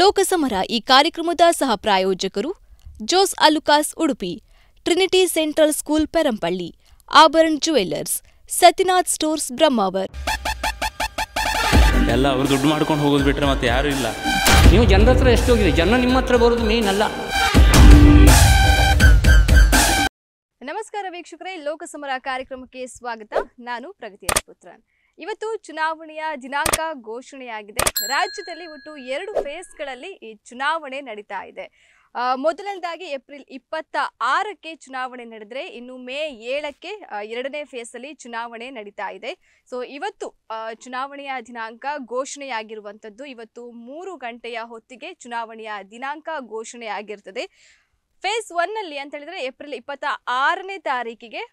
ಲೋಕಸಮರ ಈ ಕಾರ್ಯಕ್ರಮದ ಸಹ ಪ್ರಾಯೋಜಕರು Jos Alukkas Udupi Trinity Central School Perampalli Abharan jewellers Satyanath stores Brahmavar ಎಲ್ಲ ಅವ್ರು ದುಡ್ಡು ಮಾಡ್ಕೊಂಡು ಹೋಗೋದು ಬಿಟ್ರೆ ಮತ್ತೆ ಯಾರು ಇಲ್ಲ ನೀವು ಜನರ ಹತ್ರ ಎಷ್ಟು ಹೋಗಿದೆ ಜನ ನಿಮ್ಮ ಹತ್ರ ಬರೋದು ಮೇನ್ ಅಲ್ಲ ನಮಸ್ಕಾರ ವೀಕ್ಷಕರೇ ಲೋಕಸಮರ ಕಾರ್ಯಕ್ರಮಕ್ಕೆ ಸ್ವಾಗತ ನಾನು ಪ್ರಗತಿ ಪುತ್ರ ಇವತ್ತು ಚುನಾವಣೆಯ ದಿನಾಂಕ ಘೋಷಣೆಯಾಗಿದೆ ರಾಜ್ಯದಲ್ಲಿ ಒಟ್ಟು ಎರಡು ಫೇಸ್ಗಳಲ್ಲಿ ಈ ಚುನಾವಣೆ ನಡೀತಾ ಇದೆ ಮೊದಲನೇದಾಗಿ ಏಪ್ರಿಲ್ ಇಪ್ಪತ್ತ ಆರಕ್ಕೆ ಚುನಾವಣೆ ನಡೆದರೆ ಇನ್ನು ಮೇ ಏಳಕ್ಕೆ ಎರಡನೇ ಫೇಸಲ್ಲಿ ಚುನಾವಣೆ ನಡೀತಾ ಇದೆ ಸೊ ಇವತ್ತು ಚುನಾವಣೆಯ ದಿನಾಂಕ ಘೋಷಣೆಯಾಗಿರುವಂಥದ್ದು ಇವತ್ತು ಮೂರು ಗಂಟೆಯ ಹೊತ್ತಿಗೆ ಚುನಾವಣೆಯ ದಿನಾಂಕ ಘೋಷಣೆಯಾಗಿರ್ತದೆ ಫೇಸ್ ಒನ್ನಲ್ಲಿ ಅಂತ ಹೇಳಿದ್ರೆ ಏಪ್ರಿಲ್ ಇಪ್ಪತ್ತ ಆರನೇ ತಾರೀಕಿಗೆ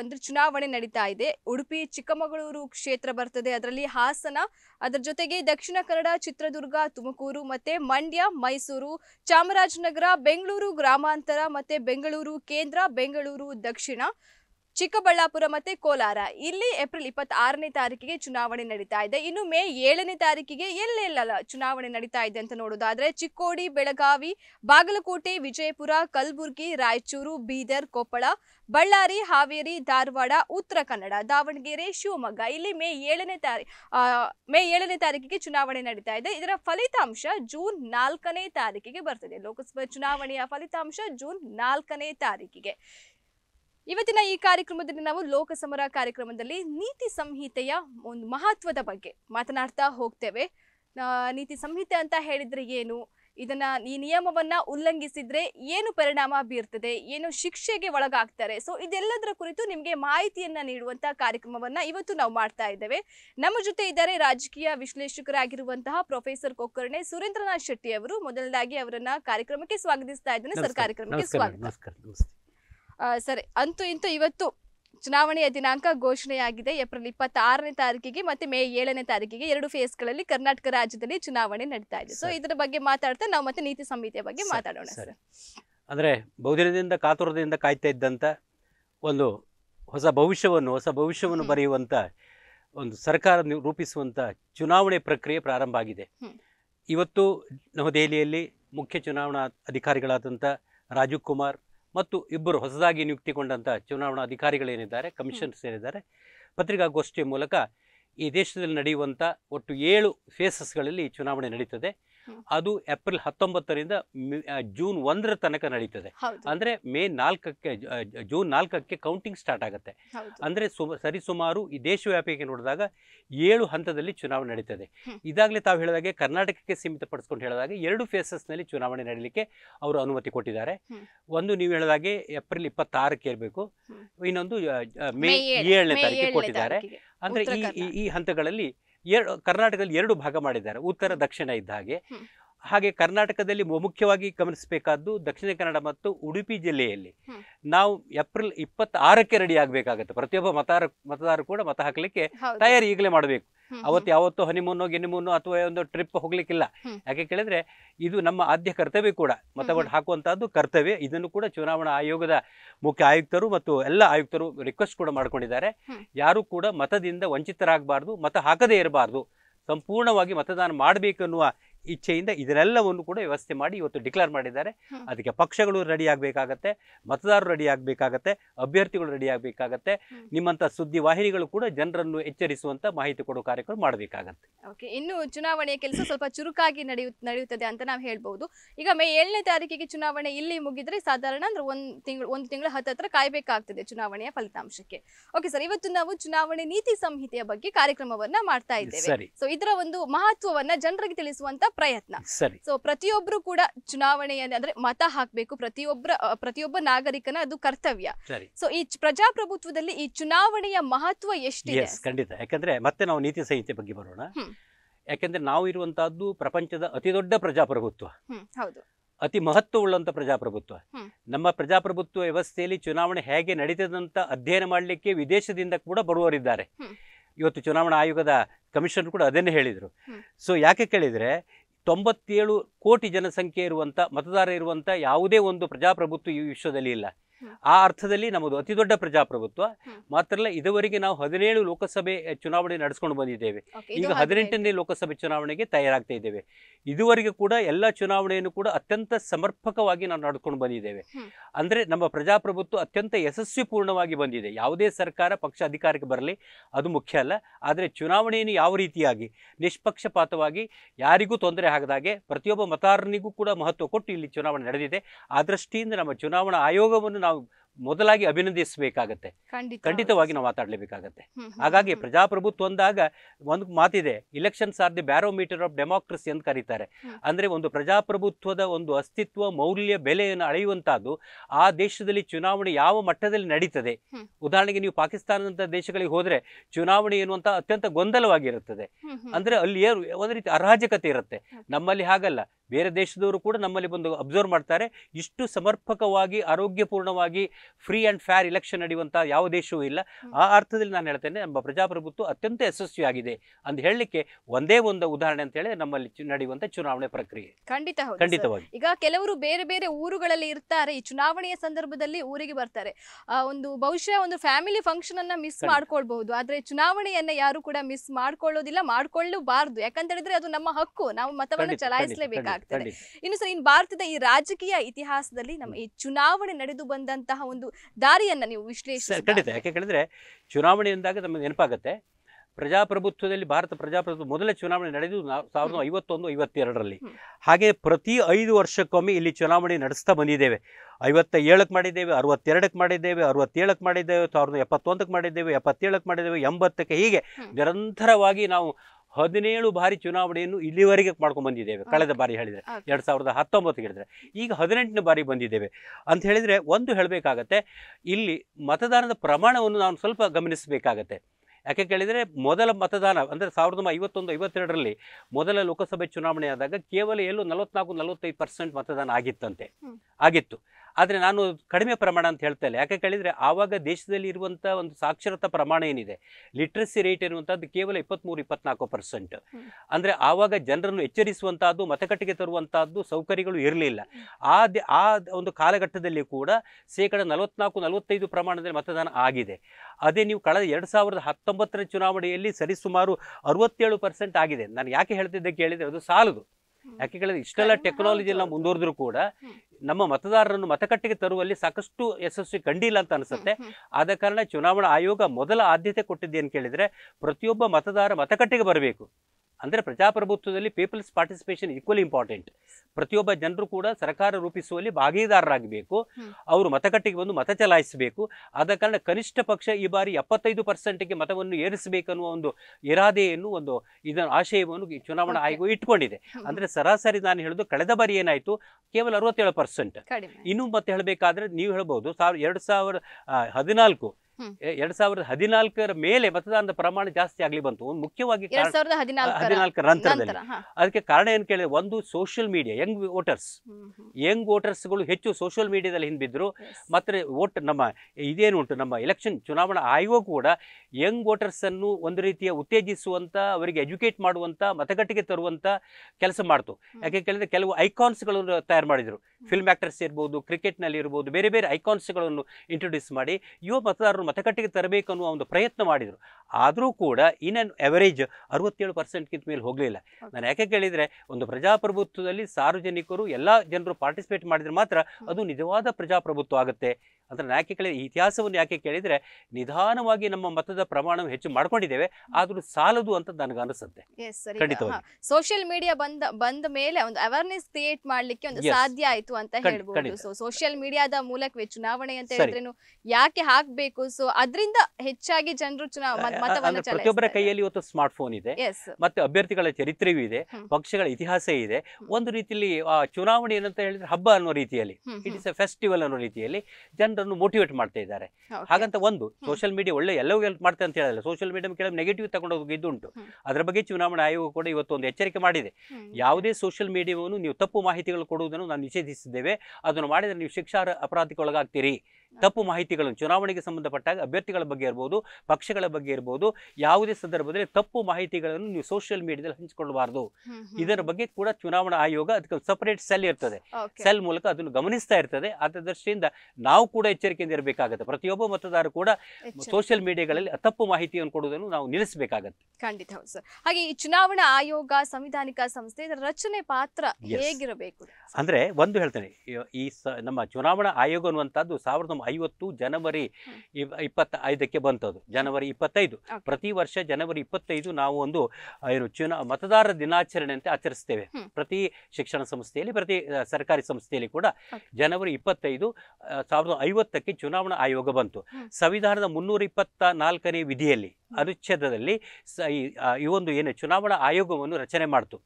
ಅಂದ್ರೆ ಚುನಾವಣೆ ನಡೀತಾ ಇದೆ ಉಡುಪಿ ಚಿಕ್ಕಮಗಳೂರು ಕ್ಷೇತ್ರ ಬರ್ತದೆ ಅದರಲ್ಲಿ ಹಾಸನ ಅದರ ಜೊತೆಗೆ ದಕ್ಷಿಣ ಕನ್ನಡ ಚಿತ್ರದುರ್ಗ ತುಮಕೂರು ಮತ್ತೆ ಮಂಡ್ಯ ಮೈಸೂರು ಚಾಮರಾಜನಗರ ಬೆಂಗಳೂರು ಗ್ರಾಮಾಂತರ ಮತ್ತೆ ಬೆಂಗಳೂರು ಕೇಂದ್ರ ಬೆಂಗಳೂರು ದಕ್ಷಿಣ ಚಿಕ್ಕಬಳ್ಳಾಪುರ ಮತ್ತೆ ಕೋಲಾರ ಇಲ್ಲಿ ಏಪ್ರಿಲ್ ಇಪ್ಪತ್ತಾರನೇ ತಾರೀಕಿಗೆ ಚುನಾವಣೆ ನಡೀತಾ ಇದೆ ಇನ್ನು ಮೇ ಏಳನೇ ತಾರೀಕಿಗೆ ಎಲ್ಲೆಲ್ಲ ಚುನಾವಣೆ ನಡೀತಾ ಇದೆ ಅಂತ ನೋಡೋದಾದ್ರೆ ಚಿಕ್ಕೋಡಿ ಬೆಳಗಾವಿ ಬಾಗಲಕೋಟೆ ವಿಜಯಪುರ ಕಲಬುರಗಿ ರಾಯಚೂರು ಬೀದರ್ ಕೊಪ್ಪಳ ಬಳ್ಳಾರಿ ಹಾವೇರಿ ಧಾರವಾಡ ಉತ್ತರ ಕನ್ನಡ ದಾವಣಗೆರೆ ಶಿವಮೊಗ್ಗ ಇಲ್ಲಿ ಮೇ ಏಳನೇ ತಾರೀ ಮೇ ಏಳನೇ ತಾರೀಕಿಗೆ ಚುನಾವಣೆ ನಡೀತಾ ಇದೆ ಇದರ ಫಲಿತಾಂಶ ಜೂನ್ ನಾಲ್ಕನೇ ತಾರೀಕಿಗೆ ಬರ್ತದೆ ಲೋಕಸಭಾ ಚುನಾವಣೆಯ ಫಲಿತಾಂಶ ಜೂನ್ ನಾಲ್ಕನೇ ತಾರೀಕಿಗೆ ಇವತ್ತಿನ ಈ ಕಾರ್ಯಕ್ರಮದಲ್ಲಿ ನಾವು ಲೋಕಸಮರ ಕಾರ್ಯಕ್ರಮದಲ್ಲಿ ನೀತಿ ಸಂಹಿತೆಯ ಒಂದು ಮಹತ್ವದ ಬಗ್ಗೆ ಮಾತನಾಡ್ತಾ ಹೋಗ್ತೇವೆ ನೀತಿ ಸಂಹಿತೆ ಅಂತ ಹೇಳಿದ್ರೆ ಏನು ಇದನ್ನ ಈ ನಿಯಮವನ್ನ ಉಲ್ಲಂಘಿಸಿದ್ರೆ ಏನು ಪರಿಣಾಮ ಬೀರ್ತದೆ ಏನು ಶಿಕ್ಷೆಗೆ ಒಳಗಾಗ್ತಾರೆ ಸೊ ಇದೆಲ್ಲದರ ಕುರಿತು ನಿಮಗೆ ಮಾಹಿತಿಯನ್ನ ನೀಡುವಂತಹ ಕಾರ್ಯಕ್ರಮವನ್ನ ಇವತ್ತು ನಾವು ಮಾಡ್ತಾ ಇದ್ದೇವೆ ನಮ್ಮ ಜೊತೆ ಇದ್ದಾರೆ ರಾಜಕೀಯ ವಿಶ್ಲೇಷಕರಾಗಿರುವಂತಹ ಪ್ರೊಫೆಸರ್ ಕೊಕ್ಕರ್ಣೆ ಸುರೇಂದ್ರನಾಥ್ ಶೆಟ್ಟಿ ಅವರು ಮೊದಲನೇದಾಗಿ ಅವರನ್ನ ಕಾರ್ಯಕ್ರಮಕ್ಕೆ ಸ್ವಾಗತಿಸ್ತಾ ಇದ್ದೇನೆ ಸರ್ ಕಾರ್ಯಕ್ರಮಕ್ಕೆ ಸ್ವಾಗತ ಸರಿ ಅಂತೂ ಇಂತೂ ಇವತ್ತು ಚುನಾವಣೆಯ ದಿನಾಂಕ ಘೋಷಣೆಯಾಗಿದೆ ಏಪ್ರಿಲ್ ಇಪ್ಪತ್ತಾರನೇ ತಾರೀಕಿಗೆ ಮತ್ತೆ ಮೇ ಏಳನೇ ತಾರೀಕಿಗೆ ಎರಡು ಫೇಸ್ಗಳಲ್ಲಿ ಕರ್ನಾಟಕ ರಾಜ್ಯದಲ್ಲಿ ಚುನಾವಣೆ ನಡೀತಾ ಇದೆ ಸೊ ಇದರ ಬಗ್ಗೆ ಮಾತಾಡ್ತಾ ನಾವು ಮತ್ತೆ ನೀತಿ ಸಂಹಿತೆಯ ಬಗ್ಗೆ ಮಾತಾಡೋಣ ಸರ್ ಅಂದರೆ ಬಹುದಿನದಿಂದ ಕಾತುರದಿಂದ ಕಾಯ್ತಾ ಇದ್ದಂತ ಒಂದು ಹೊಸ ಭವಿಷ್ಯವನ್ನು ಹೊಸ ಭವಿಷ್ಯವನ್ನು ಬರೆಯುವಂತ ಒಂದು ಸರ್ಕಾರ ರೂಪಿಸುವಂತ ಚುನಾವಣೆ ಪ್ರಕ್ರಿಯೆ ಪ್ರಾರಂಭ ಆಗಿದೆ ಇವತ್ತು ನವದೆಹಲಿಯಲ್ಲಿ ಮುಖ್ಯ ಚುನಾವಣಾ ಅಧಿಕಾರಿಗಳಾದಂಥ ರಾಜೀವ್ ಕುಮಾರ್ ಮತ್ತು ಇಬ್ಬರು ಹೊಸದಾಗಿ ನಿಯುಕ್ತಿಗೊಂಡಂಥ ಚುನಾವಣಾ ಅಧಿಕಾರಿಗಳೇನಿದ್ದಾರೆ ಕಮಿಷನ್ಸ್ ಏನಿದ್ದಾರೆ ಪತ್ರಿಕಾಗೋಷ್ಠಿಯ ಮೂಲಕ ಈ ದೇಶದಲ್ಲಿ ನಡೆಯುವಂಥ ಒಟ್ಟು ಏಳು ಫೇಸಸ್ಗಳಲ್ಲಿ ಚುನಾವಣೆ ನಡೀತದೆ ಅದು ಏಪ್ರಿಲ್ ಹತ್ತೊಂಬತ್ತರಿಂದ ಜೂನ್ ಒಂದರ ತನಕ ನಡೀತದೆ ಅಂದ್ರೆ ಮೇ ನಾಲ್ಕಕ್ಕೆ ಜೂನ್ ನಾಲ್ಕಕ್ಕೆ ಕೌಂಟಿಂಗ್ ಸ್ಟಾರ್ಟ್ ಆಗುತ್ತೆ ಅಂದ್ರೆ ಸರಿಸುಮಾರು ಈ ದೇಶವ್ಯಾಪಿಗೆ ನೋಡಿದಾಗ ಏಳು ಹಂತದಲ್ಲಿ ಚುನಾವಣೆ ನಡೀತದೆ ಇದಾಗಲೇ ತಾವು ಹೇಳಿದಾಗೆ ಕರ್ನಾಟಕಕ್ಕೆ ಪಡಿಸ್ಕೊಂಡು ಹೇಳಿದಾಗ ಎರಡು ಫೇಸಸ್ ನಲ್ಲಿ ಚುನಾವಣೆ ನಡೀಲಿಕ್ಕೆ ಅವರು ಅನುಮತಿ ಕೊಟ್ಟಿದ್ದಾರೆ ಒಂದು ನೀವು ಹೇಳಿದಾಗೆ ಏಪ್ರಿಲ್ ಇಪ್ಪತ್ತಾರಕ್ಕೆ ಇರಬೇಕು ಇನ್ನೊಂದು ಮೇ ಏಳನೇ ತಾರೀಕಿಗೆ ಕೊಟ್ಟಿದ್ದಾರೆ ಅಂದ್ರೆ ಈ ಈ ಹಂತಗಳಲ್ಲಿ ಕರ್ನಾಟಕದಲ್ಲಿ ಎರಡು ಭಾಗ ಮಾಡಿದ್ದಾರೆ ಉತ್ತರ ದಕ್ಷಿಣ ಇದ್ದ ಹಾಗೆ ಹಾಗೆ ಕರ್ನಾಟಕದಲ್ಲಿ ಮುಖ್ಯವಾಗಿ ಗಮನಿಸಬೇಕಾದ್ದು ದಕ್ಷಿಣ ಕನ್ನಡ ಮತ್ತು ಉಡುಪಿ ಜಿಲ್ಲೆಯಲ್ಲಿ ನಾವು ಏಪ್ರಿಲ್ ಇಪ್ಪತ್ತಾರಕ್ಕೆ ರೆಡಿ ಆಗಬೇಕಾಗುತ್ತೆ ಪ್ರತಿಯೊಬ್ಬ ಮತದಾರ ಮತದಾರರು ಕೂಡ ಮತ ಹಾಕಲಿಕ್ಕೆ ತಯಾರಿ ಈಗಲೇ ಮಾಡಬೇಕು ಅವತ್ತು ಯಾವತ್ತು ಹನಿಮೂನು ಗಿನಿಮೂನು ಅಥವಾ ಒಂದು ಟ್ರಿಪ್ ಹೋಗ್ಲಿಕ್ಕಿಲ್ಲ ಯಾಕೆ ಕೇಳಿದ್ರೆ ಇದು ನಮ್ಮ ಆದ್ಯ ಕರ್ತವ್ಯ ಕೂಡ ಮತಗೊಂಡು ಹಾಕುವಂತಹದ್ದು ಕರ್ತವ್ಯ ಇದನ್ನು ಕೂಡ ಚುನಾವಣಾ ಆಯೋಗದ ಮುಖ್ಯ ಆಯುಕ್ತರು ಮತ್ತು ಎಲ್ಲ ಆಯುಕ್ತರು ರಿಕ್ವೆಸ್ಟ್ ಕೂಡ ಮಾಡ್ಕೊಂಡಿದ್ದಾರೆ ಯಾರು ಕೂಡ ಮತದಿಂದ ವಂಚಿತರಾಗಬಾರ್ದು ಮತ ಹಾಕದೇ ಇರಬಾರ್ದು ಸಂಪೂರ್ಣವಾಗಿ ಮತದಾನ ಮಾಡಬೇಕನ್ನುವ ಇಚ್ಛೆಯಿಂದ ಇದನ್ನೆಲ್ಲವನ್ನು ಕೂಡ ವ್ಯವಸ್ಥೆ ಮಾಡಿ ಇವತ್ತು ಡಿಕ್ಲೇರ್ ಮಾಡಿದ್ದಾರೆ ಅದಕ್ಕೆ ಪಕ್ಷಗಳು ರೆಡಿ ಆಗಬೇಕಾಗತ್ತೆ ಮತದಾರರು ರೆಡಿ ಆಗಬೇಕಾಗತ್ತೆ ಅಭ್ಯರ್ಥಿಗಳು ರೆಡಿ ಆಗಬೇಕಾಗತ್ತೆ ನಿಮ್ಮಂಥ ಸುದ್ದಿ ವಾಹಿನಿಗಳು ಕೂಡ ಜನರನ್ನು ಎಚ್ಚರಿಸುವಂತ ಮಾಹಿತಿ ಕೊಡುವ ಕಾರ್ಯಕ್ರಮ ಮಾಡಬೇಕಾಗತ್ತೆ ಓಕೆ ಇನ್ನು ಚುನಾವಣೆಯ ಕೆಲಸ ಸ್ವಲ್ಪ ಚುರುಕಾಗಿ ನಡೆಯು ನಡೆಯುತ್ತದೆ ಅಂತ ನಾವು ಹೇಳ್ಬಹುದು ಈಗ ಮೇ ಏಳನೇ ತಾರೀಕಿಗೆ ಚುನಾವಣೆ ಇಲ್ಲಿ ಮುಗಿದ್ರೆ ಸಾಧಾರಣ ಅಂದ್ರೆ ಒಂದು ತಿಂಗಳು ಒಂದು ತಿಂಗಳ ಹತ್ತತ್ರ ಕಾಯ್ಬೇಕಾಗ್ತದೆ ಚುನಾವಣೆಯ ಫಲಿತಾಂಶಕ್ಕೆ ಓಕೆ ಸರ್ ಇವತ್ತು ನಾವು ಚುನಾವಣೆ ನೀತಿ ಸಂಹಿತೆಯ ಬಗ್ಗೆ ಕಾರ್ಯಕ್ರಮವನ್ನ ಮಾಡ್ತಾ ಇದ್ದೇವೆ ಸೊ ಇದರ ಒಂದು ಮಹತ್ವವನ್ನ ಜನರಿಗೆ ತಿಳಿಸುವಂತ ಪ್ರಯತ್ನ ಸರಿ ಸೊ ಪ್ರತಿಯೊಬ್ರು ಕೂಡ ಚುನಾವಣೆಯಲ್ಲಿ ಅಂದ್ರೆ ಮತ ಹಾಕ್ಬೇಕು ಪ್ರತಿಯೊಬ್ಬರ ಪ್ರತಿಯೊಬ್ಬ ನಾಗರಿಕನ ಅದು ಕರ್ತವ್ಯ ಸೊ ಈ ಪ್ರಜಾಪ್ರಭುತ್ವದಲ್ಲಿ ಈ ಚುನಾವಣೆಯ ಮಹತ್ವ ಎಷ್ಟಿದೆ ಖಂಡಿತ ಯಾಕಂದ್ರೆ ಮತ್ತೆ ನಾವು ನೀತಿ ಸಂಹಿತೆ ಬಗ್ಗೆ ಬರೋಣ ಯಾಕಂದ್ರೆ ನಾವು ಇರುವಂತಹದ್ದು ಪ್ರಪಂಚದ ಅತಿ ದೊಡ್ಡ ಪ್ರಜಾಪ್ರಭುತ್ವ ಹೌದು ಅತಿ ಉಳ್ಳಂತ ಪ್ರಜಾಪ್ರಭುತ್ವ ನಮ್ಮ ಪ್ರಜಾಪ್ರಭುತ್ವ ವ್ಯವಸ್ಥೆಯಲ್ಲಿ ಚುನಾವಣೆ ಹೇಗೆ ನಡೀತದಂತ ಅಧ್ಯಯನ ಮಾಡಲಿಕ್ಕೆ ವಿದೇಶದಿಂದ ಕೂಡ ಬರುವವರಿದ್ದಾರೆ ಇವತ್ತು ಚುನಾವಣಾ ಆಯೋಗದ ಕಮಿಷನ್ ಕೂಡ ಅದನ್ನೇ ಹೇಳಿದರು ಸೊ ಯಾಕೆ ಕೇಳಿದರೆ ತೊಂಬತ್ತೇಳು ಕೋಟಿ ಜನಸಂಖ್ಯೆ ಇರುವಂಥ ಮತದಾರ ಇರುವಂಥ ಯಾವುದೇ ಒಂದು ಪ್ರಜಾಪ್ರಭುತ್ವ ಈ ವಿಶ್ವದಲ್ಲಿ ಇಲ್ಲ ಆ ಅರ್ಥದಲ್ಲಿ ನಮ್ಮದು ಅತಿ ದೊಡ್ಡ ಪ್ರಜಾಪ್ರಭುತ್ವ ಮಾತ್ರ ಅಲ್ಲ ಇದುವರೆಗೆ ನಾವು ಹದಿನೇಳು ಲೋಕಸಭೆ ಚುನಾವಣೆ ನಡೆಸ್ಕೊಂಡು ಬಂದಿದ್ದೇವೆ ಈಗ ಹದಿನೆಂಟನೇ ಲೋಕಸಭೆ ಚುನಾವಣೆಗೆ ತಯಾರಾಗ್ತಾ ಇದ್ದೇವೆ ಇದುವರೆಗೆ ಕೂಡ ಎಲ್ಲ ಚುನಾವಣೆಯನ್ನು ಕೂಡ ಅತ್ಯಂತ ಸಮರ್ಪಕವಾಗಿ ನಾವು ನಡೆದುಕೊಂಡು ಬಂದಿದ್ದೇವೆ ಅಂದ್ರೆ ನಮ್ಮ ಪ್ರಜಾಪ್ರಭುತ್ವ ಅತ್ಯಂತ ಯಶಸ್ವಿ ಪೂರ್ಣವಾಗಿ ಬಂದಿದೆ ಯಾವುದೇ ಸರ್ಕಾರ ಪಕ್ಷ ಅಧಿಕಾರಕ್ಕೆ ಬರಲಿ ಅದು ಮುಖ್ಯ ಅಲ್ಲ ಆದರೆ ಚುನಾವಣೆಯನ್ನು ಯಾವ ರೀತಿಯಾಗಿ ನಿಷ್ಪಕ್ಷಪಾತವಾಗಿ ಯಾರಿಗೂ ತೊಂದರೆ ಆಗದಾಗೆ ಪ್ರತಿಯೊಬ್ಬ ಮತಾರನಿಗೂ ಕೂಡ ಮಹತ್ವ ಕೊಟ್ಟು ಇಲ್ಲಿ ಚುನಾವಣೆ ನಡೆದಿದೆ ಆ ದೃಷ್ಟಿಯಿಂದ ನಮ್ಮ ಚುನಾವಣಾ ಆಯೋಗವನ್ನು ನಾವು ಮೊದಲಾಗಿ ಅಭಿನಂದಿಸಬೇಕಾಗತ್ತೆ ಖಂಡಿತವಾಗಿ ನಾವು ಮಾತಾಡ್ಲೇಬೇಕಾಗತ್ತೆ ಹಾಗಾಗಿ ಪ್ರಜಾಪ್ರಭುತ್ವ ಅಂದಾಗ ಒಂದು ಮಾತಿದೆ election are the barometer of democracy ಅಂತ ಕರೀತಾರೆ ಅಂದ್ರೆ ಒಂದು ಪ್ರಜಾಪ್ರಭುತ್ವದ ಒಂದು ಅಸ್ತಿತ್ವ ಮೌಲ್ಯ ಬೆಲೆಯನ್ನು ಅಳೆಯುವಂತಹದ್ದು ಆ ದೇಶದಲ್ಲಿ ಚುನಾವಣೆ ಯಾವ ಮಟ್ಟದಲ್ಲಿ ನಡೀತದೆ ಉದಾಹರಣೆಗೆ ನೀವು ಪಾಕಿಸ್ತಾನದಂತಹ ದೇಶಗಳಿಗೆ ಹೋದ್ರೆ ಚುನಾವಣೆ ಎನ್ನುವಂತಹ ಅತ್ಯಂತ ಗೊಂದಲವಾಗಿರುತ್ತದೆ ಅಂದ್ರೆ ಅಲ್ಲಿ ಒಂದು ರೀತಿ ಅರಾಜಕತೆ ಇರುತ್ತೆ ನಮ್ಮಲ್ಲಿ ಹಾಗಲ್ಲ ಬೇರೆ ದೇಶದವರು ಕೂಡ ನಮ್ಮಲ್ಲಿ ಬಂದು ಅಬ್ಸರ್ವ್ ಮಾಡ್ತಾರೆ ಇಷ್ಟು ಸಮರ್ಪಕವಾಗಿ ಆರೋಗ್ಯಪೂರ್ಣವಾಗಿ ಫ್ರೀ ಆ್ಯಂಡ್ ಫೇರ್ ಇಲೆಕ್ಷನ್ ನಡೆಯುವಂಥ ಯಾವ ದೇಶವೂ ಇಲ್ಲ ಆ ಅರ್ಥದಲ್ಲಿ ನಾನು ಹೇಳ್ತೇನೆ ನಮ್ಮ ಪ್ರಜಾಪ್ರಭುತ್ವ ಅತ್ಯಂತ ಯಶಸ್ವಿಯಾಗಿದೆ ಅಂತ ಹೇಳಲಿಕ್ಕೆ ಒಂದೇ ಒಂದು ಉದಾಹರಣೆ ಅಂತ ಹೇಳಿ ನಮ್ಮಲ್ಲಿ ನಡೆಯುವಂಥ ಚುನಾವಣೆ ಪ್ರಕ್ರಿಯೆ ಖಂಡಿತ ಖಂಡಿತವಾಗಿ ಈಗ ಕೆಲವರು ಬೇರೆ ಬೇರೆ ಊರುಗಳಲ್ಲಿ ಇರ್ತಾರೆ ಈ ಚುನಾವಣೆಯ ಸಂದರ್ಭದಲ್ಲಿ ಊರಿಗೆ ಬರ್ತಾರೆ ಒಂದು ಬಹುಶಃ ಒಂದು ಫ್ಯಾಮಿಲಿ ಫಂಕ್ಷನ್ ಅನ್ನ ಮಿಸ್ ಮಾಡ್ಕೊಳ್ಬಹುದು ಆದ್ರೆ ಚುನಾವಣೆಯನ್ನ ಯಾರು ಕೂಡ ಮಿಸ್ ಮಾಡ್ಕೊಳ್ಳೋದಿಲ್ಲ ಮಾಡ್ಕೊಳ್ಳಬಾರದು ಯಾಕಂತ ಹೇಳಿದ್ರೆ ಅದು ನಮ್ಮ ಹಕ್ಕು ನಾವು ಮತವನ್ನು ಚಲಾಯಿಸಲೇಬೇಕಾಗ್ತದೆ ಇನ್ನು ಸರ್ ಇನ್ ಭಾರತದ ಈ ರಾಜಕೀಯ ಇತಿಹಾಸದಲ್ಲಿ ನಮ್ಮ ಈ ಚುನಾವಣೆ ನಡೆದು ಬಂದಂತಹ ಒಂದು ಒಂದು ದಾರಿಯನ್ನು ನೀವು ವಿಶ್ಲೇಷಿಸಿ ಖಂಡಿತ ಯಾಕೆ ಕೇಳಿದ್ರೆ ಚುನಾವಣೆ ನಮಗೆ ನೆನಪಾಗುತ್ತೆ ಪ್ರಜಾಪ್ರಭುತ್ವದಲ್ಲಿ ಭಾರತ ಪ್ರಜಾಪ್ರಭುತ್ವ ಮೊದಲ ಚುನಾವಣೆ ನಡೆದು ಸಾವಿರದ ಐವತ್ತೊಂದು ಐವತ್ತೆರಡರಲ್ಲಿ ಹಾಗೆ ಪ್ರತಿ ಐದು ವರ್ಷಕ್ಕೊಮ್ಮೆ ಇಲ್ಲಿ ಚುನಾವಣೆ ನಡೆಸ್ತಾ ಬಂದಿದ್ದೇವೆ ಐವತ್ತ ಏಳಕ್ಕೆ ಮಾಡಿದ್ದೇವೆ ಅರವತ್ತೆರಡಕ್ಕೆ ಮಾಡಿದ್ದೇವೆ ಅರವತ್ತೇಳಕ್ಕೆ ಮಾಡಿದ್ದೇವೆ ಸಾವಿರದ ಎಪ್ಪತ್ತೊಂದಕ್ಕೆ ಮಾಡಿದ್ದೇವೆ ಎಪ್ಪತ್ತೇಳಕ್ಕೆ ಮಾಡಿದ್ದೇವೆ ಎಂಬತ್ತಕ್ಕೆ ಹೀಗೆ ನಿರಂತರವಾಗಿ ನಾವು ಹದಿನೇಳು ಬಾರಿ ಚುನಾವಣೆಯನ್ನು ಇಲ್ಲಿವರೆಗೆ ಮಾಡ್ಕೊಂಡು ಬಂದಿದ್ದೇವೆ ಕಳೆದ ಬಾರಿ ಹೇಳಿದರೆ ಎರಡು ಸಾವಿರದ ಹತ್ತೊಂಬತ್ತು ಹೇಳಿದರೆ ಈಗ ಹದಿನೆಂಟನೇ ಬಾರಿ ಬಂದಿದ್ದೇವೆ ಅಂತ ಹೇಳಿದರೆ ಒಂದು ಹೇಳಬೇಕಾಗತ್ತೆ ಇಲ್ಲಿ ಮತದಾನದ ಪ್ರಮಾಣವನ್ನು ನಾನು ಸ್ವಲ್ಪ ಗಮನಿಸಬೇಕಾಗತ್ತೆ ಯಾಕೆ ಕೇಳಿದರೆ ಮೊದಲ ಮತದಾನ ಅಂದರೆ ಸಾವಿರದ ಒಂಬೈ ಐವತ್ತೊಂದು ಐವತ್ತೆರಡರಲ್ಲಿ ಮೊದಲ ಲೋಕಸಭೆ ಚುನಾವಣೆ ಆದಾಗ ಕೇವಲ ಎಲ್ಲೂ ನಲವತ್ನಾಲ್ಕು ನಲವತ್ತೈದು ಪರ್ಸೆಂಟ್ ಮತದಾನ ಆಗಿತ್ತಂತೆ ಆಗಿತ್ತು ಆದರೆ ನಾನು ಕಡಿಮೆ ಪ್ರಮಾಣ ಅಂತ ಹೇಳ್ತಾ ಇಲ್ಲ ಯಾಕೆ ಕೇಳಿದರೆ ಆವಾಗ ದೇಶದಲ್ಲಿ ಇರುವಂಥ ಒಂದು ಸಾಕ್ಷರತಾ ಪ್ರಮಾಣ ಏನಿದೆ ಲಿಟ್ರಸಿ ರೇಟ್ ಇರುವಂಥದ್ದು ಕೇವಲ ಇಪ್ಪತ್ತ್ಮೂರು ಇಪ್ಪತ್ನಾಲ್ಕು ಪರ್ಸೆಂಟ್ ಅಂದರೆ ಆವಾಗ ಜನರನ್ನು ಎಚ್ಚರಿಸುವಂಥದ್ದು ಮತಗಟ್ಟೆಗೆ ತರುವಂಥದ್ದು ಸೌಕರ್ಯಗಳು ಇರಲಿಲ್ಲ ಆ ಆ ಒಂದು ಕಾಲಘಟ್ಟದಲ್ಲಿ ಕೂಡ ಶೇಕಡ ನಲವತ್ನಾಲ್ಕು ನಲವತ್ತೈದು ಪ್ರಮಾಣದಲ್ಲಿ ಮತದಾನ ಆಗಿದೆ ಅದೇ ನೀವು ಕಳೆದ ಎರಡು ಸಾವಿರದ ಹತ್ತೊಂಬತ್ತರ ಚುನಾವಣೆಯಲ್ಲಿ ಸರಿಸುಮಾರು ಅರವತ್ತೇಳು ಪರ್ಸೆಂಟ್ ಆಗಿದೆ ನಾನು ಯಾಕೆ ಹೇಳ್ತಿದ್ದೆ ಕೇಳಿದರೆ ಅದು ಸಾಲದು ಯಾಕೆ ಕೇಳಿದ್ರೆ ಇಷ್ಟೆಲ್ಲ ಟೆಕ್ನಾಲಜಿ ನಾವು ಮುಂದುವರೆದ್ರು ಕೂಡ ನಮ್ಮ ಮತದಾರರನ್ನು ಮತಕಟ್ಟೆಗೆ ತರುವಲ್ಲಿ ಸಾಕಷ್ಟು ಯಶಸ್ವಿ ಕಂಡಿಲ್ಲ ಅಂತ ಅನಿಸುತ್ತೆ ಆದ ಕಾರಣ ಚುನಾವಣಾ ಆಯೋಗ ಮೊದಲ ಆದ್ಯತೆ ಕೊಟ್ಟಿದ್ದೇನು ಕೇಳಿದ್ರೆ ಪ್ರತಿಯೊಬ್ಬ ಮತದಾರ ಮತಕಟ್ಟೆಗೆ ಬರಬೇಕು ಅಂದರೆ ಪ್ರಜಾಪ್ರಭುತ್ವದಲ್ಲಿ ಪೀಪಲ್ಸ್ ಪಾರ್ಟಿಸಿಪೇಷನ್ ಈಕ್ವಲಿ ಇಂಪಾರ್ಟೆಂಟ್ ಪ್ರತಿಯೊಬ್ಬ ಜನರು ಕೂಡ ಸರ್ಕಾರ ರೂಪಿಸುವಲ್ಲಿ ಭಾಗಿದಾರರಾಗಬೇಕು ಅವರು ಮತಗಟ್ಟೆಗೆ ಬಂದು ಮತ ಚಲಾಯಿಸಬೇಕು ಆದ ಕಾರಣ ಕನಿಷ್ಠ ಪಕ್ಷ ಈ ಬಾರಿ ಎಪ್ಪತ್ತೈದು ಪರ್ಸೆಂಟ್ಗೆ ಮತವನ್ನು ಏರಿಸಬೇಕನ್ನುವ ಒಂದು ಇರಾದೆಯನ್ನು ಒಂದು ಇದನ್ನು ಆಶಯವನ್ನು ಚುನಾವಣಾ ಆಯೋಗ ಇಟ್ಕೊಂಡಿದೆ ಅಂದರೆ ಸರಾಸರಿ ನಾನು ಹೇಳೋದು ಕಳೆದ ಬಾರಿ ಏನಾಯಿತು ಕೇವಲ ಅರವತ್ತೇಳು ಪರ್ಸೆಂಟ್ ಇನ್ನೂ ಮತ್ತೆ ಹೇಳಬೇಕಾದ್ರೆ ನೀವು ಹೇಳ್ಬೋದು ಸಾವಿರ ಎರಡು ಸಾವಿರ ಹದಿನಾಲ್ಕು ಎರಡ್ ಸಾವಿರದ ಹದಿನಾಲ್ಕರ ಮೇಲೆ ಮತದಾನದ ಪ್ರಮಾಣ ಜಾಸ್ತಿ ಆಗ್ಲಿ ಬಂತು ಒಂದು ಮುಖ್ಯವಾಗಿ ಹದಿನಾಲ್ಕರ ನಂತರದಲ್ಲಿ ಅದಕ್ಕೆ ಕಾರಣ ಏನ್ ಕೇಳಿದ್ರೆ ಒಂದು social media young voters young ವೋಟರ್ಸ್ಗಳು ಹೆಚ್ಚು ಸೋಷಿಯಲ್ ಮೀಡಿಯಾದಲ್ಲಿ ಹಿಂದಿದ್ರು ಮತ್ತೆ ವೋಟ್ ನಮ್ಮ ಇದೇನು ಉಂಟು ನಮ್ಮ ಎಲೆಕ್ಷನ್ ಚುನಾವಣಾ ಆಯೋಗ ಕೂಡ ಯಂಗ್ ವೋಟರ್ಸ್ ಅನ್ನು ಒಂದು ರೀತಿಯ ಉತ್ತೇಜಿಸುವಂತ ಅವರಿಗೆ ಎಜುಕೇಟ್ ಮಾಡುವಂತ ಮತಗಟ್ಟೆಗೆ ತರುವಂತ ಕೆಲಸ ಮಾಡ್ತು ಯಾಕೆ ಕೇಳಿದ್ರೆ ಕೆಲವು ಐಕಾನ್ಸ್ ಗಳನ್ನು ತಯಾರು ಮಾಡಿದ್ರು ಫಿಲ್ಮ್ ಆಕ್ಟರ್ಸ್ ಇರ್ಬೋದು ಕ್ರಿಕೆಟ್ ನಲ್ಲಿ ಇರ್ಬೋದು ಬೇರೆ ಬೇರೆ ಐಕಾನ್ಸ್ ಗಳನ್ನು ಇಂಟ್ರೊಡ್ಯೂಸ್ ಮಾಡಿ ಯುವ ಮತದಾರರು ಮತಗಟ್ಟೆಗೆ ತರಬೇಕು ಅನ್ನುವ ಒಂದು ಪ್ರಯತ್ನ ಮಾಡಿದರು ಆದರೂ ಕೂಡ ಇನ್ ಅನ್ ಎವರೇಜ್ ಅರವತ್ತೇಳು ಪರ್ಸೆಂಟ್ಗಿಂತ ಮೇಲೆ ಹೋಗಲಿಲ್ಲ ನಾನು ಯಾಕೆ ಕೇಳಿದರೆ ಒಂದು ಪ್ರಜಾಪ್ರಭುತ್ವದಲ್ಲಿ ಸಾರ್ವಜನಿಕರು ಎಲ್ಲ ಜನರು ಪಾರ್ಟಿಸಿಪೇಟ್ ಮಾಡಿದರೆ ಮಾತ್ರ ಅದು ನಿಜವಾದ ಪ್ರಜಾಪ್ರಭುತ್ವ ಆಗುತ್ತೆ ಅದನ್ನು ಯಾಕೆ ಕೇಳಿ ಇತಿಹಾಸವನ್ನು ಯಾಕೆ ಕೇಳಿದ್ರೆ ನಿಧಾನವಾಗಿ ನಮ್ಮ ಮತದ ಪ್ರಮಾಣವನ್ನು ಹೆಚ್ಚು ಮಾಡ್ಕೊಂಡಿದ್ದೇವೆ ಆದರೂ ಸಾಲದು ಅಂತ ನನಗನ್ನಿಸುತ್ತೆ ಅನಿಸುತ್ತೆ ಸೋಷಿಯಲ್ ಮೀಡಿಯಾ ಬಂದ ಬಂದ ಮೇಲೆ ಒಂದು ಅವೇರ್ನೆಸ್ ಕ್ರಿಯೇಟ್ ಮಾಡ್ಲಿಕ್ಕೆ ಒಂದು ಸಾಧ್ಯ ಆಯ್ತು ಅಂತ ಹೇಳ್ಬೋದು ಸೊ ಸೋಷಿಯಲ್ ಮೀಡಿಯಾದ ಮೂಲಕವೇ ಚುನಾವಣೆ ಅಂತ ಹೇಳಿದ್ರೆ ಯಾಕೆ ಹಾಕ್ಬೇಕು ಸೊ ಅದರಿಂದ ಹೆಚ್ಚಾಗಿ ಜನರು ಚುನಾವಣೆ ಪ್ರತಿಯೊಬ್ಬರ ಕೈಯಲ್ಲಿ ಇವತ್ತು ಸ್ಮಾರ್ಟ್ ಫೋನ್ ಇದೆ ಮತ್ತೆ ಅಭ್ಯರ್ಥಿಗಳ ಚರಿತ್ರೆಯೂ ಇದೆ ಪಕ್ಷಗಳ ಇತಿಹಾಸ ಇದೆ ಒಂದು ರೀತಿಯಲ್ಲಿ ಚುನಾವಣೆ ಏನಂತ ಹೇಳಿದ್ರೆ ಹಬ್ಬ ಅನ್ನೋ ರೀತಿಯಲ್ಲಿ ಇಟ್ ಇಸ್ ಅ ಫೆಸ್ಟಿವಲ್ ಅನ್ನೋ ರೀತಿಯಲ್ಲಿ ಜನ ಜನರನ್ನು ಮೋಟಿವೇಟ್ ಮಾಡ್ತಾ ಇದ್ದಾರೆ ಹಾಗಂತ ಒಂದು ಸೋಷಿಯಲ್ ಮೀಡಿಯಾ ಒಳ್ಳೆ ಎಲ್ಲವೂ ಹೆಲ್ಪ್ ಮಾಡ್ತೆ ಅಂತ ಹೇಳಿದ್ರೆ ಸೋಷಿಯಲ್ ಮೀಡಿಯಾ ಕೆಲವು ನೆಗೆಟಿವ್ ತಗೊಂಡೋಗಿ ಇದು ಅದರ ಬಗ್ಗೆ ಚುನಾವಣಾ ಆಯೋಗ ಕೂಡ ಇವತ್ತು ಒಂದು ಎಚ್ಚರಿಕೆ ಮಾಡಿದೆ ಯಾವುದೇ ಸೋಷಿಯಲ್ ಮೀಡಿಯಾವನ್ನು ನೀವು ತಪ್ಪು ಮಾಹಿತಿಗಳು ಕೊಡುವುದನ್ನು ನಾವು ನಿಷೇಧಿಸಿದ್ದೇವೆ ಅದನ್ನು ಮಾಡಿದರೆ ನೀವು ಶಿಕ್ಷಾರ ಒಳಗಾಗ್ತೀರಿ ತಪ್ಪು ಮಾಹಿತಿಗಳನ್ನು ಚುನಾವಣೆಗೆ ಸಂಬಂಧಪಟ್ಟಾಗ ಅಭ್ಯರ್ಥಿಗಳ ಬಗ್ಗೆ ಇರ್ಬೋದು ಪಕ್ಷಗಳ ಬಗ್ಗೆ ಇರ್ಬೋದು ಯಾವುದೇ ಸಂದರ್ಭದಲ್ಲಿ ತಪ್ಪು ಮಾಹಿತಿಗಳನ್ನು ನೀವು ಸೋಷಿಯಲ್ ಮೀಡಿಯಾದಲ್ಲಿ ಹಂಚಿಕೊಳ್ಳಬಾರದು ಇದರ ಬಗ್ಗೆ ಕೂಡ ಚುನಾವಣಾ ಆಯೋಗ ಅದಕ್ಕೆ ಸಪರೇಟ್ ಸೆಲ್ ಇರ್ತದೆ ಸೆಲ್ ಮೂಲಕ ಅದನ್ನು ಗಮನಿಸ್ತಾ ಇರ್ತದೆ ಆದ ದೃಷ್ಟಿಯಿಂದ ನಾವು ಕೂಡ ಎಚ್ಚರಿಕೆಯಿಂದ ಇರಬೇಕಾಗುತ್ತೆ ಪ್ರತಿಯೊಬ್ಬ ಮತದಾರ ಕೂಡ ಸೋಷಿಯಲ್ ಮೀಡಿಯಾಗಳಲ್ಲಿ ತಪ್ಪು ಮಾಹಿತಿಯನ್ನು ಕೊಡುವುದನ್ನು ನಾವು ನಿಲ್ಲಿಸಬೇಕಾಗುತ್ತೆ ಖಂಡಿತ ಹೌದು ಸರ್ ಹಾಗೆ ಈ ಚುನಾವಣಾ ಆಯೋಗ ಸಂವಿಧಾನಿಕ ಸಂಸ್ಥೆ ಇದರ ರಚನೆ ಪಾತ್ರ ಹೇಗಿರಬೇಕು ಅಂದ್ರೆ ಒಂದು ಹೇಳ್ತೇನೆ ಈ ನಮ್ಮ ಚುನಾವಣಾ ಆಯೋಗ ಅನ್ನುವಂಥದ್ದು ಸಾವಿರದ ಐವತ್ತು ಜನವರಿ ಇಪ್ಪತ್ತ ಐದಕ್ಕೆ ಬಂತದು ಜನವರಿ ಇಪ್ಪತ್ತೈದು ಪ್ರತಿ ವರ್ಷ ಜನವರಿ ಇಪ್ಪತ್ತೈದು ನಾವು ಒಂದು ಏನು ಚುನಾ ಮತದಾರರ ದಿನಾಚರಣೆ ಅಂತ ಆಚರಿಸ್ತೇವೆ ಪ್ರತಿ ಶಿಕ್ಷಣ ಸಂಸ್ಥೆಯಲ್ಲಿ ಪ್ರತಿ ಸರ್ಕಾರಿ ಸಂಸ್ಥೆಯಲ್ಲಿ ಕೂಡ ಜನವರಿ ಇಪ್ಪತ್ತೈದು ಸಾವಿರದ ಐವತ್ತಕ್ಕೆ ಚುನಾವಣಾ ಆಯೋಗ ಬಂತು ಸಂವಿಧಾನದ ಮುನ್ನೂರ ಇಪ್ಪತ್ತ ನಾಲ್ಕನೇ ವಿಧಿಯಲ್ಲಿ ಅನುಚ್ಛೇದದಲ್ಲಿ ಈ ಒಂದು ಏನು ಚುನಾವಣಾ ಆಯೋಗವನ್ನು ರಚನೆ ಮಾಡ್ತು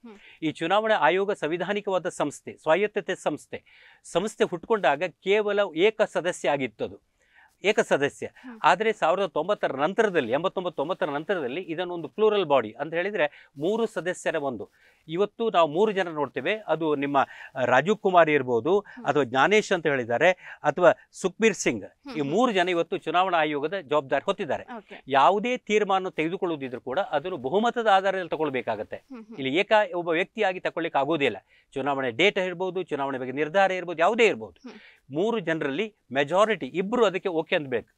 ಈ ಚುನಾವಣಾ ಆಯೋಗ ಸಂವಿಧಾನಿಕವಾದ ಸಂಸ್ಥೆ ಸ್ವಾಯತ್ತತೆ ಸಂಸ್ಥೆ ಸಂಸ್ಥೆ ಹುಟ್ಕೊಂಡಾಗ ಕೇವಲ ಏಕ ಸದಸ್ಯ ಆಗಿತ್ತು ಅದು ಏಕಸದಸ್ಯ ಆದರೆ ಸಾವಿರದ ತೊಂಬತ್ತರ ನಂತರದಲ್ಲಿ ಎಂಬತ್ತೊಂಬತ್ತು ತೊಂಬತ್ತರ ನಂತರದಲ್ಲಿ ಒಂದು ಪ್ಲೂರಲ್ ಬಾಡಿ ಅಂತ ಹೇಳಿದರೆ ಮೂರು ಸದಸ್ಯರ ಒಂದು ಇವತ್ತು ನಾವು ಮೂರು ಜನ ನೋಡ್ತೇವೆ ಅದು ನಿಮ್ಮ ರಾಜೀವ್ ಕುಮಾರ್ ಇರ್ಬೋದು ಅಥವಾ ಜ್ಞಾನೇಶ್ ಅಂತ ಹೇಳಿದ್ದಾರೆ ಅಥವಾ ಸುಖಬೀರ್ ಸಿಂಗ್ ಈ ಮೂರು ಜನ ಇವತ್ತು ಚುನಾವಣಾ ಆಯೋಗದ ಜವಾಬ್ದಾರಿ ಹೊತ್ತಿದ್ದಾರೆ ಯಾವುದೇ ತೀರ್ಮಾನ ತೆಗೆದುಕೊಳ್ಳುವುದಿದ್ರು ಕೂಡ ಅದನ್ನು ಬಹುಮತದ ಆಧಾರದಲ್ಲಿ ತಗೊಳ್ಬೇಕಾಗತ್ತೆ ಇಲ್ಲಿ ಏಕ ಒಬ್ಬ ವ್ಯಕ್ತಿಯಾಗಿ ತಗೊಳ್ಳಿಕ್ಕೆ ಆಗೋದಿಲ್ಲ ಚುನಾವಣೆ ಡೇಟ್ ಇರ್ಬೋದು ಚುನಾವಣೆ ಬಗ್ಗೆ ನಿರ್ಧಾರ ಇರ್ಬೋದು ಯಾವುದೇ ಇರ್ಬೋದು ಮೂರು ಜನರಲ್ಲಿ ಮೆಜಾರಿಟಿ ಇಬ್ರು ಅದಕ್ಕೆ ಓಕೆ ಅನ್ಬೇಕು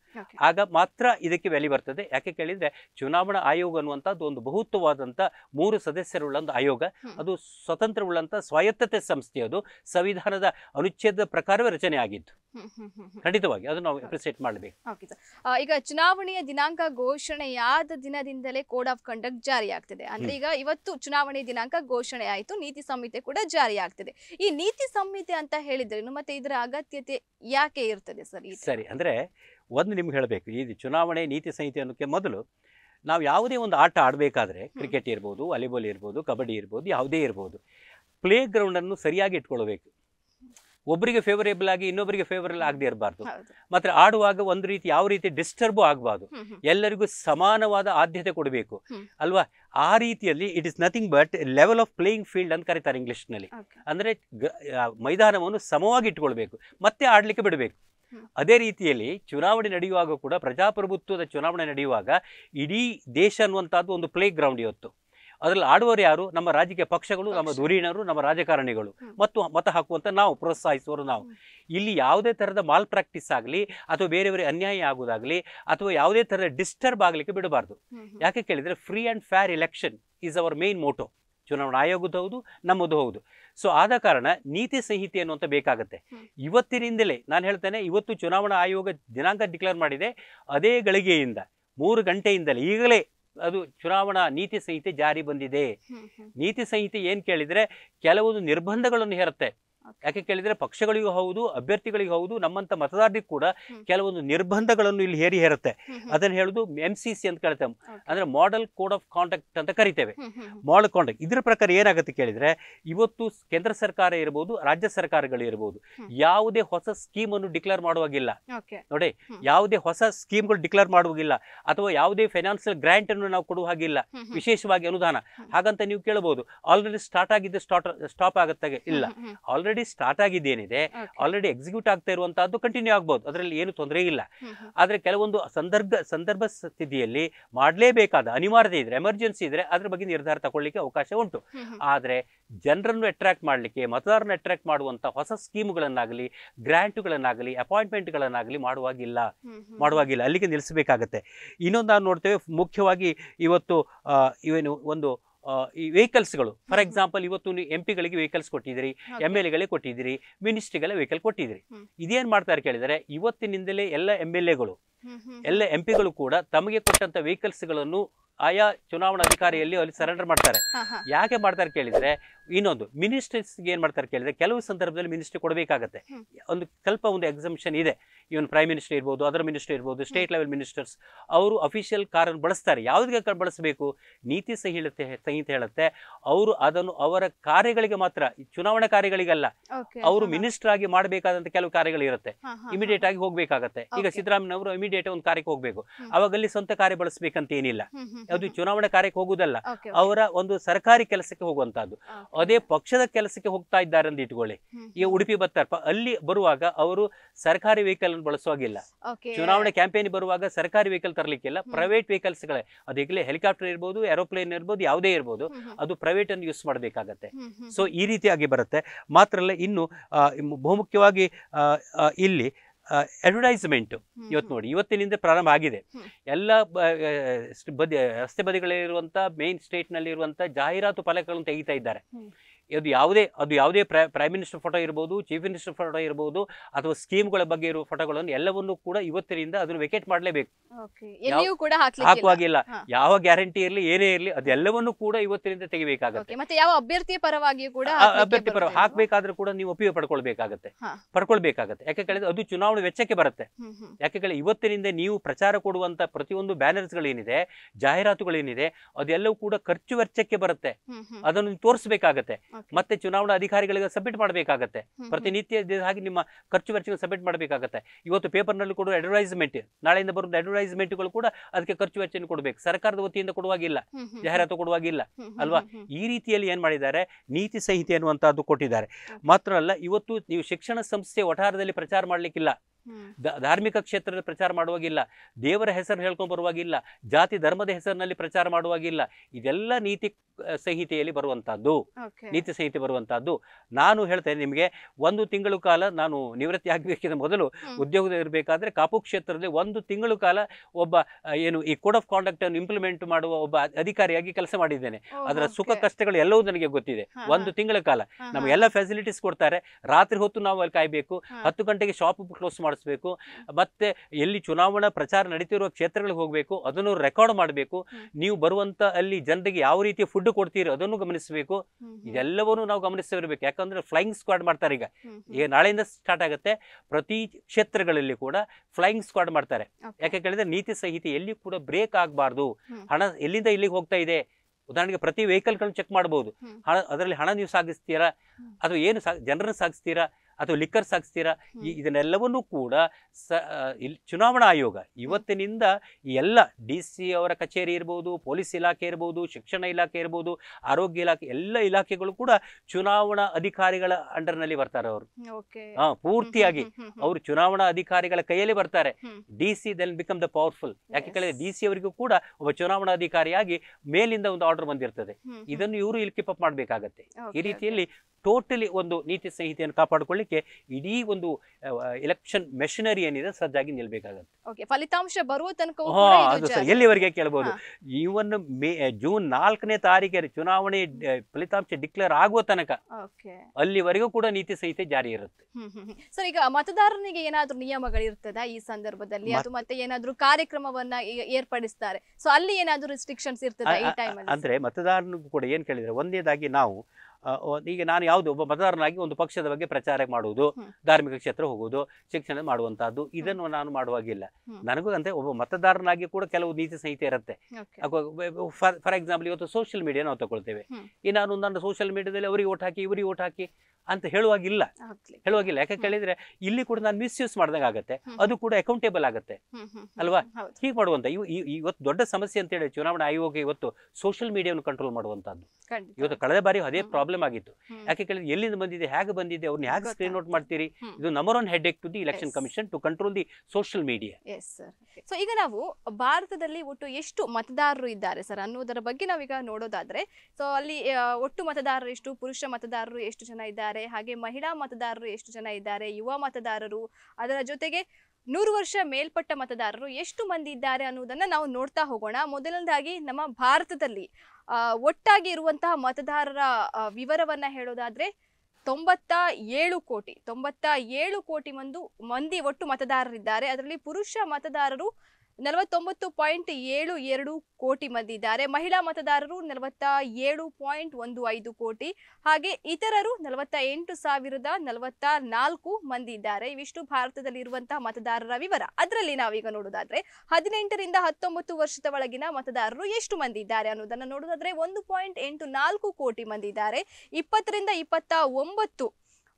ಆಗ ಮಾತ್ರ ಇದಕ್ಕೆ ವ್ಯಾಲಿ ಬರ್ತದೆ ಯಾಕೆ ಕೇಳಿದ್ರೆ ಚುನಾವಣಾ ಆಯೋಗ ಅನ್ನುವಂಥದ್ದು ಒಂದು ಬಹುತ್ವವಾದಂಥ ಮೂರು ಸದಸ್ಯರುಳ್ಳ ಒಂದು ಆಯೋಗ ಅದು ಸ್ವತಂತ್ರವುಳ್ಳಂಥ ಸ್ವಾಯತ್ತತೆ ಸಂಸ್ಥೆ ಅದು ಸಂವಿಧಾನದ ಅನುಚ್ಛೇದ ಪ್ರಕಾರವೇ ರಚನೆ ಆಗಿತ್ತು ಖಂಡಿತವಾಗಿ ಅದು ನಾವು ಅಪ್ರಿಸಿಯೇಟ್ ಮಾಡಬೇಕು ಈಗ ಚುನಾವಣೆಯ ದಿನಾಂಕ ಘೋಷಣೆಯಾದ ದಿನದಿಂದಲೇ ಕೋಡ್ ಆಫ್ ಕಂಡಕ್ಟ್ ಜಾರಿ ಆಗ್ತದೆ ಅಂದ್ರೆ ಈಗ ಇವತ್ತು ಚುನಾವಣೆ ದಿನಾಂಕ ಘೋಷಣೆ ಆಯಿತು ನೀತಿ ಸಂಹಿತೆ ಕೂಡ ಜಾರಿ ಆಗ್ತದೆ ಈ ನೀತಿ ಸಂಹಿತೆ ಅಂತ ಹೇಳಿದ್ರೆ ಮತ್ತೆ ಇದರ ಅಗತ್ಯತೆ ಯಾಕೆ ಇರ್ತದೆ ಸರ್ ಸರಿ ಅಂದ್ರೆ ಒಂದು ನಿಮ್ಗೆ ಹೇಳಬೇಕು ಈ ಚುನಾವಣೆ ನೀತಿ ಸಂಹಿತೆ ಅನ್ನೋಕ್ಕೆ ಮೊದಲು ನಾವು ಯಾವುದೇ ಒಂದು ಆಟ ಆಡಬೇಕಾದ್ರೆ ಕ್ರಿಕೆಟ್ ಇರ್ಬೋದು ವಾಲಿಬಾಲ್ ಇರ್ಬೋದು ಕಬಡ್ಡಿ ಇರ್ಬೋದು ಯಾವುದೇ ಇರ್ಬೋದು ಪ್ಲೇ ಗ್ರೌಂಡನ್ನು ಸರಿಯಾಗಿ ಇಟ್ಕೊಳ್ಬೇಕು ಒಬ್ಬರಿಗೆ ಫೇವರೇಬಲ್ ಆಗಿ ಇನ್ನೊಬ್ಬರಿಗೆ ಫೇವರಲ್ ಆಗದೆ ಇರಬಾರ್ದು ಮಾತ್ರ ಆಡುವಾಗ ಒಂದು ರೀತಿ ಯಾವ ರೀತಿ ಡಿಸ್ಟರ್ಬು ಆಗಬಾರ್ದು ಎಲ್ಲರಿಗೂ ಸಮಾನವಾದ ಆದ್ಯತೆ ಕೊಡಬೇಕು ಅಲ್ವಾ ಆ ರೀತಿಯಲ್ಲಿ it is nothing but level of playing field ಅಂತ ಕರೀತಾರೆ ಇಂಗ್ಲೀಷ್ನಲ್ಲಿ ಅಂದರೆ ಮೈದಾನವನ್ನು ಸಮವಾಗಿ ಇಟ್ಕೊಳ್ಬೇಕು ಮತ್ತೆ ಆಡಲಿಕ್ಕೆ ಬಿಡಬೇಕು ಅದೇ ರೀತಿಯಲ್ಲಿ ಚುನಾವಣೆ ನಡೆಯುವಾಗ ಕೂಡ ಪ್ರಜಾಪ್ರಭುತ್ವದ ಚುನಾವಣೆ ನಡೆಯುವಾಗ ಇಡೀ ದೇಶ ಅನ್ನುವಂಥದ್ದು ಒಂದು ಪ್ಲೇ ಗ್ರೌಂಡ್ ಇವತ್ತು ಅದರಲ್ಲಿ ಆಡುವರು ಯಾರು ನಮ್ಮ ರಾಜಕೀಯ ಪಕ್ಷಗಳು ನಮ್ಮ ಧುರೀಣರು ನಮ್ಮ ರಾಜಕಾರಣಿಗಳು ಮತ್ತು ಮತ ಹಾಕುವಂಥ ನಾವು ಪ್ರೋತ್ಸಾಹಿಸುವರು ನಾವು ಇಲ್ಲಿ ಯಾವುದೇ ಥರದ ಮಾಲ್ ಪ್ರಾಕ್ಟೀಸ್ ಆಗಲಿ ಅಥವಾ ಬೇರೆಯವರಿಗೆ ಅನ್ಯಾಯ ಆಗೋದಾಗಲಿ ಅಥವಾ ಯಾವುದೇ ಥರದ ಡಿಸ್ಟರ್ಬ್ ಆಗಲಿಕ್ಕೆ ಬಿಡಬಾರ್ದು ಯಾಕೆ ಕೇಳಿದರೆ free and fair election is our main motto ಚುನಾವಣಾ ಆಯೋಗದ ಹೌದು ನಮ್ಮದು ಹೌದು ಸೊ ಆದ ಕಾರಣ ನೀತಿ ಸಂಹಿತೆ ಅನ್ನುವಂಥ ಬೇಕಾಗುತ್ತೆ ಇವತ್ತಿನಿಂದಲೇ ನಾನು ಹೇಳ್ತೇನೆ ಇವತ್ತು ಚುನಾವಣಾ ಆಯೋಗ ದಿನಾಂಕ ಡಿಕ್ಲೇರ್ ಮಾಡಿದೆ ಅದೇ ಗಳಿಗೆಯಿಂದ ಮೂರು ಗಂಟೆಯಿಂದಲೇ ಈಗಲೇ ಅದು ಚುನಾವಣಾ ನೀತಿ ಸಂಹಿತೆ ಜಾರಿ ಬಂದಿದೆ ನೀತಿ ಸಂಹಿತೆ ಏನು ಕೇಳಿದರೆ ಕೆಲವೊಂದು ನಿರ್ಬಂಧಗಳನ್ನು ಹೇರುತ್ತೆ ಯಾಕೆ ಕೇಳಿದ್ರೆ ಪಕ್ಷಗಳಿಗೂ ಹೌದು ಅಭ್ಯರ್ಥಿಗಳಿಗೆ ಹೌದು ನಮ್ಮಂತ ಮತದಾರರಿಗೂ ಕೂಡ ಕೆಲವೊಂದು ನಿರ್ಬಂಧಗಳನ್ನು ಇಲ್ಲಿ ಹೇರಿ ಹೇರುತ್ತೆ ಅದನ್ನ ಹೇಳುದು ಎಂ ಅಂತ ಕೇಳ್ತೇವೆ ಅಂದ್ರೆ ಮಾಡಲ್ ಕೋಡ್ ಆಫ್ ಕಾಂಡಕ್ಟ್ ಅಂತ ಕರಿತೇವೆ ಮಾಡಲ್ ಕಾಂಡಕ್ಟ್ ಇದರ ಪ್ರಕಾರ ಏನಾಗುತ್ತೆ ಕೇಳಿದ್ರೆ ಇವತ್ತು ಕೇಂದ್ರ ಸರ್ಕಾರ ಇರಬಹುದು ರಾಜ್ಯ ಸರ್ಕಾರಗಳು ಇರಬಹುದು ಯಾವುದೇ ಹೊಸ ಸ್ಕೀಮ್ ಅನ್ನು ಡಿಕ್ಲೇರ್ ಮಾಡುವಾಗಿಲ್ಲ ನೋಡಿ ಯಾವುದೇ ಹೊಸ ಸ್ಕೀಮ್ಗಳು ಡಿಕ್ಲೇರ್ ಮಾಡುವಾಗಿಲ್ಲ ಅಥವಾ ಯಾವುದೇ ಫೈನಾನ್ಸಿಯಲ್ ಗ್ರಾಂಟ್ ಅನ್ನು ನಾವು ಕೊಡುವ ಹಾಗಿಲ್ಲ ವಿಶೇಷವಾಗಿ ಅನುದಾನ ಹಾಗಂತ ನೀವು ಕೇಳಬಹುದು ಆಲ್ರೆಡಿ ಸ್ಟಾರ್ಟ್ ಆಗಿದ್ದು ಸ್ಟಾಪ್ ಆಗುತ್ತೆ ಇಲ್ಲ ಆಲ್ರೆಡಿ ಆಲ್ರೆಡಿ ಸ್ಟಾರ್ಟ್ ಏನಿದೆ ಆಲ್ರೆಡಿ ಎಕ್ಸಿಕ್ಯೂಟ್ ಆಗ್ತಾ ಇರುವಂತಹದ್ದು ಕಂಟಿನ್ಯೂ ಆಗ್ಬಹುದು ಅದರಲ್ಲಿ ಏನು ತೊಂದರೆ ಇಲ್ಲ ಆದ್ರೆ ಕೆಲವೊಂದು ಸಂದರ್ಭ ಸಂದರ್ಭ ಸ್ಥಿತಿಯಲ್ಲಿ ಮಾಡಲೇಬೇಕಾದ ಅನಿವಾರ್ಯತೆ ಇದ್ರೆ ಎಮರ್ಜೆನ್ಸಿ ಇದ್ರೆ ಅದ್ರ ಬಗ್ಗೆ ನಿರ್ಧಾರ ತಗೊಳ್ಳಿಕ್ಕೆ ಅವಕಾಶ ಉಂಟು ಆದ್ರೆ ಜನರನ್ನು ಅಟ್ರಾಕ್ಟ್ ಮಾಡಲಿಕ್ಕೆ ಮತದಾರರನ್ನು ಅಟ್ರಾಕ್ಟ್ ಮಾಡುವಂತ ಹೊಸ ಸ್ಕೀಮ್ಗಳನ್ನಾಗಲಿ ಗ್ರಾಂಟ್ಗಳನ್ನಾಗಲಿ ಅಪಾಯಿಂಟ್ಮೆಂಟ್ಗಳನ್ನಾಗಲಿ ಮಾಡುವಾಗಿಲ್ಲ ಮಾಡುವಾಗಿಲ್ಲ ಅಲ್ಲಿಗೆ ನಿಲ್ಲಿಸಬೇಕಾಗತ್ತೆ ಇನ್ನೊಂದು ನಾವು ನೋಡ್ತೇವೆ ಮುಖ್ಯವಾಗಿ ಇವತ್ತು ಇವೇನು ಒಂದು ಈ ವೆಹಿಕಲ್ಸ್ಗಳು ಫಾರ್ ಎಕ್ಸಾಂಪಲ್ ಇವತ್ತು ನೀವು ಎಂ ಪಿಗಳಿಗೆ ವೆಹಿಕಲ್ಸ್ ಕೊಟ್ಟಿದ್ದೀರಿ ಎಮ್ ಎಲ್ ಎಗಳಿಗೆ ಕೊಟ್ಟಿದ್ದೀರಿ ಮಿನಿಸ್ಟ್ರಿಗಳ ವೆಹಿಕಲ್ ಕೊಟ್ಟಿದ್ದೀರಿ ಇದೇನ್ ಮಾಡ್ತಾರೆ ಕೇಳಿದರೆ ಇವತ್ತಿನಿಂದಲೇ ಎಲ್ಲ ಎಮ್ ಎಲ್ ಎಲ್ಲ ಎಂ ಪಿಗಳು ಕೂಡ ತಮಗೆ ಕೊಟ್ಟಂತ ವೆಹಿಕಲ್ಸ್ ಗಳನ್ನು ಆಯಾ ಚುನಾವಣಾ ಅಧಿಕಾರಿಯಲ್ಲಿ ಅಲ್ಲಿ ಸರೆಂಡರ್ ಮಾಡ್ತಾರೆ ಯಾಕೆ ಮಾಡ್ತಾರೆ ಕೇಳಿದ್ರೆ ಇನ್ನೊಂದು ಮಿನಿಸ್ಟರ್ಸ್ ಏನ್ ಮಾಡ್ತಾರೆ ಕೇಳಿದ್ರೆ ಕೆಲವು ಸಂದರ್ಭದಲ್ಲಿ ಮಿನಿಸ್ಟ್ರಿ ಕೊಡಬೇಕಾಗತ್ತೆ ಒಂದು ಸ್ವಲ್ಪ ಒಂದು ಎಕ್ಸಂಪ್ಷನ್ ಇದೆ ಇವನ್ ಪ್ರೈಮ್ ಮಿನಿಸ್ಟರ್ ಇರ್ಬೋದು ಅದರ ಮಿನಿಸ್ಟರ್ ಇರ್ಬೋದು ಸ್ಟೇಟ್ ಲೆವೆಲ್ ಮಿನಿಸ್ಟರ್ಸ್ ಅವರು ಅಫಿಷಿಯಲ್ ಕಾರನ್ನು ಬಳಸ್ತಾರೆ ಯಾವುದಕ್ಕೆ ಬಳಸಬೇಕು ನೀತಿ ಸಂಹಿತೆ ಸಂಹಿತೆ ಹೇಳುತ್ತೆ ಅವರು ಅದನ್ನು ಅವರ ಕಾರ್ಯಗಳಿಗೆ ಮಾತ್ರ ಚುನಾವಣಾ ಕಾರ್ಯಗಳಿಗಲ್ಲ ಅವರು ಮಿನಿಸ್ಟರ್ ಆಗಿ ಮಾಡಬೇಕಾದಂತ ಕೆಲವು ಕಾರ್ಯಗಳಿರುತ್ತೆ ಇಮಿಡಿಯೇಟ್ ಆಗಿ ಹೋಗ್ಬೇಕಾಗತ್ತೆ ಈಗ ಸಿದ್ದರಾಮಯ್ಯ ಅವರು ಇಮಿಡಿಯೇಟ್ ಒಂದು ಕಾರ್ಯಕ್ಕೆ ಹೋಗ್ಬೇಕು ಅವಾಗಲ್ಲಿ ಸ್ವಂತ ಕಾರ್ಯ ಬಳಸಬೇಕಂತ ಏನಿಲ್ಲ ಅದು ಚುನಾವಣೆ ಕಾರ್ಯಕ್ಕೆ ಹೋಗುದಲ್ಲ ಅವರ ಒಂದು ಸರ್ಕಾರಿ ಕೆಲಸಕ್ಕೆ ಹೋಗುವಂತಹದ್ದು ಅದೇ ಪಕ್ಷದ ಕೆಲಸಕ್ಕೆ ಹೋಗ್ತಾ ಇದ್ದಾರೆ ಅಂತ ಇಟ್ಕೊಳ್ಳಿ ಈ ಉಡುಪಿ ಬತ್ತರ್ಪ ಅಲ್ಲಿ ಬರುವಾಗ ಅವರು ಸರ್ಕಾರಿ ವೆಹಿಕಲ್ ಅನ್ನು ಬಳಸುವಾಗಿಲ್ಲ ಚುನಾವಣೆ ಕ್ಯಾಂಪೇನ್ ಬರುವಾಗ ಸರ್ಕಾರಿ ವೆಹಿಕಲ್ ತರಲಿಕ್ಕಿಲ್ಲ ಪ್ರೈವೇಟ್ ವೆಹಿಕಲ್ಸ್ ಗಳೇ ಅದಕ್ಕೆ ಹೆಲಿಕಾಪ್ಟರ್ ಇರ್ಬೋದು ಏರೋಪ್ಲೇನ್ ಇರ್ಬೋದು ಯಾವುದೇ ಇರ್ಬೋದು ಅದು ಪ್ರೈವೇಟ್ ಅನ್ನು ಯೂಸ್ ಮಾಡಬೇಕಾಗತ್ತೆ ಸೊ ಈ ರೀತಿಯಾಗಿ ಬರುತ್ತೆ ಮಾತ್ರ ಅಲ್ಲ ಇನ್ನು ಬಹುಮುಖ್ಯವಾಗಿ ಇಲ್ಲಿ ಅಡ್ವರ್ಟೈಸ್ಮೆಂಟ್ ಇವತ್ತು ನೋಡಿ ಇವತ್ತಿನಿಂದ ಪ್ರಾರಂಭ ಆಗಿದೆ ಎಲ್ಲ ಬದಿ ರಸ್ತೆ ಬದಿಗಳಲ್ಲಿರುವಂಥ ಮೇನ್ ನಲ್ಲಿರುವಂತಹ ಜಾಹೀರಾತು ಫಲಕಗಳನ್ನು ತೆಗಿತಾ ಇದ್ದಾರೆ ಅದು ಯಾವುದೇ ಅದು ಯಾವುದೇ ಪ್ರೈಮ್ ಮಿನಿಸ್ಟರ್ ಫೋಟೋ ಇರ್ಬೋದು ಚೀಫ್ ಮಿನಿಸ್ಟರ್ ಫೋಟೋ ಇರ್ಬೋದು ಅಥವಾ ಸ್ಕೀಮ್ಗಳ ಬಗ್ಗೆ ಇರುವ ಫೋಟೋಗಳನ್ನು ಎಲ್ಲವನ್ನೂ ಕೂಡ ಇವತ್ತಿನಿಂದ ಅದನ್ನು ವೆಕೇಟ್ ಮಾಡಲೇಬೇಕು ಹಾಕುವಾಗಿಲ್ಲ ಯಾವ ಗ್ಯಾರಂಟಿ ಇರಲಿ ಏನೇ ಇರಲಿ ಅದೆಲ್ಲವನ್ನು ಕೂಡ ಇವತ್ತಿನಿಂದ ತೆಗಿಬೇಕಾಗುತ್ತೆ ಅಭ್ಯರ್ಥಿ ಯಾವ ಪರವಾಗಿ ಕೂಡ ಅಭ್ಯರ್ಥಿ ಪರ ಹಾಕಬೇಕಾದ್ರೂ ಕೂಡ ನೀವು ಉಪಯೋಗ ಪಡ್ಕೊಳ್ಬೇಕಾಗತ್ತೆ ಪಡ್ಕೊಳ್ಬೇಕಾಗತ್ತೆ ಯಾಕೆ ಕೇಳಿದ್ರೆ ಅದು ಚುನಾವಣೆ ವೆಚ್ಚಕ್ಕೆ ಬರುತ್ತೆ ಯಾಕೆ ಇವತ್ತಿನಿಂದ ನೀವು ಪ್ರಚಾರ ಕೊಡುವಂತ ಪ್ರತಿಯೊಂದು ಬ್ಯಾನರ್ಸ್ ಗಳೇನಿದೆ ಜಾಹೀರಾತುಗಳೇನಿದೆ ಅದೆಲ್ಲವೂ ಕೂಡ ಖರ್ಚು ವೆಚ್ಚಕ್ಕೆ ಬರುತ್ತೆ ಅದನ್ನು ತೋರಿಸಬೇಕಾಗತ್ತೆ ಮತ್ತೆ ಚುನಾವಣಾ ಅಧಿಕಾರಿಗಳಿಗೆ ಸಬ್ಮಿಟ್ ಮಾಡಬೇಕಾಗತ್ತೆ ಪ್ರತಿನಿತ್ಯ ಹಾಗೆ ನಿಮ್ಮ ಖರ್ಚು ವೆಚ್ಚಗಳು ಸಬ್ಮಿಟ್ ಮಾಡಬೇಕಾಗತ್ತೆ ಇವತ್ತು ಪೇಪರ್ನಲ್ಲಿ ಕೊಡುವ ಅಡ್ವರ್ಟೈಸ್ಮೆಂಟ್ ನಾಳೆಯಿಂದ ಬರುವ ಅಡ್ವರ್ಟೈಸ್ಮೆಂಟ್ಗಳು ಕೂಡ ಅದಕ್ಕೆ ಖರ್ಚು ವೆಚ್ಚನ್ನು ಕೊಡಬೇಕು ಸರ್ಕಾರದ ವತಿಯಿಂದ ಕೊಡುವಾಗಿಲ್ಲ ಜಾಹೀರಾತು ಕೊಡುವಾಗಿಲ್ಲ ಅಲ್ವಾ ಈ ರೀತಿಯಲ್ಲಿ ಏನ್ ಮಾಡಿದ್ದಾರೆ ನೀತಿ ಸಂಹಿತೆ ಅನ್ನುವಂತಹದ್ದು ಕೊಟ್ಟಿದ್ದಾರೆ ಮಾತ್ರ ಅಲ್ಲ ಇವತ್ತು ನೀವು ಶಿಕ್ಷಣ ಸಂಸ್ಥೆ ವಠಾರದಲ್ಲಿ ಪ್ರಚಾರ ಮಾಡಲಿಕ್ಕಿಲ್ಲ ಧಾರ್ಮಿಕ ಕ್ಷೇತ್ರದಲ್ಲಿ ಪ್ರಚಾರ ಮಾಡುವಾಗಿಲ್ಲ ದೇವರ ಹೆಸರು ಹೇಳ್ಕೊಂಡು ಬರುವಾಗಿಲ್ಲ ಜಾತಿ ಧರ್ಮದ ಹೆಸರಿನಲ್ಲಿ ಪ್ರಚಾರ ಮಾಡುವಾಗಿಲ್ಲ ಇದೆಲ್ಲ ನೀತಿ ಸಂಹಿತೆಯಲ್ಲಿ ಬರುವಂತಹದ್ದು ನೀತಿ ಸಂಹಿತೆ ಬರುವಂತಹದ್ದು ನಾನು ಹೇಳ್ತೇನೆ ನಿಮಗೆ ಒಂದು ತಿಂಗಳು ಕಾಲ ನಾನು ನಿವೃತ್ತಿ ಆಗಬೇಕಿದ್ದ ಮೊದಲು ಉದ್ಯೋಗದಲ್ಲಿ ಇರಬೇಕಾದ್ರೆ ಕಾಪು ಕ್ಷೇತ್ರದಲ್ಲಿ ಒಂದು ತಿಂಗಳು ಕಾಲ ಒಬ್ಬ ಏನು ಈ ಕೋಡ್ ಆಫ್ ಕಾಂಡಕ್ಟ್ ಅನ್ನು ಇಂಪ್ಲಿಮೆಂಟ್ ಮಾಡುವ ಒಬ್ಬ ಅಧಿಕಾರಿಯಾಗಿ ಕೆಲಸ ಮಾಡಿದ್ದೇನೆ ಅದರ ಸುಖ ಕಷ್ಟಗಳು ಎಲ್ಲವೂ ನನಗೆ ಗೊತ್ತಿದೆ ಒಂದು ತಿಂಗಳ ಕಾಲ ನಮಗೆಲ್ಲ ಫೆಸಿಲಿಟೀಸ್ ಕೊಡ್ತಾರೆ ರಾತ್ರಿ ಹೊತ್ತು ನಾವು ಅಲ್ಲಿ ಕಾಯಬೇಕು ಹತ್ತು ಗಂಟೆಗೆ ಶಾಪ್ ಕ್ಲೋಸ್ ಮಾಡಿ ಮಾಡಿಸ್ಬೇಕು ಮತ್ತು ಎಲ್ಲಿ ಚುನಾವಣಾ ಪ್ರಚಾರ ನಡೀತಿರುವ ಕ್ಷೇತ್ರಗಳಿಗೆ ಹೋಗಬೇಕು ಅದನ್ನು ರೆಕಾರ್ಡ್ ಮಾಡಬೇಕು ನೀವು ಬರುವಂಥ ಅಲ್ಲಿ ಜನರಿಗೆ ಯಾವ ರೀತಿ ಫುಡ್ ಕೊಡ್ತೀರಿ ಅದನ್ನು ಗಮನಿಸಬೇಕು ಇದೆಲ್ಲವನ್ನು ನಾವು ಗಮನಿಸಿರಬೇಕು ಯಾಕಂದರೆ ಫ್ಲೈಯಿಂಗ್ ಸ್ಕ್ವಾಡ್ ಮಾಡ್ತಾರೆ ಈಗ ಈಗ ನಾಳೆಯಿಂದ ಸ್ಟಾರ್ಟ್ ಆಗುತ್ತೆ ಪ್ರತಿ ಕ್ಷೇತ್ರಗಳಲ್ಲಿ ಕೂಡ ಫ್ಲೈಯಿಂಗ್ ಸ್ಕ್ವಾಡ್ ಮಾಡ್ತಾರೆ ಯಾಕೆ ಕೇಳಿದ್ರೆ ನೀತಿ ಸಂಹಿತೆ ಎಲ್ಲಿ ಕೂಡ ಬ್ರೇಕ್ ಆಗಬಾರ್ದು ಹಣ ಎಲ್ಲಿಂದ ಇಲ್ಲಿಗೆ ಹೋಗ್ತಾ ಇದೆ ಉದಾಹರಣೆಗೆ ಪ್ರತಿ ವೆಹಿಕಲ್ಗಳನ್ನ ಚೆಕ್ ಮಾಡಬಹುದು ಹಣ ಅದರಲ್ಲಿ ಹಣ ನೀವು ಸಾಗಿಸ್ತೀರಾ ಅಥವಾ ಏನು ಸಾ ಜನರನ್ನು ಸಾಗಿಸ್ತೀರಾ ಅಥವಾ ಲಿಕ್ಕರ್ ಸಾಗಿಸ್ತೀರಾ ಇದನ್ನೆಲ್ಲವನ್ನೂ ಕೂಡ ಸ ಚುನಾವಣಾ ಆಯೋಗ ಇವತ್ತಿನಿಂದ ಎಲ್ಲ ಡಿ ಸಿ ಅವರ ಕಚೇರಿ ಇರ್ಬೋದು ಪೊಲೀಸ್ ಇಲಾಖೆ ಇರ್ಬೋದು ಶಿಕ್ಷಣ ಇಲಾಖೆ ಇರ್ಬೋದು ಆರೋಗ್ಯ ಇಲಾಖೆ ಎಲ್ಲ ಇಲಾಖೆಗಳು ಕೂಡ ಚುನಾವಣಾ ಅಧಿಕಾರಿಗಳ ಅಂಡರ್ನಲ್ಲಿ ಬರ್ತಾರೆ ಅವರು ಹಾ ಪೂರ್ತಿಯಾಗಿ ಅವರು ಚುನಾವಣಾ ಅಧಿಕಾರಿಗಳ ಕೈಯಲ್ಲಿ ಬರ್ತಾರೆ D C then become the powerful ಯಾಕೆ ಕೇಳಿದ್ರೆ ಡಿ ಸಿ ಅವರಿಗೂ ಕೂಡ ಒಬ್ಬ ಚುನಾವಣಾ ಅಧಿಕಾರಿಯಾಗಿ ಮೇಲಿಂದ ಒಂದು ಆರ್ಡರ್ ಬಂದಿರ್ತದೆ ಇದನ್ನು ಇವರು ಇಲ್ಲಿ ಕಿಪ್ ಅಪ್ ಮಾಡಬೇಕಾಗತ್ತೆ ಈ ರೀತಿಯಲ್ಲಿ ಟೋಟಲಿ ಒಂದು ನೀತಿ ಸಂಹಿತೆಯನ್ನು ಕಾಪಾಡಿಕೊಳ್ಳಿಕ್ಕೆ ಇಡೀ ಒಂದು ಎಲೆಕ್ಷನ್ ಮೆಷಿನರಿ ಏನಿದೆ ಸಜ್ಜಾಗಿ ನಿಲ್ಬೇಕಾಗುತ್ತೆ ಫಲಿತಾಂಶ ಬರುವ ತನಕ ಎಲ್ಲಿವರೆಗೆ ಕೇಳಬಹುದು ಇವನ್ ಮೇ ಜೂನ್ ನಾಲ್ಕನೇ ತಾರೀಕೆ ಚುನಾವಣೆ ಫಲಿತಾಂಶ ಡಿಕ್ಲೇರ್ ಆಗುವ ತನಕ ಅಲ್ಲಿವರೆಗೂ ಕೂಡ ನೀತಿ ಸಂಹಿತೆ ಜಾರಿ ಇರುತ್ತೆ ಸರ್ ಈಗ ಮತದಾರನಿಗೆ ಏನಾದ್ರೂ ನಿಯಮಗಳಿರ್ತದ ಈ ಸಂದರ್ಭದಲ್ಲಿ ಅದು ಮತ್ತೆ ಏನಾದ್ರೂ ಕಾರ್ಯಕ್ರಮವನ್ನ ಏರ್ಪಡಿಸ್ತಾರೆ ಸೊ ಅಲ್ಲಿ ಏನಾದ್ರೂ ರಿಸ್ಟ್ರಿಕ್ಷನ್ಸ್ ಇರ್ತದೆ ಅಂದ್ರೆ ಮತದಾರನಿಗೂ ಕೂಡ ಏನ್ ಕೇಳಿದ್ರೆ ಒಂದೇದಾಗಿ ನಾವು ಈಗ ನಾನು ಯಾವುದು ಒಬ್ಬ ಮತದಾರನಾಗಿ ಒಂದು ಪಕ್ಷದ ಬಗ್ಗೆ ಪ್ರಚಾರ ಮಾಡುವುದು ಧಾರ್ಮಿಕ ಕ್ಷೇತ್ರ ಹೋಗುವುದು ಶಿಕ್ಷಣ ಮಾಡುವಂತಹದ್ದು ಇದನ್ನು ನಾನು ಮಾಡುವಾಗಿಲ್ಲ ನನಗೂ ಅಂತೆ ಒಬ್ಬ ಮತದಾರನಾಗಿ ಕೂಡ ಕೆಲವು ನೀತಿ ಸಂಹಿತೆ ಇರುತ್ತೆ ಫಾರ್ ಎಕ್ಸಾಂಪಲ್ ಇವತ್ತು ಸೋಷಿಯಲ್ ಮೀಡಿಯಾ ನಾವು ತಗೊಳ್ತೇವೆ ಈ ನಾನು ನನ್ನ ಸೋಷಿಯಲ್ ಮೀಡಿಯಾದಲ್ಲಿ ಅವರಿಗೆ ಓಟ್ ಹಾಕಿ ಇವರಿಗೆ ಓಟ್ ಹಾಕಿ ಅಂತ ಹೇಳುವಾಗಿಲ್ಲ ಹೇಳುವಾಗಿಲ್ಲ ಯಾಕೆ ಕೇಳಿದ್ರೆ ಇಲ್ಲಿ ಕೂಡ ನಾನು ಯೂಸ್ ಮಾಡ್ದಂಗೆ ಆಗುತ್ತೆ ಅದು ಕೂಡ ಅಕೌಂಟೇಬಲ್ ಆಗುತ್ತೆ ಅಲ್ವಾ ಹೀಗೆ ಮಾಡುವಂತ ಇವತ್ತು ದೊಡ್ಡ ಸಮಸ್ಯೆ ಅಂತ ಹೇಳಿ ಚುನಾವಣಾ ಆಯೋಗ ಇವತ್ತು ಸೋಷಿಯಲ್ ಮೀಡಿಯಾವನ್ನು ಕಂಟ್ರೋಲ್ ಮಾಡುವಂತದ್ದು ಇವತ್ತು ಕಳೆದ ಬಾರಿ ಅದೇ ಪ್ರಾಬ್ಲಮ್ ಆಗಿತ್ತು ಯಾಕೆ ಕೇಳಿದ್ರೆ ಎಲ್ಲಿಂದ ಬಂದಿದೆ ಹೇಗೆ ಬಂದಿದೆ ಅವ್ರನ್ನ ಹೇಗೆ ಸ್ಕ್ರೀನ್ ಔಟ್ ಮಾಡ್ತೀರಿ ಇದು number one head to the election commission to control the social media so ಈಗ ನಾವು ಭಾರತದಲ್ಲಿ ಒಟ್ಟು ಎಷ್ಟು ಮತದಾರರು ಇದ್ದಾರೆ ಸರ್ ಅನ್ನೋದರ ಬಗ್ಗೆ ನಾವೀಗ ನೋಡೋದಾದ್ರೆ ಸೊ ಅಲ್ಲಿ ಒಟ್ಟು ಮತದಾರರು ಎಷ್ಟು ಪುರುಷ ಮತದಾರರು ಎಷ್ಟು ಜನ ಇದ್ದಾರೆ ಇದ್ದಾರೆ ಹಾಗೆ ಮಹಿಳಾ ಮತದಾರರು ಎಷ್ಟು ಜನ ಇದ್ದಾರೆ ಯುವ ಮತದಾರರು ಅದರ ಜೊತೆಗೆ ನೂರು ವರ್ಷ ಮೇಲ್ಪಟ್ಟ ಮತದಾರರು ಎಷ್ಟು ಮಂದಿ ಇದ್ದಾರೆ ಅನ್ನೋದನ್ನ ನಾವು ನೋಡ್ತಾ ಹೋಗೋಣ ಮೊದಲನೇದಾಗಿ ನಮ್ಮ ಭಾರತದಲ್ಲಿ ಒಟ್ಟಾಗಿ ಇರುವಂತಹ ಮತದಾರರ ವಿವರವನ್ನ ಹೇಳೋದಾದ್ರೆ ತೊಂಬತ್ತ ಏಳು ಕೋಟಿ ತೊಂಬತ್ತ ಏಳು ಕೋಟಿ ಮಂದು ಮಂದಿ ಒಟ್ಟು ಮತದಾರರಿದ್ದಾರೆ ಅದರಲ್ಲಿ ಪುರುಷ ಮತದಾರರು ನಲವತ್ತೊಂಬತ್ತು ಪಾಯಿಂಟ್ ಏಳು ಎರಡು ಕೋಟಿ ಮಂದಿ ಇದ್ದಾರೆ ಮಹಿಳಾ ಮತದಾರರು ನಲವತ್ತ ಏಳು ಪಾಯಿಂಟ್ ಒಂದು ಐದು ಕೋಟಿ ಹಾಗೆ ಇತರರು ನಲವತ್ತ ಎಂಟು ಸಾವಿರದ ನಲವತ್ತ ನಾಲ್ಕು ಮಂದಿ ಇದ್ದಾರೆ ಇವಿಷ್ಟು ಭಾರತದಲ್ಲಿ ಇರುವಂತಹ ಮತದಾರರ ವಿವರ ಅದರಲ್ಲಿ ನಾವೀಗ ನೋಡೋದಾದ್ರೆ ಹದಿನೆಂಟರಿಂದ ಹತ್ತೊಂಬತ್ತು ವರ್ಷದ ಒಳಗಿನ ಮತದಾರರು ಎಷ್ಟು ಮಂದಿ ಇದ್ದಾರೆ ಅನ್ನೋದನ್ನ ನೋಡೋದಾದ್ರೆ ಒಂದು ಪಾಯಿಂಟ್ ಎಂಟು ನಾಲ್ಕು ಕೋಟಿ ಮಂದಿ ಇದ್ದಾರೆ ಇಪ್ಪತ್ತರಿಂದ ಇಪ್ಪತ್ತ ಒಂಬತ್ತು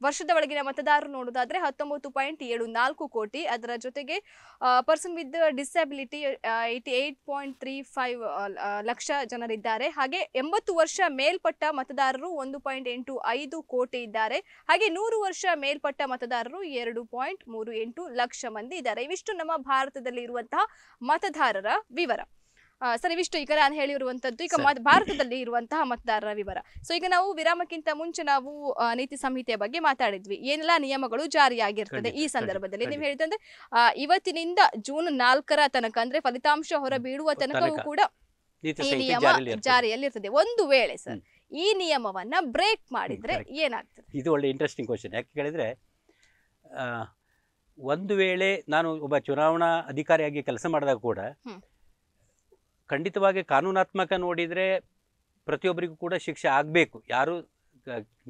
ವರ್ಷದ ಒಳಗಿನ ಮತದಾರರು ನೋಡೋದಾದ್ರೆ ಹತ್ತೊಂಬತ್ತು ಪಾಯಿಂಟ್ ಏಳು ನಾಲ್ಕು ಕೋಟಿ ಅದರ ಜೊತೆಗೆ person with disability eighty eight point three five lakh ಜನರಿದ್ದಾರೆ ಹಾಗೆ ಎಂಬತ್ತು ವರ್ಷ ಮೇಲ್ಪಟ್ಟ ಮತದಾರರು ಒಂದು ಪಾಯಿಂಟ್ ಎಂಟು ಐದು ಕೋಟಿ ಇದ್ದಾರೆ ಹಾಗೆ ನೂರು ವರ್ಷ ಮೇಲ್ಪಟ್ಟ ಮತದಾರರು ಎರಡು ಪಾಯಿಂಟ್ ಮೂರು ಎಂಟು ಲಕ್ಷ ಮಂದಿ ಇದ್ದಾರೆ ಇವಿಷ್ಟು ನಮ್ಮ ಭಾರತದಲ್ಲಿ ಇರುವಂತಹ ಮತದಾರರ ವಿವರ ಸರ್ ಇಷ್ಟು ಈಗ ನಾನು ಹೇಳಿರುವಂತದ್ದು ಈಗ ಭಾರತದಲ್ಲಿ ಇರುವಂತಹ ಮತದಾರರ ವಿವರ ಸೊ ಈಗ ನಾವು ವಿರಾಮಕ್ಕಿಂತ ಮುಂಚೆ ನಾವು ನೀತಿ ಸಂಹಿತೆಯ ಬಗ್ಗೆ ಮಾತಾಡಿದ್ವಿ ಏನೆಲ್ಲ ನಿಯಮಗಳು ಜಾರಿಯಾಗಿರ್ತದೆ ಈ ಸಂದರ್ಭದಲ್ಲಿ ನೀವು ಹೇಳಿದ್ರೆ ಇವತ್ತಿನಿಂದ ಜೂನ್ ನಾಲ್ಕರ ತನಕ ಅಂದ್ರೆ ಫಲಿತಾಂಶ ಹೊರಬೀಳುವ ತನಕವೂ ಕೂಡ ಈ ನಿಯಮ ಜಾರಿಯಲ್ಲಿರ್ತದೆ ಒಂದು ವೇಳೆ ಸರ್ ಈ ನಿಯಮವನ್ನ ಬ್ರೇಕ್ ಮಾಡಿದ್ರೆ ಏನಾಗ್ತದೆ ಇದು ಒಳ್ಳೆ ಇಂಟ್ರೆಸ್ಟಿಂಗ್ ಕ್ವಶನ್ ಯಾಕೆ ಕೇಳಿದ್ರೆ ಒಂದು ವೇಳೆ ನಾನು ಒಬ್ಬ ಚುನಾವಣಾ ಅಧಿಕಾರಿಯಾಗಿ ಕೆಲಸ ಮಾಡಿದಾಗ ಕೂಡ ಖಂಡಿತವಾಗಿ ಕಾನೂನಾತ್ಮಕ ನೋಡಿದರೆ ಪ್ರತಿಯೊಬ್ಬರಿಗೂ ಕೂಡ ಶಿಕ್ಷೆ ಆಗಬೇಕು ಯಾರು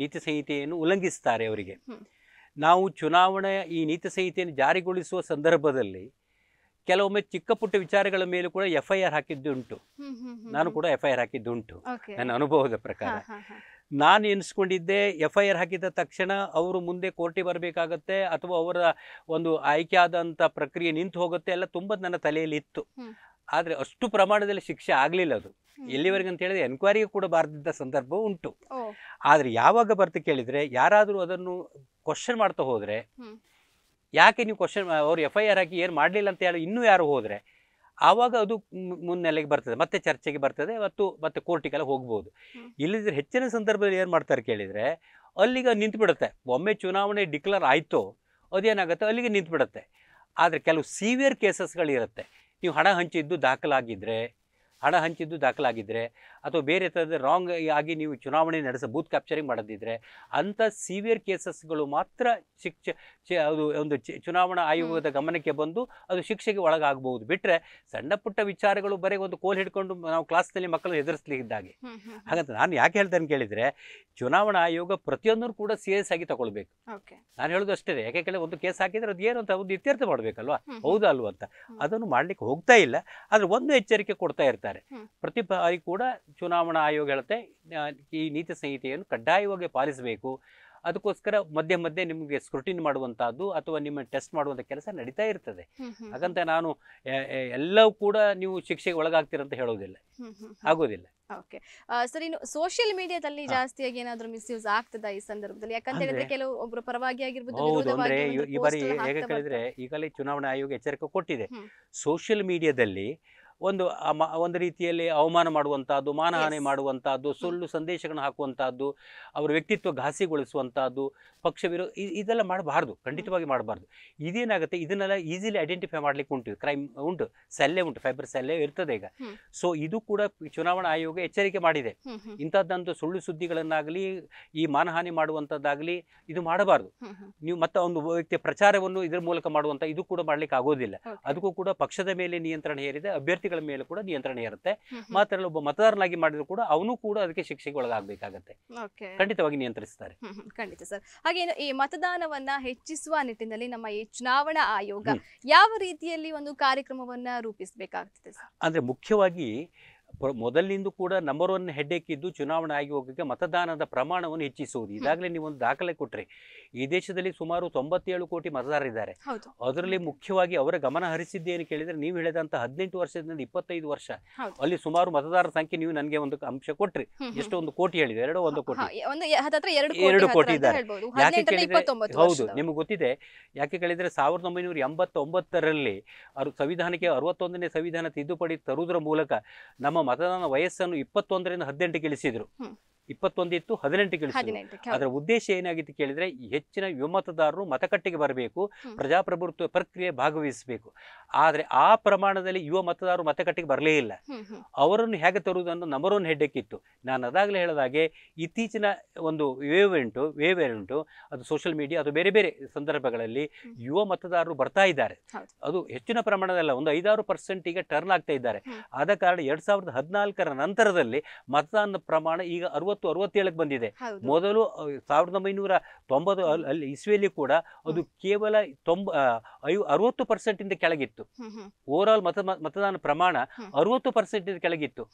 ನೀತಿ ಸಂಹಿತೆಯನ್ನು ಉಲ್ಲಂಘಿಸ್ತಾರೆ ಅವರಿಗೆ ನಾವು ಚುನಾವಣೆ ಈ ನೀತಿ ಸಂಹಿತೆಯನ್ನು ಜಾರಿಗೊಳಿಸುವ ಸಂದರ್ಭದಲ್ಲಿ ಕೆಲವೊಮ್ಮೆ ಚಿಕ್ಕ ಪುಟ್ಟ ವಿಚಾರಗಳ ಮೇಲೂ ಕೂಡ ಎಫ್ ಐ ಆರ್ ಹಾಕಿದ್ದುಂಟು ನಾನು ಕೂಡ ಎಫ್ ಐ ಆರ್ ಹಾಕಿದ್ದುಂಟು ನನ್ನ ಅನುಭವದ ಪ್ರಕಾರ ನಾನು ಎನಿಸ್ಕೊಂಡಿದ್ದೆ ಎಫ್ ಐ ಆರ್ ಹಾಕಿದ ತಕ್ಷಣ ಅವರು ಮುಂದೆ ಕೋರ್ಟಿಗೆ ಬರಬೇಕಾಗತ್ತೆ ಅಥವಾ ಅವರ ಒಂದು ಆಯ್ಕೆ ಆದಂಥ ಪ್ರಕ್ರಿಯೆ ನಿಂತು ಹೋಗುತ್ತೆ ಎಲ್ಲ ತುಂಬ ನನ್ನ ತಲೆಯಲ್ಲಿ ಇತ್ತು ಆದರೆ ಅಷ್ಟು ಪ್ರಮಾಣದಲ್ಲಿ ಶಿಕ್ಷೆ ಆಗಲಿಲ್ಲ ಅದು ಎಲ್ಲಿವರೆಗೆ ಅಂತ ಹೇಳಿದ್ರೆ ಎನ್ಕ್ವೈರಿ ಕೂಡ ಬಾರದಿದ್ದ ಸಂದರ್ಭ ಉಂಟು ಆದರೆ ಯಾವಾಗ ಬರ್ತು ಕೇಳಿದರೆ ಯಾರಾದರೂ ಅದನ್ನು ಕ್ವಶನ್ ಮಾಡ್ತಾ ಹೋದರೆ ಯಾಕೆ ನೀವು ಕ್ವಶನ್ ಅವ್ರು ಎಫ್ ಐ ಆರ್ ಹಾಕಿ ಏನು ಮಾಡಲಿಲ್ಲ ಅಂತ ಹೇಳಿ ಇನ್ನೂ ಯಾರು ಹೋದರೆ ಆವಾಗ ಅದು ಮುನ್ನೆಲೆಗೆ ಬರ್ತದೆ ಮತ್ತೆ ಚರ್ಚೆಗೆ ಬರ್ತದೆ ಮತ್ತು ಮತ್ತೆ ಕೋರ್ಟಿಗೆಲ್ಲ ಹೋಗ್ಬೋದು ಇಲ್ಲದಿದ್ರೆ ಹೆಚ್ಚಿನ ಸಂದರ್ಭದಲ್ಲಿ ಏನು ಮಾಡ್ತಾರೆ ಕೇಳಿದರೆ ಅಲ್ಲಿಗೆ ನಿಂತು ಬಿಡುತ್ತೆ ಒಮ್ಮೆ ಚುನಾವಣೆ ಡಿಕ್ಲೇರ್ ಆಯಿತು ಅದೇನಾಗುತ್ತೆ ಅಲ್ಲಿಗೆ ನಿಂತು ಆದರೆ ಕೆಲವು ಸೀವಿಯರ್ ಕೇಸಸ್ಗಳಿರುತ್ತೆ ನೀವು ಹಣ ಹಂಚಿದ್ದು ದಾಖಲಾಗಿದ್ದರೆ ಹಣ ಹಂಚಿದ್ದು ದಾಖಲಾಗಿದ್ದರೆ ಅಥವಾ ಬೇರೆ ಥರದ ರಾಂಗ್ ಆಗಿ ನೀವು ಚುನಾವಣೆ ನಡೆಸ ಬೂತ್ ಕ್ಯಾಪ್ಚರಿಂಗ್ ಮಾಡದಿದ್ದರೆ ಅಂಥ ಸಿವಿಯರ್ ಕೇಸಸ್ಗಳು ಮಾತ್ರ ಶಿಕ್ಷೆ ಅದು ಒಂದು ಚುನಾವಣಾ ಆಯೋಗದ ಗಮನಕ್ಕೆ ಬಂದು ಅದು ಶಿಕ್ಷೆಗೆ ಒಳಗಾಗಬಹುದು ಬಿಟ್ಟರೆ ಸಣ್ಣ ಪುಟ್ಟ ವಿಚಾರಗಳು ಬರೀ ಒಂದು ಕೋಲ್ ಹಿಡ್ಕೊಂಡು ನಾವು ಕ್ಲಾಸ್ನಲ್ಲಿ ಮಕ್ಕಳನ್ನು ಹಾಗೆ ಹಾಗಂತ ನಾನು ಯಾಕೆ ಹೇಳ್ತೇನೆ ಕೇಳಿದರೆ ಚುನಾವಣಾ ಆಯೋಗ ಪ್ರತಿಯೊಂದರೂ ಕೂಡ ಸೀರಿಯಸ್ ಆಗಿ ತಗೊಳ್ಬೇಕು ನಾನು ಹೇಳೋದು ಅಷ್ಟೇ ಯಾಕೆ ಕೇಳಿ ಒಂದು ಕೇಸ್ ಹಾಕಿದ್ರೆ ಅದು ಏನು ಅಂತ ಒಂದು ಇತ್ಯರ್ಥ ಮಾಡಬೇಕಲ್ವಾ ಹೌದಾ ಅಲ್ವಾ ಅಂತ ಅದನ್ನು ಮಾಡಲಿಕ್ಕೆ ಹೋಗ್ತಾ ಇಲ್ಲ ಆದರೆ ಒಂದು ಎಚ್ಚರಿಕೆ ಕೊಡ್ತಾ ಇರ್ತಾರೆ ಪ್ರತಿ ಬಾರಿ ಕೂಡ ಚುನಾವಣಾ ಆಯೋಗ ಹೇಳುತ್ತೆ ಈ ನೀತಿ ಸಂಹಿತೆಯನ್ನು ಕಡ್ಡಾಯವಾಗಿ ಪಾಲಿಸಬೇಕು ಅದಕ್ಕೋಸ್ಕರ ಮಧ್ಯೆ ಮಧ್ಯೆ ನಿಮಗೆ ಸ್ಕ್ರೂಟಿನ್ ಮಾಡುವಂತಹದ್ದು ಅಥವಾ ನಿಮ್ಮ ಟೆಸ್ಟ್ ಮಾಡುವಂತ ಕೆಲಸ ನಡೀತಾ ಇರ್ತದೆ ಹಾಗಂತ ನಾನು ಎಲ್ಲವೂ ಕೂಡ ನೀವು ಶಿಕ್ಷೆಗೆ ಒಳಗಾಗ್ತಿರಂತ ಹೇಳೋದಿಲ್ಲ ಆಗೋದಿಲ್ಲ ಓಕೆ ಸರ್ ಇನ್ನು ಸೋಷಿಯಲ್ ಮೀಡಿಯಾದಲ್ಲಿ ಜಾಸ್ತಿಯಾಗಿ ಏನಾದರೂ ಮಿಸ್ಯೂಸ್ ಆಗ್ತದ ಈ ಸಂದರ್ಭದಲ್ಲಿ ಯಾಕಂತ ಹೇಳಿದ್ರೆ ಕೆಲವು ಒಬ್ಬರು ಪರವಾಗಿ ಆಗಿರ್ಬೋದು ಅಂದ್ರೆ ಈ ಬಾರಿ ಹೇಗೆ ಕೇಳಿದ್ರೆ ಈಗಲೇ ಚುನಾವಣಾ ಆಯೋಗ ಎಚ್ಚರಿಕೆ ಕೊಟ್ಟಿದೆ ಸೋಷಿಯಲ್ ಮೀಡಿಯಾದಲ್ಲಿ ಒಂದು ಒಂದು ರೀತಿಯಲ್ಲಿ ಅವಮಾನ ಮಾಡುವಂಥದ್ದು ಮಾನಹಾನಿ ಮಾಡುವಂಥದ್ದು ಸುಳ್ಳು ಸಂದೇಶಗಳನ್ನು ಹಾಕುವಂಥದ್ದು ಅವರ ವ್ಯಕ್ತಿತ್ವ ಘಾಸಿಗೊಳಿಸುವಂಥದ್ದು ಪಕ್ಷ ವಿರೋಧ ಇದೆಲ್ಲ ಮಾಡಬಾರ್ದು ಖಂಡಿತವಾಗಿ ಮಾಡಬಾರ್ದು ಇದೇನಾಗುತ್ತೆ ಇದನ್ನೆಲ್ಲ ಈಸಿಲಿ ಐಡೆಂಟಿಫೈ ಮಾಡಲಿಕ್ಕೆ ಉಂಟು ಕ್ರೈಮ್ ಉಂಟು ಸೆಲ್ಲೆ ಉಂಟು ಫೈಬರ್ ಸೆಲ್ಲೆ ಇರ್ತದೆ ಈಗ ಸೊ ಇದು ಕೂಡ ಚುನಾವಣಾ ಆಯೋಗ ಎಚ್ಚರಿಕೆ ಮಾಡಿದೆ ಇಂಥದ್ದಂತೂ ಸುಳ್ಳು ಸುದ್ದಿಗಳನ್ನಾಗಲಿ ಈ ಮಾನಹಾನಿ ಮಾಡುವಂಥದ್ದಾಗಲಿ ಇದು ಮಾಡಬಾರ್ದು ನೀವು ಮತ್ತೆ ಒಂದು ವ್ಯಕ್ತಿಯ ಪ್ರಚಾರವನ್ನು ಇದರ ಮೂಲಕ ಮಾಡುವಂಥ ಇದು ಕೂಡ ಮಾಡಲಿಕ್ಕೆ ಆಗೋದಿಲ್ಲ ಅದಕ್ಕೂ ಕೂಡ ಪಕ್ಷದ ಮೇಲೆ ನಿಯಂತ್ರಣ ಹೇರಿದೆ ಅಭ್ಯರ್ಥಿ ವ್ಯಕ್ತಿಗಳ ಮೇಲೆ ಕೂಡ ನಿಯಂತ್ರಣ ಇರುತ್ತೆ ಮಾತ್ರ ಒಬ್ಬ ಮತದಾರನಾಗಿ ಮಾಡಿದ್ರು ಕೂಡ ಅವನು ಕೂಡ ಅದಕ್ಕೆ ಶಿಕ್ಷೆಗೆ ಒಳಗಾಗಬೇಕಾಗತ್ತೆ ಖಂಡಿತವಾಗಿ ನಿಯಂತ್ರಿಸುತ್ತಾರೆ ಖಂಡಿತ ಸರ್ ಹಾಗೆ ಈ ಮತದಾನವನ್ನ ಹೆಚ್ಚಿಸುವ ನಿಟ್ಟಿನಲ್ಲಿ ನಮ್ಮ ಈ ಚುನಾವಣಾ ಆಯೋಗ ಯಾವ ರೀತಿಯಲ್ಲಿ ಒಂದು ಕಾರ್ಯಕ್ರಮವನ್ನ ರೂಪಿಸಬೇಕಾಗ್ತದೆ ಅಂದ್ರೆ ಮುಖ್ಯವಾಗಿ ಮೊದಲಿನಿಂದ ಕೂಡ ನಂಬರ್ ಒನ್ ಹೆಡ್ಡೇಕ್ ಇದ್ದು ಚುನಾವಣೆ ಆಗಿ ಹೋಗಕ್ಕೆ ಮತದಾನದ ಪ್ರಮಾಣವನ್ನು ಹೆಚ್ಚಿಸುವುದು ಈಗಾಗಲೇ ಒಂದು ದಾಖಲೆ ಕೊಟ್ಟರೆ ಈ ದೇಶದಲ್ಲಿ ಸುಮಾರು ತೊಂಬತ್ತೇಳು ಕೋಟಿ ಮತದಾರರಿದ್ದಾರೆ ಅದರಲ್ಲಿ ಮುಖ್ಯವಾಗಿ ಅವರ ಗಮನ ಹರಿಸಿದ್ದೇನೆ ಕೇಳಿದರೆ ನೀವು ಹೇಳಿದಂತ ಹದಿನೆಂಟು ವರ್ಷದಿಂದ ಇಪ್ಪತ್ತೈದು ವರ್ಷ ಅಲ್ಲಿ ಸುಮಾರು ಮತದಾರರ ಸಂಖ್ಯೆ ನೀವು ನನಗೆ ಒಂದು ಅಂಶ ಕೊಟ್ರಿ ಎಷ್ಟು ಒಂದು ಕೋಟಿ ಹೇಳಿದೆ ಎರಡು ಒಂದು ಕೋಟಿ ಎರಡು ಕೋಟಿ ಇದ್ದಾರೆ ಯಾಕೆ ಹೌದು ನಿಮ್ಗೆ ಗೊತ್ತಿದೆ ಯಾಕೆ ಕೇಳಿದ್ರೆ ಸಾವಿರದ ಒಂಬೈನೂರ ಎಂಬತ್ತೊಂಬತ್ತರಲ್ಲಿ ಸಂವಿಧಾನಕ್ಕೆ ಅರವತ್ತೊಂದನೇ ಸಂವಿಧಾನ ತಿದ್ದುಪಡಿ ತರುವುದರ ಮೂಲಕ ನಮ್ಮ ಮತದಾನ ವಯಸ್ಸನ್ನು ಇಪ್ಪತ್ತೊಂದರಿಂದ ಹದಿನೆಂಟಕ್ಕೆ ಇಳಿಸಿದ್ರು ಇಪ್ಪತ್ತೊಂದಿತ್ತು ಹದಿನೆಂಟಕ್ಕೆ ಇಳಿಸಿದ್ರು ಅದರ ಉದ್ದೇಶ ಏನಾಗಿತ್ತು ಕೇಳಿದ್ರೆ ಹೆಚ್ಚಿನ ಯುವ ಮತದಾರರು ಮತಗಟ್ಟೆಗೆ ಬರಬೇಕು ಪ್ರಜಾಪ್ರಭುತ್ವ ಪ್ರಕ್ರಿಯೆ ಭಾಗವಹಿಸಬೇಕು ಆದರೆ ಆ ಪ್ರಮಾಣದಲ್ಲಿ ಯುವ ಮತದಾರರು ಮತಗಟ್ಟೆಗೆ ಬರಲೇ ಇಲ್ಲ ಅವರನ್ನು ಹೇಗೆ ತರುವುದನ್ನು ಒನ್ ಹೆಡ್ಡಕ್ಕಿತ್ತು ನಾನು ಅದಾಗಲೇ ಹೇಳಿದಾಗೆ ಇತ್ತೀಚಿನ ಒಂದು ವೇವ್ ಉಂಟು ವೇವ್ ಉಂಟು ಅದು ಸೋಷಿಯಲ್ ಮೀಡಿಯಾ ಅದು ಬೇರೆ ಬೇರೆ ಸಂದರ್ಭಗಳಲ್ಲಿ ಯುವ ಮತದಾರರು ಬರ್ತಾ ಇದ್ದಾರೆ ಅದು ಹೆಚ್ಚಿನ ಪ್ರಮಾಣದಲ್ಲ ಒಂದು ಐದಾರು ಪರ್ಸೆಂಟ್ ಈಗ ಟರ್ನ್ ಆಗ್ತಾ ಇದ್ದಾರೆ ಆದ ಕಾರಣ ಎರಡ್ ಸಾವಿರದ ಹದಿನಾಲ್ಕರ ನಂತರದಲ್ಲಿ ಮತದಾನದ ಪ್ರಮಾಣ ಈಗ ಅರವತ್ತು ಅರವತ್ತು ಅರವತ್ತೇಳಕ್ಕೆ ಬಂದಿದೆ ಮೊದಲು ಸಾವಿರದ ಒಂಬೈನೂರ ತೊಂಬತ್ತು ಅಲ್ಲಿ ಇಸ್ವಿಯಲ್ಲಿ ಕೂಡ ಅದು ಕೇವಲ ತೊಂಬ ಐ ಅರವತ್ತು ಪರ್ಸೆಂಟ್ ಇಂದ ಕೆಳಗಿತ್ತು ಓವರ್ ಆಲ್ ಮತ ಮತದಾನ ಪ್ರಮಾಣ ಅರವತ್ತು ಪರ್ಸೆಂಟ್ ಇಂದ ಕೆಳಗಿತ್ತು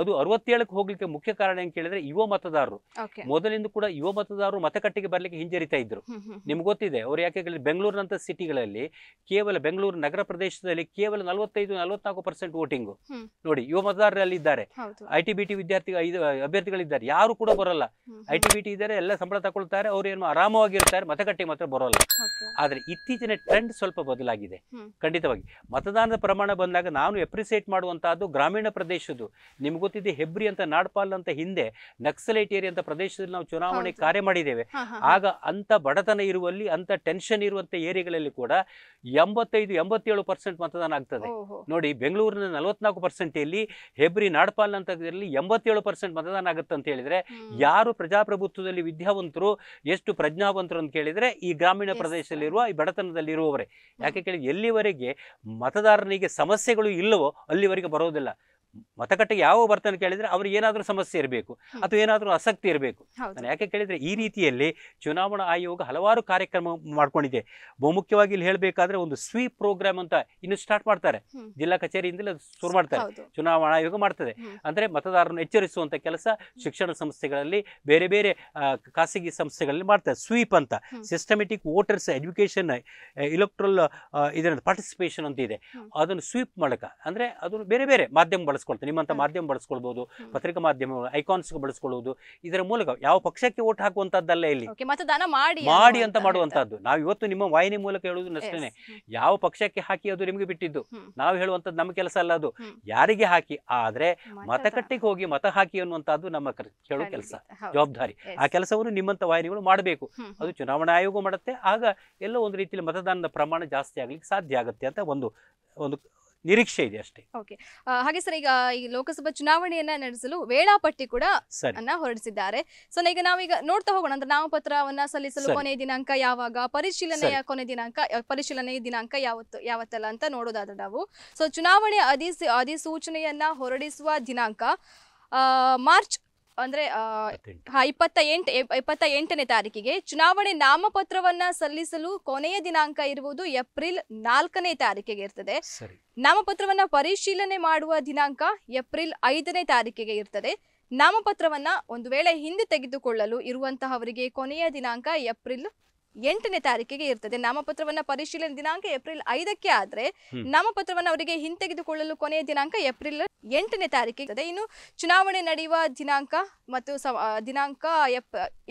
ಅದು ಅರವತ್ತೇಳಕ್ಕೆ ಹೋಗ್ಲಿಕ್ಕೆ ಮುಖ್ಯ ಕಾರಣ ಏನು ಕೇಳಿದ್ರೆ ಯುವ ಮತದಾರರು ಮೊದಲಿಂದ ಕೂಡ ಯುವ ಮತದಾರರು ಮತಗಟ್ಟೆಗೆ ಬರ್ಲಿಕ್ಕೆ ಹಿಂಜರಿತಾ ಇದ್ರು ನಿಮ್ಗೆ ಗೊತ್ತಿದೆ ಅವ್ರು ಯಾಕೆ ಹೇಳಿದ್ರೆ ಸಿಟಿಗಳಲ್ಲಿ ಕೇವಲ ಬೆಂಗಳೂರು ನಗರ ಪ್ರದೇಶದಲ್ಲಿ ಕೇವಲ ನಲವತ್ತೈದು ನಲವತ್ನಾಲ್ಕು ಪರ್ಸೆಂಟ್ ವೋಟಿಂಗ್ ನೋಡಿ ಯುವ ಮತದಾರರಲ್ಲಿ ಇದ್ದಾರೆ ಐ ಟಿ ಬಿ ಟಿ ವಿದ್ಯಾರ್ಥಿ ಅಭ್ಯರ್ಥಿಗಳಿದ್ದಾರೆ ಯಾವ ಯಾರು ಕೂಡ ಬರಲ್ಲ ಐ ಟಿ ಬಿ ಟಿ ಇದ್ದಾರೆ ಎಲ್ಲ ಸಂಬಳ ತಗೊಳ್ತಾರೆ ಅವ್ರು ಏನು ಆರಾಮವಾಗಿರ್ತಾರೆ ಮತಗಟ್ಟೆ ಮಾತ್ರ ಬರೋಲ್ಲ ಆದ್ರೆ ಇತ್ತೀಚಿನ ಟ್ರೆಂಡ್ ಸ್ವಲ್ಪ ಬದಲಾಗಿದೆ ಖಂಡಿತವಾಗಿ ಮತದಾನದ ಪ್ರಮಾಣ ಬಂದಾಗ ನಾನು ಎಪ್ರಿಸಿಯೇಟ್ ಮಾಡುವಂತಹದ್ದು ಗ್ರಾಮೀಣ ಪ್ರದೇಶದ್ದು ನಿಮ್ಗೆ ಗೊತ್ತಿದೆ ಹೆಬ್ರಿ ಅಂತ ನಾಡ್ಪಾಲ್ ಅಂತ ಹಿಂದೆ ನಕ್ಸಲೈಟ್ ಏರಿಯಾ ಅಂತ ಪ್ರದೇಶದಲ್ಲಿ ನಾವು ಚುನಾವಣೆ ಕಾರ್ಯ ಮಾಡಿದ್ದೇವೆ ಆಗ ಅಂತ ಬಡತನ ಇರುವಲ್ಲಿ ಅಂತ ಟೆನ್ಷನ್ ಇರುವಂತ ಏರಿಯಾಗಳಲ್ಲಿ ಕೂಡ ಎಂಬತ್ತೈದು ಎಂಬತ್ತೇಳು ಪರ್ಸೆಂಟ್ ಮತದಾನ ಆಗ್ತದೆ ನೋಡಿ ಬೆಂಗಳೂರಿನ ನಲವತ್ನಾಲ್ಕು ಪರ್ಸೆಂಟ್ ಇಲ್ಲಿ ಹೆಬ್ರಿ ನಾಡ್ಪಾಲ್ ಅಂತ ಎಂಬತ್ತೇಳು ಪರ್ಸೆಂಟ್ ಮತದಾನ ಆಗುತ್ತೆ ಅಂತ ಹೇಳಿದ್ರೆ ಕೇಳಿದ್ರೆ ಯಾರು ಪ್ರಜಾಪ್ರಭುತ್ವದಲ್ಲಿ ವಿದ್ಯಾವಂತರು ಎಷ್ಟು ಪ್ರಜ್ಞಾವಂತರು ಅಂತ ಕೇಳಿದ್ರೆ ಈ ಗ್ರಾಮೀಣ ಪ್ರದೇಶದಲ್ಲಿರುವ ಈ ಬಡತನದಲ್ಲಿರುವವರೇ ಯಾಕೆ ಕೇಳಿ ಎಲ್ಲಿವರೆಗೆ ಮತದಾರನಿಗೆ ಸಮಸ್ಯೆಗಳು ಇಲ್ಲವೋ ಅಲ್ಲಿವರೆಗೆ ಬರೋದಿಲ್ಲ ಮತಗಟ್ಟೆಗೆ ಯಾವ ಬರ್ತಾನೆ ಕೇಳಿದ್ರೆ ಅವ್ರಿಗೆ ಏನಾದರೂ ಸಮಸ್ಯೆ ಇರಬೇಕು ಅಥವಾ ಏನಾದರೂ ಆಸಕ್ತಿ ಇರಬೇಕು ನಾನು ಯಾಕೆ ಕೇಳಿದ್ರೆ ಈ ರೀತಿಯಲ್ಲಿ ಚುನಾವಣಾ ಆಯೋಗ ಹಲವಾರು ಕಾರ್ಯಕ್ರಮ ಮಾಡ್ಕೊಂಡಿದೆ ಬಹುಮುಖ್ಯವಾಗಿ ಇಲ್ಲಿ ಹೇಳಬೇಕಾದ್ರೆ ಒಂದು ಸ್ವೀಪ್ ಪ್ರೋಗ್ರಾಮ್ ಅಂತ ಇನ್ನು ಸ್ಟಾರ್ಟ್ ಮಾಡ್ತಾರೆ ಜಿಲ್ಲಾ ಕಚೇರಿಯಿಂದಲೇ ಶುರು ಮಾಡ್ತಾರೆ ಚುನಾವಣಾ ಆಯೋಗ ಮಾಡ್ತದೆ ಅಂದರೆ ಮತದಾರರನ್ನು ಎಚ್ಚರಿಸುವಂಥ ಕೆಲಸ ಶಿಕ್ಷಣ ಸಂಸ್ಥೆಗಳಲ್ಲಿ ಬೇರೆ ಬೇರೆ ಖಾಸಗಿ ಸಂಸ್ಥೆಗಳಲ್ಲಿ ಮಾಡ್ತಾರೆ ಸ್ವೀಪ್ ಅಂತ ಸಿಸ್ಟಮೆಟಿಕ್ ವೋಟರ್ಸ್ ಎಜುಕೇಷನ್ ಇಲೆಕ್ಟ್ರಲ್ ಇದರ ಪಾರ್ಟಿಸಿಪೇಷನ್ ಅಂತ ಇದೆ ಅದನ್ನು ಸ್ವೀಪ್ ಮೂಲಕ ಅಂದರೆ ಅದನ್ನು ಬೇರೆ ಬೇರೆ ಮಾಧ್ಯಮ ಬಳಸ್ತಾರೆ ಬಳಸ್ಕೊಳ್ತಾರೆ ನಿಮ್ಮಂತ ಮಾಧ್ಯಮ ಬಳಸ್ಕೊಳ್ಬಹುದು ಪತ್ರಿಕಾ ಮಾಧ್ಯಮ ಐಕಾನ್ಸ್ ಬಳಸ್ಕೊಳ್ಳುವುದು ಇದರ ಮೂಲಕ ಯಾವ ಪಕ್ಷಕ್ಕೆ ಓಟ್ ಹಾಕುವಂತದ್ದಲ್ಲ ಇಲ್ಲಿ ಮತದಾನ ಮಾಡಿ ಮಾಡಿ ಅಂತ ಮಾಡುವಂತಹದ್ದು ನಾವು ಇವತ್ತು ನಿಮ್ಮ ವಾಹಿನಿ ಮೂಲಕ ಹೇಳುವುದು ನಷ್ಟೇ ಯಾವ ಪಕ್ಷಕ್ಕೆ ಹಾಕಿ ಅದು ನಿಮಗೆ ಬಿಟ್ಟಿದ್ದು ನಾವು ಹೇಳುವಂತದ್ದು ನಮ್ಮ ಕೆಲಸ ಅಲ್ಲ ಅದು ಯಾರಿಗೆ ಹಾಕಿ ಆದ್ರೆ ಮತಗಟ್ಟೆಗೆ ಹೋಗಿ ಮತ ಹಾಕಿ ಅನ್ನುವಂತಹದ್ದು ನಮ್ಮ ಕೇಳುವ ಕೆಲಸ ಜವಾಬ್ದಾರಿ ಆ ಕೆಲಸವನ್ನು ನಿಮ್ಮಂತ ವಾಹಿನಿಗಳು ಮಾಡಬೇಕು ಅದು ಚುನಾವಣಾ ಆಯೋಗ ಮಾಡುತ್ತೆ ಆಗ ಎಲ್ಲ ಒಂದು ರೀತಿಯಲ್ಲಿ ಮತದಾನದ ಪ್ರಮಾಣ ಜಾಸ್ತಿ ಆಗ್ಲಿಕ್ಕೆ ಸಾಧ್ಯ ಆಗುತ್ತೆ ಅಂತ ಒಂದು ಒಂದು ನಿರೀಕ್ಷೆ ಇದೆ ಅಷ್ಟೇ ಓಕೆ ಹಾಗೆ ಸರ್ ಈಗ ಈ ಲೋಕಸಭಾ ಚುನಾವಣೆಯನ್ನ ನಡೆಸಲು ವೇಳಾಪಟ್ಟಿ ಕೂಡ ಅನ್ನ ಹೊರಡಿಸಿದ್ದಾರೆ ಸೊ ಈಗ ನಾವೀಗ ನೋಡ್ತಾ ಹೋಗೋಣ ಅಂದ್ರೆ ನಾಮಪತ್ರವನ್ನ ಸಲ್ಲಿಸಲು ಕೊನೆಯ ದಿನಾಂಕ ಯಾವಾಗ ಪರಿಶೀಲನೆಯ ಕೊನೆ ದಿನಾಂಕ ಪರಿಶೀಲನೆಯ ದಿನಾಂಕ ಯಾವತ್ತು ಯಾವತ್ತಲ್ಲ ಅಂತ ನೋಡೋದಾದ್ರೆ ನಾವು ಸೊ ಚುನಾವಣೆ ಅಧಿಸ ಅಧಿಸೂಚನೆಯನ್ನ ಹೊರಡಿಸುವ ದಿನಾಂಕ ಮಾರ್ಚ್ ಅಂದ್ರೆ ಇಪ್ಪತ್ತ ಎಂಟ ಇಪ್ಪತ್ತ ಎಂಟನೇ ತಾರೀಕಿಗೆ ಚುನಾವಣೆ ನಾಮಪತ್ರವನ್ನ ಸಲ್ಲಿಸಲು ಕೊನೆಯ ದಿನಾಂಕ ಇರುವುದು ಏಪ್ರಿಲ್ ನಾಲ್ಕನೇ ತಾರೀಕಿಗೆ ಇರ್ತದೆ ನಾಮಪತ್ರವನ್ನ ಪರಿಶೀಲನೆ ಮಾಡುವ ದಿನಾಂಕ ಏಪ್ರಿಲ್ ಐದನೇ ತಾರೀಕಿಗೆ ಇರ್ತದೆ ನಾಮಪತ್ರವನ್ನ ಒಂದು ವೇಳೆ ಹಿಂದೆ ತೆಗೆದುಕೊಳ್ಳಲು ಇರುವಂತಹವರಿಗೆ ಕೊನೆಯ ದಿನಾಂಕ ಏಪ್ರಿಲ್ ಎಂಟನೇ ತಾರೀಕಿಗೆ ಇರ್ತದೆ ನಾಮಪತ್ರವನ್ನ ಪರಿಶೀಲನೆ ದಿನಾಂಕ ಏಪ್ರಿಲ್ ಐದಕ್ಕೆ ಆದ್ರೆ ನಾಮಪತ್ರವನ್ನು ಅವರಿಗೆ ಹಿಂತೆಗೆದುಕೊಳ್ಳಲು ಕೊನೆಯ ದಿನಾಂಕ ಏಪ್ರಿಲ್ ಎಂಟನೇ ತಾರೀಕಿಗೆ ಇನ್ನು ಚುನಾವಣೆ ನಡೆಯುವ ದಿನಾಂಕ ಮತ್ತು ದಿನಾಂಕ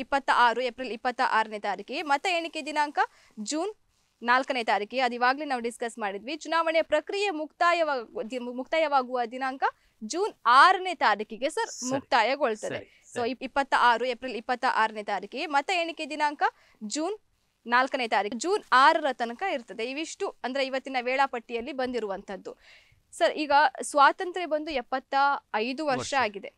ಇಪ್ಪತ್ತ ಆರು ಏಪ್ರಿಲ್ ಇಪ್ಪತ್ತ ಆರನೇ ತಾರೀಕಿಗೆ ಮತ ಎಣಿಕೆ ದಿನಾಂಕ ಜೂನ್ ನಾಲ್ಕನೇ ತಾರೀಕಿಗೆ ಅದು ಇವಾಗಲೇ ನಾವು ಡಿಸ್ಕಸ್ ಮಾಡಿದ್ವಿ ಚುನಾವಣೆ ಪ್ರಕ್ರಿಯೆ ಮುಕ್ತಾಯವಾಗ ಮುಕ್ತಾಯವಾಗುವ ದಿನಾಂಕ ಜೂನ್ ಆರನೇ ತಾರೀಕಿಗೆ ಸರ್ ಮುಕ್ತಾಯಗೊಳ್ತದೆ ಸೊ ಇಪ್ಪತ್ತ ಆರು ಏಪ್ರಿಲ್ ಇಪ್ಪತ್ತ ಆರನೇ ತಾರೀಕಿಗೆ ಮತ ಎಣಿಕೆ ದಿನಾಂಕ ಜೂನ್ ನಾಲ್ಕನೇ ತಾರೀಕು ಜೂನ್ ಆರರ ತನಕ ಇರ್ತದೆ ಇವಿಷ್ಟು ಅಂದ್ರೆ ಇವತ್ತಿನ ವೇಳಾಪಟ್ಟಿಯಲ್ಲಿ ಬಂದಿರುವಂತದ್ದು ಸರ್ ಈಗ ಸ್ವಾತಂತ್ರ್ಯ ಬಂದು ಎಪ್ಪತ್ತ ಐದು ವರ್ಷ ಆಗಿದೆ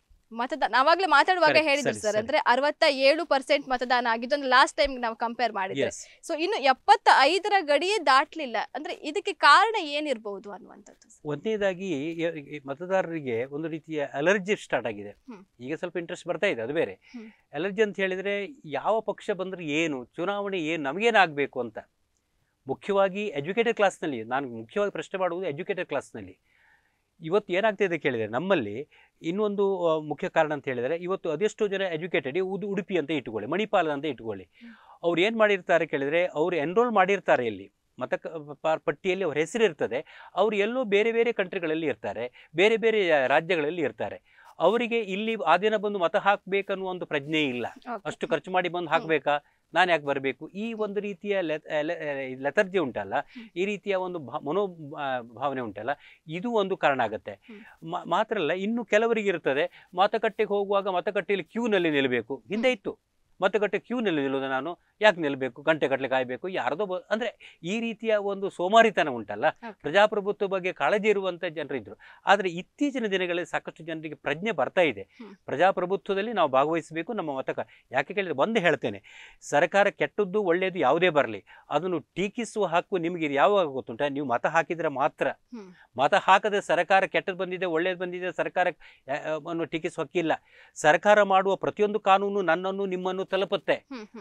ಮತದಾನ ಅವಾಗಲೇ ಮಾತಾಡುವಾಗ ಹೇಳಿದ್ರು ಸರ್ ಅಂದ್ರೆ ಅರವತ್ತ ಏಳು ಪರ್ಸೆಂಟ್ ಮತದಾನ ಆಗಿದ್ದು ಅಂದ್ರೆ ಲಾಸ್ಟ್ ಟೈಮ್ ನಾವು ಕಂಪೇರ್ ಮಾಡಿದ್ರೆ ಸೊ ಇನ್ನು ಎಪ್ಪತ್ತ ಐದರ ಗಡಿಯೇ ದಾಟ್ಲಿಲ್ಲ ಅಂದ್ರೆ ಇದಕ್ಕೆ ಕಾರಣ ಏನಿರಬಹುದು ಅನ್ನುವಂಥದ್ದು ಒಂದನೇದಾಗಿ ಮತದಾರರಿಗೆ ಒಂದು ರೀತಿಯ ಅಲರ್ಜಿ ಸ್ಟಾರ್ಟ್ ಆಗಿದೆ ಈಗ ಸ್ವಲ್ಪ ಇಂಟ್ರೆಸ್ಟ್ ಬರ್ತಾ ಇದೆ ಅದು ಬೇರೆ ಅಲರ್ಜಿ ಅಂತ ಹೇಳಿದ್ರೆ ಯಾವ ಪಕ್ಷ ಬಂದ್ರೆ ಏನು ಚುನಾವಣೆ ಏನು ನಮಗೇನಾಗಬೇಕು ಅಂತ ಮುಖ್ಯವಾಗಿ ಎಜುಕೇಟೆಡ್ ಕ್ಲಾಸ್ನಲ್ಲಿ ನಾನು ಮುಖ್ಯವಾಗಿ ಪ್ರಶ್ನೆ ಮಾಡುವುದು ಎಜುಕೇಟೆಡ್ ಕ್ಲಾಸ್ನಲ್ಲಿ ಇವತ್ತು ಏನಾಗ್ತಿದೆ ಕೇಳಿದರೆ ನಮ್ಮಲ್ಲಿ ಇನ್ನೊಂದು ಮುಖ್ಯ ಕಾರಣ ಅಂತ ಹೇಳಿದರೆ ಇವತ್ತು ಅದೆಷ್ಟೋ ಜನ ಎಜುಕೇಟೆಡ್ ಉದು ಉಡುಪಿ ಅಂತ ಇಟ್ಕೊಳ್ಳಿ ಮಣಿಪಾಲ ಅಂತ ಇಟ್ಕೊಳ್ಳಿ ಅವ್ರು ಏನು ಮಾಡಿರ್ತಾರೆ ಕೇಳಿದರೆ ಅವ್ರು ಎನ್ರೋಲ್ ಮಾಡಿರ್ತಾರೆ ಇಲ್ಲಿ ಮತ ಪಟ್ಟಿಯಲ್ಲಿ ಅವ್ರ ಹೆಸರಿರ್ತದೆ ಅವರು ಎಲ್ಲೋ ಬೇರೆ ಬೇರೆ ಕಂಟ್ರಿಗಳಲ್ಲಿ ಇರ್ತಾರೆ ಬೇರೆ ಬೇರೆ ರಾಜ್ಯಗಳಲ್ಲಿ ಇರ್ತಾರೆ ಅವರಿಗೆ ಇಲ್ಲಿ ಆ ದಿನ ಬಂದು ಮತ ಹಾಕ್ಬೇಕನ್ನುವ ಒಂದು ಪ್ರಜ್ಞೆ ಇಲ್ಲ ಅಷ್ಟು ಖರ್ಚು ಮಾಡಿ ಬಂದು ಹಾಕಬೇಕಾ ನಾನು ಯಾಕೆ ಬರಬೇಕು ಈ ಒಂದು ರೀತಿಯ ಲೆತರ್ಜಿ ಉಂಟಲ್ಲ ಈ ರೀತಿಯ ಒಂದು ಮನೋ ಭಾವನೆ ಉಂಟಲ್ಲ ಇದು ಒಂದು ಕಾರಣ ಆಗುತ್ತೆ ಮಾತ್ರ ಅಲ್ಲ ಇನ್ನು ಕೆಲವರಿಗೆ ಇರ್ತದೆ ಮತಕಟ್ಟೆಗೆ ಹೋಗುವಾಗ ಮತಕಟ್ಟೆಯಲ್ಲಿ ಕ್ಯೂನಲ್ಲಿ ನಿಲ್ಲಬೇಕು ಹಿಂದೆ ಇತ್ತು ಮತ್ತೆ ಕ್ಯೂ ಕ್ಯೂನಲ್ಲಿ ನಿಲ್ಲೋದು ನಾನು ಯಾಕೆ ನಿಲ್ಲಬೇಕು ಗಂಟೆ ಗಟ್ಟಲೆ ಕಾಯಬೇಕು ಯಾರದೋ ಅಂದ್ರೆ ಅಂದರೆ ಈ ರೀತಿಯ ಒಂದು ಸೋಮಾರಿತನ ಉಂಟಲ್ಲ ಪ್ರಜಾಪ್ರಭುತ್ವ ಬಗ್ಗೆ ಕಾಳಜಿ ಇರುವಂಥ ಜನರಿದ್ದರು ಆದರೆ ಇತ್ತೀಚಿನ ದಿನಗಳಲ್ಲಿ ಸಾಕಷ್ಟು ಜನರಿಗೆ ಪ್ರಜ್ಞೆ ಬರ್ತಾ ಇದೆ ಪ್ರಜಾಪ್ರಭುತ್ವದಲ್ಲಿ ನಾವು ಭಾಗವಹಿಸಬೇಕು ನಮ್ಮ ಮತಕ ಯಾಕೆ ಕೇಳಿದ್ರೆ ಒಂದು ಹೇಳ್ತೇನೆ ಸರ್ಕಾರ ಕೆಟ್ಟದ್ದು ಒಳ್ಳೆಯದು ಯಾವುದೇ ಬರಲಿ ಅದನ್ನು ಟೀಕಿಸುವ ಹಕ್ಕು ನಿಮಗೆ ಯಾವಾಗ ಗೊತ್ತುಂಟ ನೀವು ಮತ ಹಾಕಿದರೆ ಮಾತ್ರ ಮತ ಹಾಕದ ಸರ್ಕಾರ ಕೆಟ್ಟದ್ದು ಬಂದಿದೆ ಒಳ್ಳೇದು ಬಂದಿದೆ ಸರ್ಕಾರ ಟೀಕಿಸುವ ಹಕ್ಕಿಲ್ಲ ಸರ್ಕಾರ ಮಾಡುವ ಪ್ರತಿಯೊಂದು ಕಾನೂನು ನನ್ನನ್ನು ನಿಮ್ಮನ್ನು ಅವರು ತಲುಪುತ್ತೆ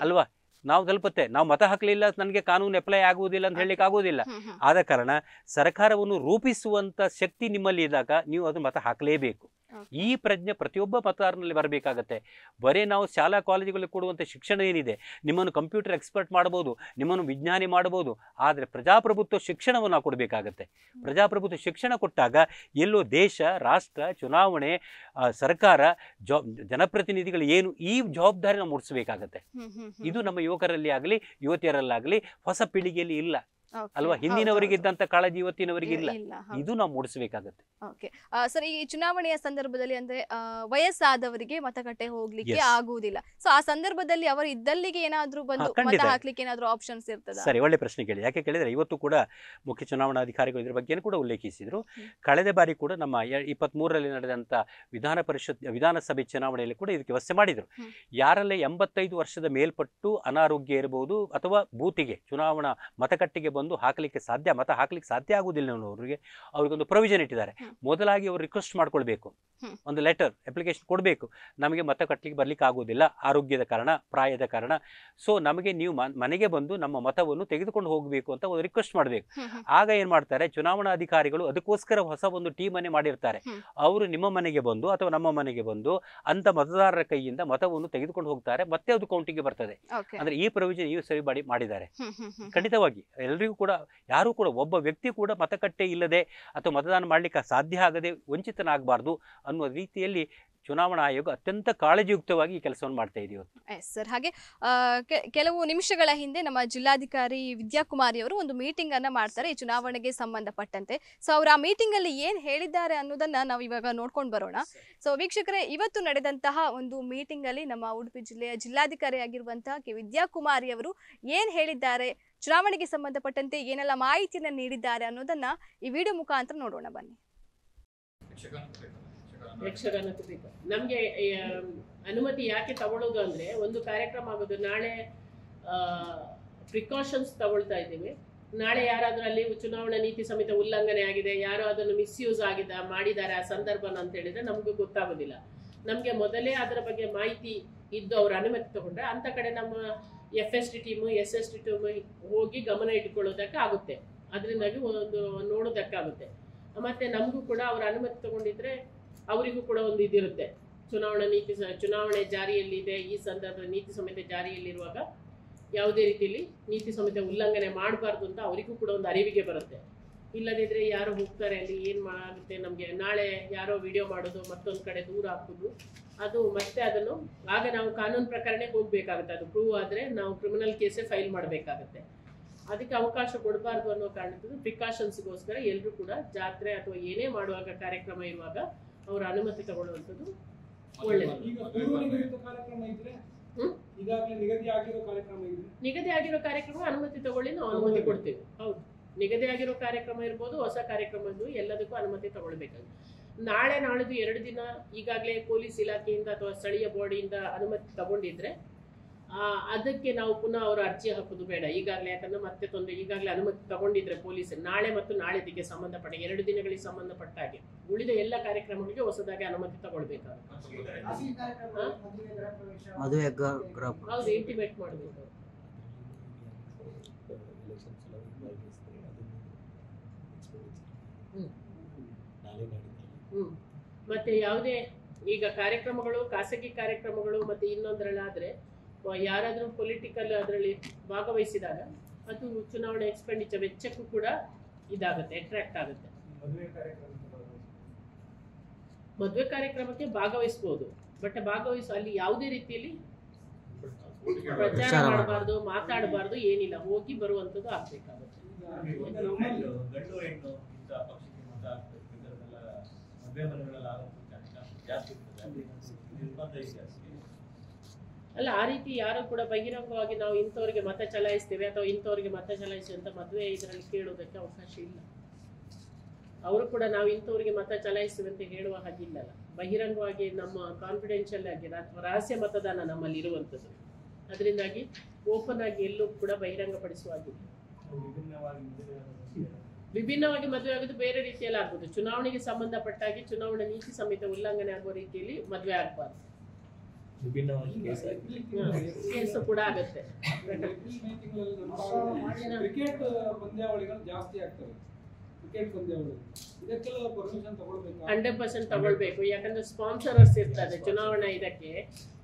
ಅಲ್ವಾ ನಾವು ತಲುಪುತ್ತೆ ನಾವು ಮತ ಹಾಕಲಿಲ್ಲ ನನಗೆ ಕಾನೂನು ಅಪ್ಲೈ ಆಗುವುದಿಲ್ಲ ಅಂತ ಹೇಳಲಿಕ್ಕೆ ಆಗುವುದಿಲ್ಲ ಆದ ಕಾರಣ ಸರ್ಕಾರವನ್ನು ರೂಪಿಸುವಂಥ ಶಕ್ತಿ ನಿಮ್ಮಲ್ಲಿ ಇದ್ದಾಗ ನೀವು ಅದು ಮತ ಹಾಕಲೇಬೇಕು ಈ ಪ್ರಜ್ಞೆ ಪ್ರತಿಯೊಬ್ಬ ಮತದಾರನಲ್ಲಿ ಬರಬೇಕಾಗತ್ತೆ ಬರೀ ನಾವು ಶಾಲಾ ಕಾಲೇಜುಗಳಲ್ಲಿ ಕೊಡುವಂಥ ಶಿಕ್ಷಣ ಏನಿದೆ ನಿಮ್ಮನ್ನು ಕಂಪ್ಯೂಟರ್ ಎಕ್ಸ್ಪರ್ಟ್ ಮಾಡ್ಬೋದು ನಿಮ್ಮನ್ನು ವಿಜ್ಞಾನಿ ಮಾಡ್ಬೋದು ಆದರೆ ಪ್ರಜಾಪ್ರಭುತ್ವ ಶಿಕ್ಷಣವನ್ನು ನಾವು ಕೊಡಬೇಕಾಗತ್ತೆ ಪ್ರಜಾಪ್ರಭುತ್ವ ಶಿಕ್ಷಣ ಕೊಟ್ಟಾಗ ಎಲ್ಲೋ ದೇಶ ರಾಷ್ಟ್ರ ಚುನಾವಣೆ ಸರ್ಕಾರ ಜನಪ್ರತಿನಿಧಿಗಳು ಏನು ಈ ಜವಾಬ್ದಾರಿನ ಮೂಡಿಸಬೇಕಾಗತ್ತೆ ಇದು ನಮ್ಮ ಯುವಕರಲ್ಲಿ ಆಗಲಿ ಯುವತಿಯರಲ್ಲಾಗಲಿ ಹೊಸ ಪೀಳಿಗೆಯಲ್ಲಿ ಇಲ್ಲ ಅಲ್ವಾ ಹಿಂದಿನವರಿಗೆ ಇದ್ದಂತ ಕಾಳಜಿ ಇವತ್ತಿನವರಿಗೆ ಇಲ್ಲ ಇದು ನಾವು ಮೂಡಿಸಬೇಕಾಗತ್ತೆ ಓಕೆ ಸರ್ ಈ ಚುನಾವಣೆಯ ಸಂದರ್ಭದಲ್ಲಿ ಅಂದ್ರೆ ವಯಸ್ಸಾದವರಿಗೆ ಮತಗಟ್ಟೆ ಹೋಗ್ಲಿಕ್ಕೆ ಆಗುವುದಿಲ್ಲ ಸೊ ಆ ಸಂದರ್ಭದಲ್ಲಿ ಅವರು ಇದ್ದಲ್ಲಿಗೆ ಏನಾದ್ರೂ ಬಂದು ಮತ ಹಾಕ್ಲಿಕ್ಕೆ ಏನಾದ್ರೂ ಆಪ್ಷನ್ಸ್ ಇರ್ತದೆ ಸರಿ ಒಳ್ಳೆ ಪ್ರಶ್ನೆ ಕೇಳಿ ಯಾಕೆ ಕೇಳಿದ್ರೆ ಇವತ್ತು ಕೂಡ ಮುಖ್ಯ ಚುನಾವಣಾ ಅಧಿಕಾರಿಗಳು ಇದ್ರ ಬಗ್ಗೆ ಕೂಡ ಉಲ್ಲೇಖಿಸಿದ್ರು ಕಳೆದ ಬಾರಿ ಕೂಡ ನಮ್ಮ ಇಪ್ಪತ್ತ್ ಮೂರರಲ್ಲಿ ನಡೆದಂತ ವಿಧಾನ ಪರಿಷತ್ ವಿಧಾನಸಭೆ ಚುನಾವಣೆಯಲ್ಲಿ ಕೂಡ ಇದಕ್ಕೆ ವ್ಯವಸ್ಥೆ ಮಾಡಿದ್ರು ಯಾರಲ್ಲೇ ಎಂಬತ್ತೈದು ವರ್ಷದ ಮೇಲ್ಪಟ್ಟು ಅನಾರೋಗ್ಯ ಇರಬಹುದು ಅಥವಾ ಬೂತಿಗೆ ಚುನಾವಣಾ ಮತಗಟ್ಟೆಗೆ ಬಂದು ಹಾಕಲಿಕ್ಕೆ ಸಾಧ್ಯ ಮತ ಹಾಕಲಿಕ್ಕೆ ಸಾಧ್ಯ ಆಗುವುದಿಲ್ಲ ಅವರಿಗೆ ಒಂದು ಪ್ರೊವಿಷನ್ ಇಟ್ಟಿದ್ದಾರೆ ಮೊದಲಾಗಿ ಅವರು ರಿಕ್ವೆಸ್ಟ್ ಮಾಡ್ಕೊಳ್ಬೇಕು ಒಂದು ಲೆಟರ್ ಅಪ್ಲಿಕೇಶನ್ ಕೊಡಬೇಕು ನಮಗೆ ಮತ ಕಟ್ಟಲಿಕ್ಕೆ ಬರ್ಲಿಕ್ಕೆ ಆಗುವುದಿಲ್ಲ ಆರೋಗ್ಯದ ಕಾರಣ ಪ್ರಾಯದ ಕಾರಣ ಸೊ ನಮಗೆ ನೀವು ಮನೆಗೆ ಬಂದು ನಮ್ಮ ಮತವನ್ನು ತೆಗೆದುಕೊಂಡು ಹೋಗಬೇಕು ಅಂತ ಒಂದು ರಿಕ್ವೆಸ್ಟ್ ಮಾಡಬೇಕು ಆಗ ಏನು ಮಾಡ್ತಾರೆ ಚುನಾವಣಾ ಅಧಿಕಾರಿಗಳು ಅದಕ್ಕೋಸ್ಕರ ಹೊಸ ಒಂದು ಟೀಮನ್ನೇ ಮಾಡಿರ್ತಾರೆ ಅವರು ನಿಮ್ಮ ಮನೆಗೆ ಬಂದು ಅಥವಾ ನಮ್ಮ ಮನೆಗೆ ಬಂದು ಅಂತ ಮತದಾರರ ಕೈಯಿಂದ ಮತವನ್ನು ತೆಗೆದುಕೊಂಡು ಹೋಗ್ತಾರೆ ಮತ್ತೆ ಅದು ಕೌಂಟಿಗೆ ಬರ್ತದೆ ಅಂದ್ರೆ ಈ ಪ್ರೊವಿಜನ್ ಈ ಸರಿ ಮಾಡಿದ್ದಾರೆ ಖಂಡಿತವಾಗಿ ಎಲ್ರಿಗೂ ಯಾರಿಗೂ ಕೂಡ ಯಾರೂ ಕೂಡ ಒಬ್ಬ ವ್ಯಕ್ತಿ ಕೂಡ ಮತಕಟ್ಟೆ ಇಲ್ಲದೆ ಅಥವಾ ಮತದಾನ ಮಾಡಲಿಕ್ಕೆ ಸಾಧ್ಯ ಆಗದೆ ವಂಚಿತನಾಗಬಾರ್ದು ಅನ್ನುವ ರೀತಿಯಲ್ಲಿ ಚುನಾವಣಾ ಆಯೋಗ ಅತ್ಯಂತ ಕಾಳಜಿಯುಕ್ತವಾಗಿ ಈ ಕೆಲಸವನ್ನು ಮಾಡ್ತಾ ಇದೆ ಎಸ್ ಸರ್ ಹಾಗೆ ಕೆಲವು ನಿಮಿಷಗಳ ಹಿಂದೆ ನಮ್ಮ ಜಿಲ್ಲಾಧಿಕಾರಿ ವಿದ್ಯಾಕುಮಾರಿ ಅವರು ಒಂದು ಮೀಟಿಂಗ್ ಅನ್ನ ಮಾಡ್ತಾರೆ ಈ ಚುನಾವಣೆಗೆ ಸಂಬಂಧಪಟ್ಟಂತೆ ಸೊ ಅವರು ಆ ಮೀಟಿಂಗ್ ಅಲ್ಲಿ ಏನ್ ಹೇಳಿದ್ದಾರೆ ಅನ್ನೋದನ್ನ ನಾವು ಇವಾಗ ನೋಡ್ಕೊಂಡು ಬರೋಣ ಸೊ ವೀಕ್ಷಕರೇ ಇವತ್ತು ನಡೆದಂತಹ ಒಂದು ಮೀಟಿಂಗ್ ಅಲ್ಲಿ ನಮ್ಮ ಉಡುಪಿ ಜಿಲ್ಲೆಯ ಜಿಲ್ಲಾಧಿಕಾರಿ ಆಗಿರುವಂತಹ ಕೆ ವಿದ್ಯಾಕುಮಾರಿ ಅವರು ಏನ್ ಹೇಳಿದ್ದಾರೆ ಚುನಾವಣೆಗೆ ಸಂಬಂಧಪಟ್ಟಂತೆ ಏನೆಲ್ಲ ಮಾಹಿತಿಯನ್ನು ನೀಡಿದ್ದಾರೆ ಅನ್ನೋದನ್ನ ಈ ವಿಡಿಯೋ ಮುಖಾಂತರ ನೋಡೋಣ ಬನ್ನಿ ನಮ್ಗೆ ನಮಗೆ ಅನುಮತಿ ಯಾಕೆ ತಗೊಳ್ಳೋದು ಅಂದ್ರೆ ಒಂದು ಕಾರ್ಯಕ್ರಮ ಆಗೋದು ನಾಳೆ ಪ್ರಿಕಾಷನ್ಸ್ ತಗೊಳ್ತಾ ಇದ್ದೀವಿ ನಾಳೆ ಯಾರಾದರೂ ಅಲ್ಲಿ ಚುನಾವಣಾ ನೀತಿ ಸಮಿತ ಉಲ್ಲಂಘನೆ ಆಗಿದೆ ಯಾರೋ ಅದನ್ನು ಮಿಸ್ಯೂಸ್ ಆಗಿದೆ ಮಾಡಿದ್ದಾರೆ ಆ ಸಂದರ್ಭನ ಅಂತ ಹೇಳಿದರೆ ನಮಗೂ ಗೊತ್ತಾಗೋದಿಲ್ಲ ನಮಗೆ ಮೊದಲೇ ಅದರ ಬಗ್ಗೆ ಮಾಹಿತಿ ಇದ್ದು ಅವ್ರ ಅನುಮತಿ ತಗೊಂಡ್ರೆ ಅಂಥ ಕಡೆ ನಮ್ಮ F S D team S S D team ಹೋಗಿ ಗಮನ ಇಟ್ಕೊಳ್ಳೋದಕ್ಕೆ ಆಗುತ್ತೆ ಅದರಿಂದಾಗಿ ಒಂದು ನೋಡೋದಕ್ಕಾಗುತ್ತೆ ಮತ್ತು ನಮಗೂ ಕೂಡ ಅವರ ಅನುಮತಿ ತಗೊಂಡಿದ್ರೆ ಅವರಿಗೂ ಕೂಡ ಒಂದು ಇದಿರುತ್ತೆ ಚುನಾವಣಾ ನೀತಿ ಚುನಾವಣೆ ಜಾರಿಯಲ್ಲಿದೆ ಈ ಸಂದರ್ಭ ನೀತಿ ಸಂಹಿತೆ ಜಾರಿಯಲ್ಲಿರುವಾಗ ಯಾವುದೇ ರೀತಿಯಲ್ಲಿ ನೀತಿ ಸಂಹಿತೆ ಉಲ್ಲಂಘನೆ ಮಾಡಬಾರ್ದು ಅಂತ ಅವರಿಗೂ ಕೂಡ ಒಂದು ಅರಿವಿಗೆ ಬರುತ್ತೆ ಇಲ್ಲದಿದ್ರೆ ಯಾರು ಹೋಗ್ತಾರೆ ಅಲ್ಲಿ ಏನ್ ಮಾಡುತ್ತೆ ನಮ್ಗೆ ನಾಳೆ ಯಾರೋ ವಿಡಿಯೋ ಮಾಡೋದು ಮತ್ತೊಂದು ಕಡೆ ದೂರ ಹಾಕುದು ಅದು ಮತ್ತೆ ಅದನ್ನು ಆಗ ನಾವು ಕಾನೂನು ಪ್ರಕಾರನೇ ಹೋಗ್ಬೇಕಾಗುತ್ತೆ ಅದು ಪ್ರೂವ್ ಆದ್ರೆ ನಾವು ಕ್ರಿಮಿನಲ್ ಕೇಸೇ ಫೈಲ್ ಮಾಡ್ಬೇಕಾಗತ್ತೆ ಅದಕ್ಕೆ ಅವಕಾಶ ಕೊಡಬಾರ್ದು ಅನ್ನೋ ಕಾರಣದಿಂದ ಪ್ರಿಕಾಷನ್ಸ್ಗೋಸ್ಕರ ಎಲ್ಲರೂ ಕೂಡ ಜಾತ್ರೆ ಅಥವಾ ಏನೇ ಮಾಡುವಾಗ ಕಾರ್ಯಕ್ರಮ ಇರುವಾಗ ಅವರ ಅನುಮತಿ ತಗೊಳ್ಳುವಂಥದ್ದು ಒಳ್ಳೆಯದು ನಿಗದಿ ಆಗಿರೋ ಕಾರ್ಯಕ್ರಮ ಅನುಮತಿ ತಗೊಳ್ಳಿ ನಾವು ಅನುಮತಿ ಕೊಡ್ತೇವೆ ಹೌದು ನಿಗದಿಯಾಗಿರೋ ಕಾರ್ಯಕ್ರಮ ಇರ್ಬೋದು ಹೊಸ ಕಾರ್ಯಕ್ರಮದ್ದು ಎಲ್ಲದಕ್ಕೂ ಅನುಮತಿ ತಗೊಳ್ಬೇಕು ನಾಳೆ ನಾಳಿದ್ದು ಎರಡು ದಿನ ಈಗಾಗಲೇ ಪೊಲೀಸ್ ಇಲಾಖೆಯಿಂದ ಅಥವಾ ಸ್ಥಳೀಯ ಬೋರ್ಡಿಯಿಂದ ಅನುಮತಿ ತಗೊಂಡಿದ್ರೆ ಅದಕ್ಕೆ ನಾವು ಪುನಃ ಅವರು ಅರ್ಜಿ ಹಾಕೋದು ಬೇಡ ಈಗಾಗಲೇ ಯಾಕಂದ್ರೆ ಮತ್ತೆ ತೊಂದರೆ ಈಗಾಗಲೇ ಅನುಮತಿ ತಗೊಂಡಿದ್ರೆ ಪೊಲೀಸ್ ನಾಳೆ ಮತ್ತು ನಾಳೆದಿಗೆ ಸಂಬಂಧಪಟ್ಟ ಎರಡು ದಿನಗಳಿಗೆ ಸಂಬಂಧಪಟ್ಟ ಹಾಗೆ ಉಳಿದ ಎಲ್ಲ ಕಾರ್ಯಕ್ರಮಗಳಿಗೆ ಹೊಸದಾಗಿ ಅನುಮತಿ ತಗೊಳ್ಬೇಕಾಗುತ್ತೆ ಹೌದು ಇಂಟಿಮೇಟ್ ಮಾಡಬೇಕು ಹ್ಮ್ ಮತ್ತೆ ಯಾವುದೇ ಈಗ ಕಾರ್ಯಕ್ರಮಗಳು ಖಾಸಗಿ ಕಾರ್ಯಕ್ರಮಗಳು ಮತ್ತೆ ಇನ್ನೊಂದ್ರಲ್ಲಿ ಆದ್ರೆ ಯಾರಾದರೂ ಪೊಲಿಟಿಕಲ್ ಅದರಲ್ಲಿ ಭಾಗವಹಿಸಿದಾಗ ಅದು ಚುನಾವಣೆ ಎಕ್ಸ್ಪೆಂಡಿಚರ್ ವೆಚ್ಚಕ್ಕೂ ಕೂಡ ಇದಾಗುತ್ತೆ ಅಟ್ರಾಕ್ಟ್ ಆಗುತ್ತೆ ಮದುವೆ ಕಾರ್ಯಕ್ರಮಕ್ಕೆ ಭಾಗವಹಿಸಬಹುದು ಬಟ್ ಭಾಗವಹಿಸ ಅಲ್ಲಿ ಯಾವುದೇ ರೀತಿಯಲ್ಲಿ ಪ್ರಚಾರ ಮಾಡಬಾರ್ದು ಮಾತಾಡಬಾರ್ದು ಏನಿಲ್ಲ ಹೋಗಿ ಬರುವಂಥದ್ದು ಆಗ್ಬೇಕಾಗುತ್ತೆ ಜಾಸ್ತಿ ಅಲ್ಲ ಆ ರೀತಿ ಯಾರು ಕೂಡ ಬಹಿರಂಗವಾಗಿ ನಾವು ಇಂಥವ್ರಿಗೆ ಮತ ಚಲಾಯಿಸ್ತೇವೆ ಅಥವಾ ಇಂಥವ್ರಿಗೆ ಮತ ಚಲಾಯಿಸಿ ಅಂತ ಮದುವೆ ಇದರಲ್ಲಿ ಕೇಳೋದಕ್ಕೆ ಅವಕಾಶ ಇಲ್ಲ ಅವರು ಕೂಡ ನಾವು ಇಂಥವ್ರಿಗೆ ಮತ ಚಲಾಯಿಸ್ತೇವೆ ಅಂತ ಹೇಳುವ ಹಾಗಿಲ್ಲಲ್ಲ ಬಹಿರಂಗವಾಗಿ ನಮ್ಮ ಕಾನ್ಫಿಡೆನ್ಷಿಯಲ್ ಆಗಿದೆ ಅಥವಾ ರಹಸ್ಯ ಮತದಾನ ನಮ್ಮಲ್ಲಿ ಇರುವಂಥದ್ದು ಅದರಿಂದಾಗಿ ಓಪನ್ ಆಗಿ ಎಲ್ಲೂ ಕೂಡ ಹಾಗೆ ವಿಭಿನ್ನವಾಗಿ ಮದುವೆ ಆಗೋದು ಬೇರೆ ರೀತಿಯಲ್ಲಿ ಆಗ್ಬೋದು ಚುನಾವಣೆಗೆ ಸಂಬಂಧಪಟ್ಟಾಗಿ ಚುನಾವಣೆ ನೀತಿ ಸಮೇತ ಉಲ್ಲಂಘನೆ ಆಗುವ ರೀತಿಯಲ್ಲಿ ಮದುವೆ ಆಗ್ಬಾರ್ದು ಕೂಡ ಕ್ರಿಕೆಟ್ ಹಂಡ್ರೆಡ್ ಪರ್ಸೆಂಟ್ ತಗೊಳ್ಬೇಕು ಯಾಕಂದ್ರೆ ಸ್ಪಾನ್ಸರರ್ಸ್ ಇರ್ತಾರೆ ಚುನಾವಣೆ ಇದಕ್ಕೆ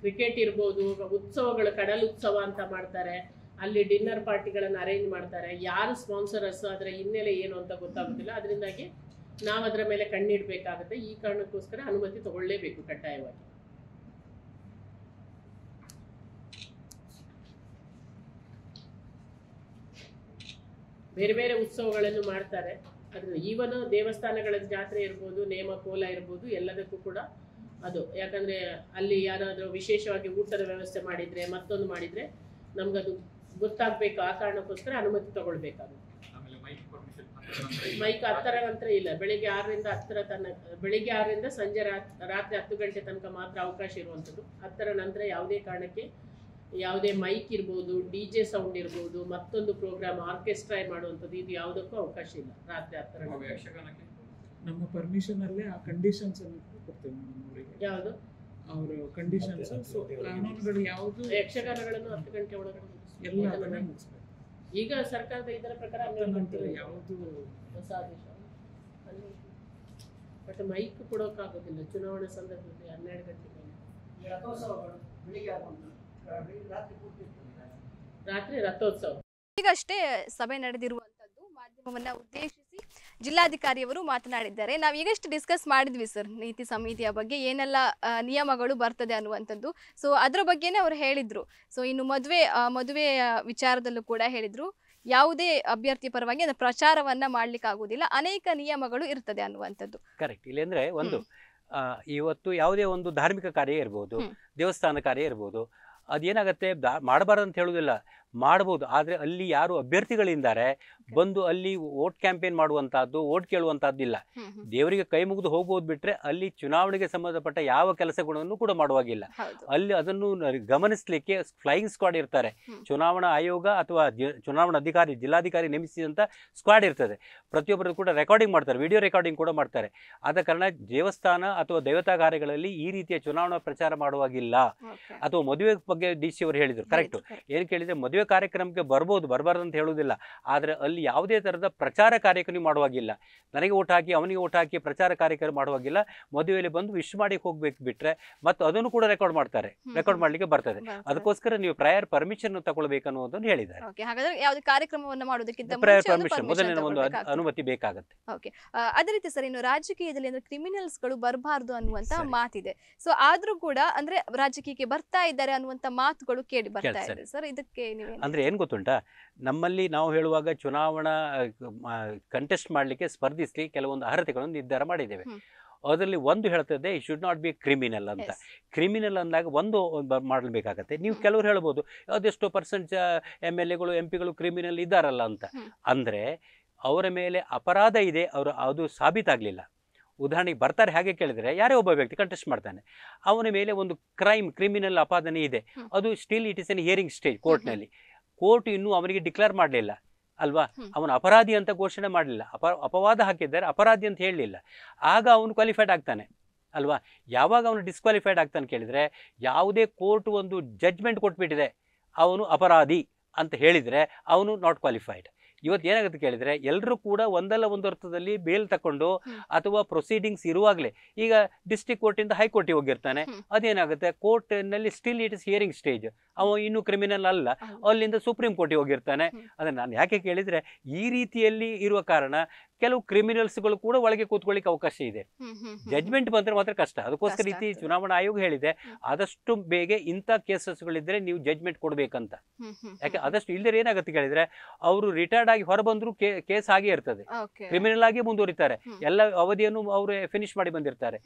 ಕ್ರಿಕೆಟ್ ಇರ್ಬೋದು ಉತ್ಸವಗಳು ಕಡಲ್ ಉತ್ಸವ ಅಂತ ಮಾಡ್ತಾರೆ ಅಲ್ಲಿ ಡಿನ್ನರ್ ಪಾರ್ಟಿಗಳನ್ನು ಅರೇಂಜ್ ಮಾಡ್ತಾರೆ ಯಾರು ಸ್ಪಾನ್ಸರಸ್ ಅದರ ಹಿನ್ನೆಲೆ ಏನು ಅಂತ ಗೊತ್ತಾಗೋದಿಲ್ಲ ಅದರಿಂದಾಗಿ ನಾವು ಅದರ ಮೇಲೆ ಕಣ್ಣಿಡಬೇಕಾಗುತ್ತೆ ಈ ಕಾರಣಕ್ಕೋಸ್ಕರ ಅನುಮತಿ ತಗೊಳ್ಳೇಬೇಕು ಕಡ್ಡಾಯವಾಗಿ ಬೇರೆ ಬೇರೆ ಉತ್ಸವಗಳನ್ನು ಮಾಡ್ತಾರೆ ಅದನ್ನು ಈವನು ದೇವಸ್ಥಾನಗಳ ಜಾತ್ರೆ ಇರ್ಬೋದು ನೇಮ ಕೋಲ ಇರ್ಬೋದು ಎಲ್ಲದಕ್ಕೂ ಕೂಡ ಅದು ಯಾಕಂದ್ರೆ ಅಲ್ಲಿ ಯಾರಾದರೂ ವಿಶೇಷವಾಗಿ ಊಟದ ವ್ಯವಸ್ಥೆ ಮಾಡಿದ್ರೆ ಮತ್ತೊಂದು ಮಾಡಿದ್ರೆ ನಮ್ಗದು ಗೊತ್ತಾಗಬೇಕು ಆ ಕಾರಣಕ್ಕೋಸ್ಕರ ಅನುಮತಿ ತಗೊಳ್ಬೇಕಾಗುತ್ತೆ ಮೈಕ್ ಹತ್ತರ ನಂತರ ಇಲ್ಲ ಬೆಳಿಗ್ಗೆ ಆರರಿಂದ ಹತ್ತರ ತನಕ ಬೆಳಿಗ್ಗೆ ಆರರಿಂದ ಸಂಜೆ ರಾತ್ರಿ ಹತ್ತು ಗಂಟೆ ತನಕ ಮಾತ್ರ ಅವಕಾಶ ಇರುವಂಥದ್ದು ಹತ್ತರ ನಂತರ ಯಾವುದೇ ಕಾರಣಕ್ಕೆ ಯಾವುದೇ ಮೈಕ್ ಇರ್ಬೋದು ಡಿ ಜೆ ಸೌಂಡ್ ಇರ್ಬೋದು ಮತ್ತೊಂದು ಪ್ರೋಗ್ರಾಮ್ ಆರ್ಕೆಸ್ಟ್ರಾ ಮಾಡುವಂಥದ್ದು ಇದು ಯಾವುದಕ್ಕೂ ಅವಕಾಶ ಇಲ್ಲ ರಾತ್ರಿ ಹತ್ತರ ನಮ್ಮ ಪರ್ಮಿಷನ್ ಆ ಕಂಡೀಷನ್ಸ್ ಅನ್ನು ಯಾವುದು ಅವರು ಕಂಡೀಷನ್ಸ್ ಯಾವುದು ಯಕ್ಷಗಾನಗಳನ್ನು ಹತ್ತು ಗಂಟೆ ಒಳಗಡೆ ಈಗ ಸರ್ಕಾರದ ಇದರ ಪ್ರಕಾರ ಬಟ್ ಮೈಕ್ ಕೊಡೋಕ್ಕಾಗೋದಿಲ್ಲ ಚುನಾವಣೆ ಸಂದರ್ಭದಲ್ಲಿ ಹನ್ನೆರಡು ಗಂಟೆ ರಾತ್ರಿ ರಥೋತ್ಸವ ಈಗಷ್ಟೇ ಸಭೆ ನಡೆದಿರುವಂತದ್ದು ಮಾಧ್ಯಮವನ್ನ ಉದ್ದೇಶಿಸಿ ಜಿಲ್ಲಾಧಿಕಾರಿಯವರು ಮಾತನಾಡಿದ್ದಾರೆ ನಾವು ಈಗಷ್ಟು ಡಿಸ್ಕಸ್ ಮಾಡಿದ್ವಿ ಸರ್ ನೀತಿ ಸಮಿತಿಯ ಬಗ್ಗೆ ಏನೆಲ್ಲ ನಿಯಮಗಳು ಬರ್ತದೆ ಅನ್ನುವಂಥದ್ದು ಸೊ ಅದರ ಬಗ್ಗೆನೇ ಅವರು ಹೇಳಿದ್ರು ಸೊ ಇನ್ನು ಮದುವೆ ಮದುವೆ ವಿಚಾರದಲ್ಲೂ ಕೂಡ ಹೇಳಿದ್ರು ಯಾವುದೇ ಅಭ್ಯರ್ಥಿ ಪರವಾಗಿ ಅದರ ಪ್ರಚಾರವನ್ನ ಮಾಡ್ಲಿಕ್ಕೆ ಆಗುದಿಲ್ಲ ಅನೇಕ ನಿಯಮಗಳು ಇರ್ತದೆ ಅನ್ನುವಂಥದ್ದು ಕರೆಕ್ಟ್ ಅಂದ್ರೆ ಒಂದು ಇವತ್ತು ಯಾವುದೇ ಒಂದು ಧಾರ್ಮಿಕ ಕಾರ್ಯ ಇರ್ಬೋದು ದೇವಸ್ಥಾನ ಕಾರ್ಯ ಇರ್ಬೋದು ಅದೇನಾಗತ್ತೆ ಮಾಡಬಾರ್ದು ಅಂತ ಹೇಳುವುದಿಲ್ಲ ಮಾಡ್ಬೋದು ಆದರೆ ಅಲ್ಲಿ ಯಾರು ಅಭ್ಯರ್ಥಿಗಳಿದ್ದಾರೆ ಬಂದು ಅಲ್ಲಿ ವೋಟ್ ಕ್ಯಾಂಪೇನ್ ಮಾಡುವಂತಹದ್ದು ವೋಟ್ ಕೇಳುವಂತಹದ್ದು ಇಲ್ಲ ದೇವರಿಗೆ ಕೈ ಮುಗಿದು ಹೋಗುವುದು ಬಿಟ್ರೆ ಅಲ್ಲಿ ಚುನಾವಣೆಗೆ ಸಂಬಂಧಪಟ್ಟ ಯಾವ ಕೆಲಸಗಳನ್ನು ಕೂಡ ಮಾಡುವಾಗಿಲ್ಲ ಅಲ್ಲಿ ಅದನ್ನು ಗಮನಿಸಲಿಕ್ಕೆ ಫ್ಲೈಯಿಂಗ್ ಸ್ಕ್ವಾಡ್ ಇರ್ತಾರೆ ಚುನಾವಣಾ ಆಯೋಗ ಅಥವಾ ಚುನಾವಣಾ ಅಧಿಕಾರಿ ಜಿಲ್ಲಾಧಿಕಾರಿ ನೇಮಿಸಿದಂತ ಸ್ಕ್ವಾಡ್ ಇರ್ತದೆ ಪ್ರತಿಯೊಬ್ಬರು ಕೂಡ ರೆಕಾರ್ಡಿಂಗ್ ಮಾಡ್ತಾರೆ ವಿಡಿಯೋ ರೆಕಾರ್ಡಿಂಗ್ ಕೂಡ ಮಾಡ್ತಾರೆ ಆದ ಕಾರಣ ದೇವಸ್ಥಾನ ಅಥವಾ ದೇವತಾ ಕಾರ್ಯಗಳಲ್ಲಿ ಈ ರೀತಿಯ ಚುನಾವಣಾ ಪ್ರಚಾರ ಮಾಡುವಾಗಿಲ್ಲ ಅಥವಾ ಮದುವೆ ಬಗ್ಗೆ ಡಿ ಸಿ ಅವರು ಹೇಳಿದರು ಕರೆಕ್ಟ್ ಏನು ಕೇಳಿದ್ರೆ ಮದುವೆ ಕಾರ್ಯಕ್ರಮಕ್ಕೆ ಬರ್ಬೋದು ಬರಬಾರ್ದು ಅಂತ ಹೇಳುವುದಿಲ್ಲ ಆದರೆ ಅಲ್ಲಿ ಯಾವುದೇ ಥರದ ಪ್ರಚಾರ ಕಾರ್ಯಕ್ರಮ ಮಾಡುವಾಗಿಲ್ಲ ನನಗೆ ಓಟ್ ಹಾಕಿ ಅವನಿಗೆ ಓಟ್ ಹಾಕಿ ಪ್ರಚಾರ ಕಾರ್ಯಕ್ರಮ ಮಾಡುವಾಗಿಲ್ಲ ಮದುವೆಯಲ್ಲಿ ಬಂದು ವಿಶ್ ಮಾಡಿ ಹೋಗ್ಬೇಕು ಬಿಟ್ಟರೆ ಮತ್ತು ಅದನ್ನು ಕೂಡ ರೆಕಾರ್ಡ್ ಮಾಡ್ತಾರೆ ರೆಕಾರ್ಡ್ ಮಾಡಲಿಕ್ಕೆ ಬರ್ತದೆ ಅದಕ್ಕೋಸ್ಕರ ನೀವು ಪ್ರಯರ್ ಪರ್ಮಿಷನ್ ಅನ್ನೋದನ್ನು ಹೇಳಿದ್ದಾರೆ ಯಾವುದೇ ಕಾರ್ಯಕ್ರಮವನ್ನು ಮಾಡೋದಕ್ಕಿಂತ ಪ್ರಯರ್ ಪರ್ಮಿಷನ್ ಒಂದು ಅನುಮತಿ ಬೇಕಾಗುತ್ತೆ ಓಕೆ ಅದೇ ರೀತಿ ಸರ್ ಇನ್ನು ರಾಜಕೀಯದಲ್ಲಿ ಅಂದ್ರೆ ಕ್ರಿಮಿನಲ್ಸ್ಗಳು ಬರಬಾರ್ದು ಅನ್ನುವಂತ ಮಾತಿದೆ ಸೊ ಆದ್ರೂ ಕೂಡ ಅಂದ್ರೆ ರಾಜಕೀಯಕ್ಕೆ ಬರ್ತಾ ಇದ್ದಾರೆ ಅನ್ನುವಂತ ಮಾತುಗಳು ಕೇಳಿ ಬರ್ತಾ ಇದೆ ಸರ್ ಇದಕ್ಕೆ ಅಂದ್ರೆ ಏನ್ ಗೊತ್ತುಂಟಾ ನಮ್ಮಲ್ಲಿ ನಾವು ಹೇಳುವಾಗ ಚುನಾವಣೆ ಚುನಾವಣಾ ಕಂಟೆಸ್ಟ್ ಮಾಡಲಿಕ್ಕೆ ಸ್ಪರ್ಧಿಸಲಿ ಕೆಲವೊಂದು ಅರ್ಹತೆಗಳನ್ನು ನಿರ್ಧಾರ ಮಾಡಿದ್ದೇವೆ ಅದರಲ್ಲಿ ಒಂದು ಹೇಳ್ತದೆ ಈ ಶುಡ್ ನಾಟ್ ಬಿ ಕ್ರಿಮಿನಲ್ ಅಂತ ಕ್ರಿಮಿನಲ್ ಅಂದಾಗ ಒಂದು ಮಾಡಬೇಕಾಗತ್ತೆ ನೀವು ಕೆಲವರು ಹೇಳ್ಬೋದು ಅದೆಷ್ಟೋ ಪರ್ಸೆಂಟ್ ಎಮ್ ಎಲ್ ಎಗಳು ಎಂ ಪಿಗಳು ಕ್ರಿಮಿನಲ್ ಇದ್ದಾರಲ್ಲ ಅಂತ ಅಂದರೆ ಅವರ ಮೇಲೆ ಅಪರಾಧ ಇದೆ ಅವರು ಅದು ಸಾಬೀತಾಗಲಿಲ್ಲ ಉದಾಹರಣೆಗೆ ಬರ್ತಾರೆ ಹಾಗೆ ಕೇಳಿದರೆ ಯಾರೇ ಒಬ್ಬ ವ್ಯಕ್ತಿ ಕಂಟೆಸ್ಟ್ ಮಾಡ್ತಾನೆ ಅವನ ಮೇಲೆ ಒಂದು ಕ್ರೈಮ್ ಕ್ರಿಮಿನಲ್ ಅಪಾದನೆ ಇದೆ ಅದು still it is in hearing stage ಕೋರ್ಟ್ನಲ್ಲಿ ಕೋರ್ಟ್ ಇನ್ನೂ ಅವನಿಗೆ ಡಿಕ್ಲೇರ್ ಮಾಡಲಿಲ್ಲ ಅಲ್ವಾ ಅವನು ಅಪರಾಧಿ ಅಂತ ಘೋಷಣೆ ಮಾಡಲಿಲ್ಲ ಅಪ ಅಪವಾದ ಹಾಕಿದ್ದಾರೆ ಅಪರಾಧಿ ಅಂತ ಹೇಳಲಿಲ್ಲ ಆಗ ಅವನು ಕ್ವಾಲಿಫೈಡ್ ಆಗ್ತಾನೆ ಅಲ್ವಾ ಯಾವಾಗ ಅವನು ಡಿಸ್ಕ್ವಾಲಿಫೈಡ್ ಆಗ್ತಾನೆ ಕೇಳಿದರೆ ಯಾವುದೇ ಕೋರ್ಟ್ ಒಂದು ಜಡ್ಜ್ಮೆಂಟ್ ಕೊಟ್ಬಿಟ್ಟಿದೆ ಅವನು ಅಪರಾಧಿ ಅಂತ ಹೇಳಿದರೆ ಅವನು ನಾಟ್ ಕ್ವಾಲಿಫೈಡ್ ಇವತ್ತು ಏನಾಗುತ್ತೆ ಕೇಳಿದರೆ ಎಲ್ಲರೂ ಕೂಡ ಒಂದಲ್ಲ ಒಂದು ಅರ್ಥದಲ್ಲಿ ಬೇಲ್ ತಗೊಂಡು ಅಥವಾ ಪ್ರೊಸೀಡಿಂಗ್ಸ್ ಇರುವಾಗಲೇ ಈಗ ಡಿಸ್ಟ್ರಿಕ್ಟ್ ಕೋರ್ಟಿಂದ ಹೈಕೋರ್ಟಿಗೆ ಹೋಗಿರ್ತಾನೆ ಅದೇನಾಗುತ್ತೆ ಕೋರ್ಟ್ನಲ್ಲಿ still it is hearing stage ಅವ ಇನ್ನು ಕ್ರಿಮಿನಲ್ ಅಲ್ಲ ಅಲ್ಲಿಂದ ಸುಪ್ರೀಂ ಕೋರ್ಟಿಗೆ ಹೋಗಿರ್ತಾನೆ ಅದನ್ನ ನಾನು ಯಾಕೆ ಕೇಳಿದ್ರೆ ಈ ರೀತಿಯಲ್ಲಿ ಇರುವ ಕಾರಣ ಕೆಲವು ಕ್ರಿಮಿನಲ್ಸ್ಗಳು ಕೂಡ ಒಳಗೆ ಕೂತ್ಕೊಳ್ಳಿಕ್ಕೆ ಅವಕಾಶ ಇದೆ ಜಜ್ಮೆಂಟ್ ಬಂದ್ರೆ ಮಾತ್ರ ಕಷ್ಟ ಅದಕ್ಕೋಸ್ಕರ ರೀತಿ ಚುನಾವಣಾ ಆಯೋಗ ಹೇಳಿದೆ ಆದಷ್ಟು ಬೇಗ ಇಂಥ ಕೇಸಸ್ಗಳಿದ್ರೆ ನೀವು ಜಜ್ಮೆಂಟ್ ಕೊಡ್ಬೇಕಂತ ಯಾಕೆ ಆದಷ್ಟು ಇಲ್ದೇ ಏನಾಗುತ್ತೆ ಕೇಳಿದ್ರೆ ಅವರು ರಿಟೈರ್ಡ್ ಆಗಿ ಹೊರಬಂದ್ರು ಕೇಸ್ ಆಗೇ ಇರ್ತದೆ ಕ್ರಿಮಿನಲ್ ಆಗಿ ಮುಂದುವರಿತಾರೆ ಎಲ್ಲ ಅವಧಿಯನ್ನು ಅವರು ಫಿನಿಶ್ ಮಾಡಿ ಬಂದಿರ್ತಾರೆ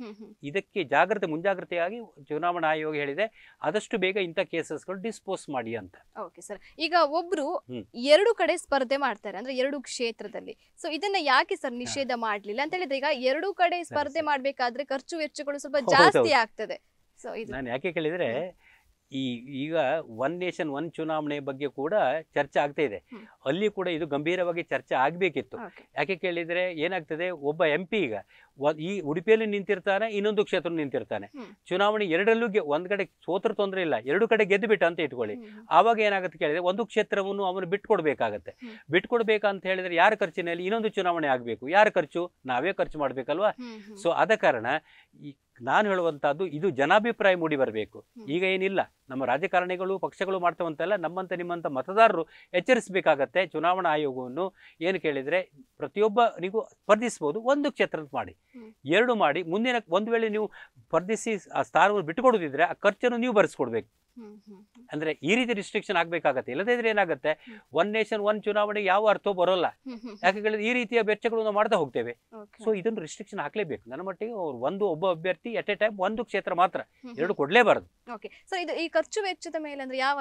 ಇದಕ್ಕೆ ಜಾಗ್ರತೆ ಮುಂಜಾಗ್ರತೆಯಾಗಿ ಚುನಾವಣಾ ಆಯೋಗ ಹೇಳಿದೆ ಆದಷ್ಟು ಬೇಗ ಇಂಥ ಕೇಸಸ್ಗಳು ಡಿಸ್ಪೋಸ್ ಮಾಡಿ ಅಂತ ಓಕೆ ಸರ್ ಈಗ ಒಬ್ರು ಎರಡು ಕಡೆ ಸ್ಪರ್ಧೆ ಮಾಡ್ತಾರೆ ಅಂದ್ರೆ ಎರಡು ಕ್ಷೇತ್ರದಲ್ಲಿ ಸೊ ಇದನ್ನ ಯಾಕೆ ಸರ್ ನಿಷೇಧ ಮಾಡ್ಲಿಲ್ಲ ಅಂತ ಹೇಳಿದ್ರೆ ಈಗ ಎರಡು ಕಡೆ ಸ್ಪರ್ಧೆ ಮಾಡ್ಬೇಕಾದ್ರೆ ಖರ್ಚು ವೆಚ್ಚಗಳು ಸ್ವಲ್ಪ ಜಾಸ್ತಿ ಆಗ್ತದೆ ಸೊ ನಾನು ಯಾಕೆ ಕೇಳಿದ್ರೆ ಈ ಈಗ ಒನ್ ನೇಷನ್ ಒನ್ ಚುನಾವಣೆ ಬಗ್ಗೆ ಕೂಡ ಚರ್ಚೆ ಆಗ್ತಾ ಇದೆ ಅಲ್ಲಿ ಕೂಡ ಇದು ಗಂಭೀರವಾಗಿ ಚರ್ಚೆ ಆಗಬೇಕಿತ್ತು ಯಾಕೆ ಕೇಳಿದರೆ ಏನಾಗ್ತದೆ ಒಬ್ಬ ಎಂ ಪಿ ಈಗ ಈ ಉಡುಪಿಯಲ್ಲಿ ನಿಂತಿರ್ತಾನೆ ಇನ್ನೊಂದು ಕ್ಷೇತ್ರ ನಿಂತಿರ್ತಾನೆ ಚುನಾವಣೆ ಎರಡರಲ್ಲೂ ಒಂದು ಕಡೆ ಸೋತ್ರ ತೊಂದರೆ ಇಲ್ಲ ಎರಡು ಕಡೆ ಗೆದ್ದು ಬಿಟ್ಟ ಅಂತ ಇಟ್ಕೊಳ್ಳಿ ಆವಾಗ ಏನಾಗುತ್ತೆ ಕೇಳಿದರೆ ಒಂದು ಕ್ಷೇತ್ರವನ್ನು ಅವನು ಬಿಟ್ಕೊಡ್ಬೇಕಾಗತ್ತೆ ಬಿಟ್ಕೊಡ್ಬೇಕಂತ ಹೇಳಿದರೆ ಯಾರ ಖರ್ಚಿನಲ್ಲಿ ಇನ್ನೊಂದು ಚುನಾವಣೆ ಆಗಬೇಕು ಯಾರ ಖರ್ಚು ನಾವೇ ಖರ್ಚು ಮಾಡಬೇಕಲ್ವಾ ಸೊ ಆದ ಕಾರಣ ಈ ನಾನು ಹೇಳುವಂತಹದ್ದು ಇದು ಜನಾಭಿಪ್ರಾಯ ಮೂಡಿ ಬರಬೇಕು ಈಗ ಏನಿಲ್ಲ ನಮ್ಮ ರಾಜಕಾರಣಿಗಳು ಪಕ್ಷಗಳು ಮಾಡ್ತವಂತೆಲ್ಲ ನಮ್ಮಂತ ನಿಮ್ಮಂತ ಮತದಾರರು ಎಚ್ಚರಿಸಬೇಕಾಗತ್ತೆ ಚುನಾವಣಾ ಆಯೋಗವನ್ನು ಏನು ಕೇಳಿದರೆ ನೀವು ಸ್ಪರ್ಧಿಸ್ಬೋದು ಒಂದು ಕ್ಷೇತ್ರದ ಮಾಡಿ ಎರಡು ಮಾಡಿ ಮುಂದಿನ ಒಂದು ವೇಳೆ ನೀವು ಸ್ಪರ್ಧಿಸಿ ಆ ಸ್ಥಾನವನ್ನು ಬಿಟ್ಟುಕೊಡೋದಿದ್ರೆ ಆ ಖರ್ಚನ್ನು ನೀವು ಭರಿಸ್ಕೊಡ್ಬೇಕು ಅಂದ್ರೆ ಈ ರೀತಿ ರಿಸ್ಟ್ರಿಕ್ಷನ್ ಆಗ್ಬೇಕಾಗತ್ತೆ ಇಲ್ಲದಿದ್ರೆ ಏನಾಗುತ್ತೆ ಒನ್ ನೇಷನ್ ಒನ್ ಚುನಾವಣೆ ಯಾವ ಅರ್ಥ ಬರೋಲ್ಲ ಯಾಕೆ ಈ ರೀತಿಯ ಬೆಚ್ಚಗಳನ್ನು ಮಾಡ್ತಾ ಹೋಗ್ತೇವೆ ಸೊ ಇದನ್ನು ರಿಸ್ಟ್ರಿಕ್ಷನ್ ಹಾಕ್ಲೇಬೇಕು ನನ್ನ ಮಟ್ಟಿಗೆ ಅವ್ರು ಒಂದು ಒಬ್ಬ ಅಭ್ಯರ್ಥಿ ಎಟ್ ಎ ಟೈಮ್ ಒಂದು ಕ್ಷೇತ್ರ ಮಾತ್ರ ಎರಡು ಕೊಡ್ಲೇಬಾರದು ಈ ಖರ್ಚು ವೆಚ್ಚದ ಮೇಲೆ ಅಂದ್ರೆ ಯಾವ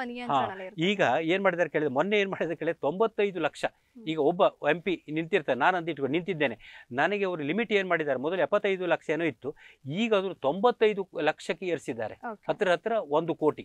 ಈಗ ಏನ್ ಮಾಡಿದಾರೆ ಕೇಳಿದ್ರೆ ಮೊನ್ನೆ ಏನ್ ಮಾಡಿದಾರೆ ಕೇಳಿದ್ರೆ ತೊಂಬತ್ತೈದು ಲಕ್ಷ ಈಗ ಒಬ್ಬ ಎಂ ಪಿ ನಿಂತಿರ್ತಾರೆ ನಾನು ಅಂತ ಇಟ್ಕೊಂಡು ನಿಂತಿದ್ದೇನೆ ನನಗೆ ಅವರು ಲಿಮಿಟ್ ಏನ್ ಮಾಡಿದ್ದಾರೆ ಮೊದಲು ಎಪ್ಪತ್ತೈದು ಲಕ್ಷ ಏನೋ ಇತ್ತು ಈಗ ಅದ್ರ ತೊಂಬತ್ತೈದು ಲಕ್ಷಕ್ಕೆ ಏರಿಸಿದ್ದಾರೆ ಹತ್ರ ಹತ್ರ ಒಂದು ಕೋಟಿ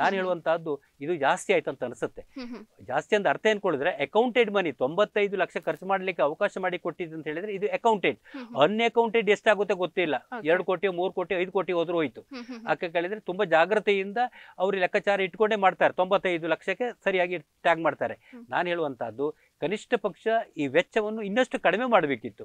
ನಾನು ಹೇಳುವಂತಹದ್ದು ಇದು ಜಾಸ್ತಿ ಆಯ್ತು ಅಂತ ಅನಿಸುತ್ತೆ ಜಾಸ್ತಿ ಅಂತ ಅರ್ಥ ಏನ್ಕೊಳ್ಳಿದ್ರೆ ಅಕೌಂಟೆಡ್ ಮನಿ ತೊಂಬತ್ತೈದು ಲಕ್ಷ ಖರ್ಚು ಮಾಡ್ಲಿಕ್ಕೆ ಅವಕಾಶ ಮಾಡಿ ಕೊಟ್ಟಿದ್ದು ಅಂತ ಹೇಳಿದ್ರೆ ಇದು ಅಕೌಂಟೆಡ್ ಅನ್ಅಕೌಂಟೆಡ್ ಎಷ್ಟಾಗುತ್ತೆ ಗೊತ್ತಿಲ್ಲ ಎರಡು ಕೋಟಿ ಮೂರು ಕೋಟಿ ಐದು ಕೋಟಿ ಹೋದ್ರೂ ಹೋಯ್ತು ಯಾಕೆ ಕೇಳಿದ್ರೆ ತುಂಬಾ ಜಾಗ್ರತೆಯಿಂದ ಅವ್ರು ಲೆಕ್ಕಾಚಾರ ಇಟ್ಕೊಂಡೇ ಮಾಡ್ತಾರೆ ತೊಂಬತ್ತೈದು ಲಕ್ಷಕ್ಕೆ ಸರಿಯಾಗಿ ಟ್ಯಾಗ್ ಮಾಡ್ತಾರೆ ನಾನು ಹೇಳುವಂತಹದ್ದು ಕನಿಷ್ಠ ಪಕ್ಷ ಈ ವೆಚ್ಚವನ್ನು ಇನ್ನಷ್ಟು ಕಡಿಮೆ ಮಾಡಬೇಕಿತ್ತು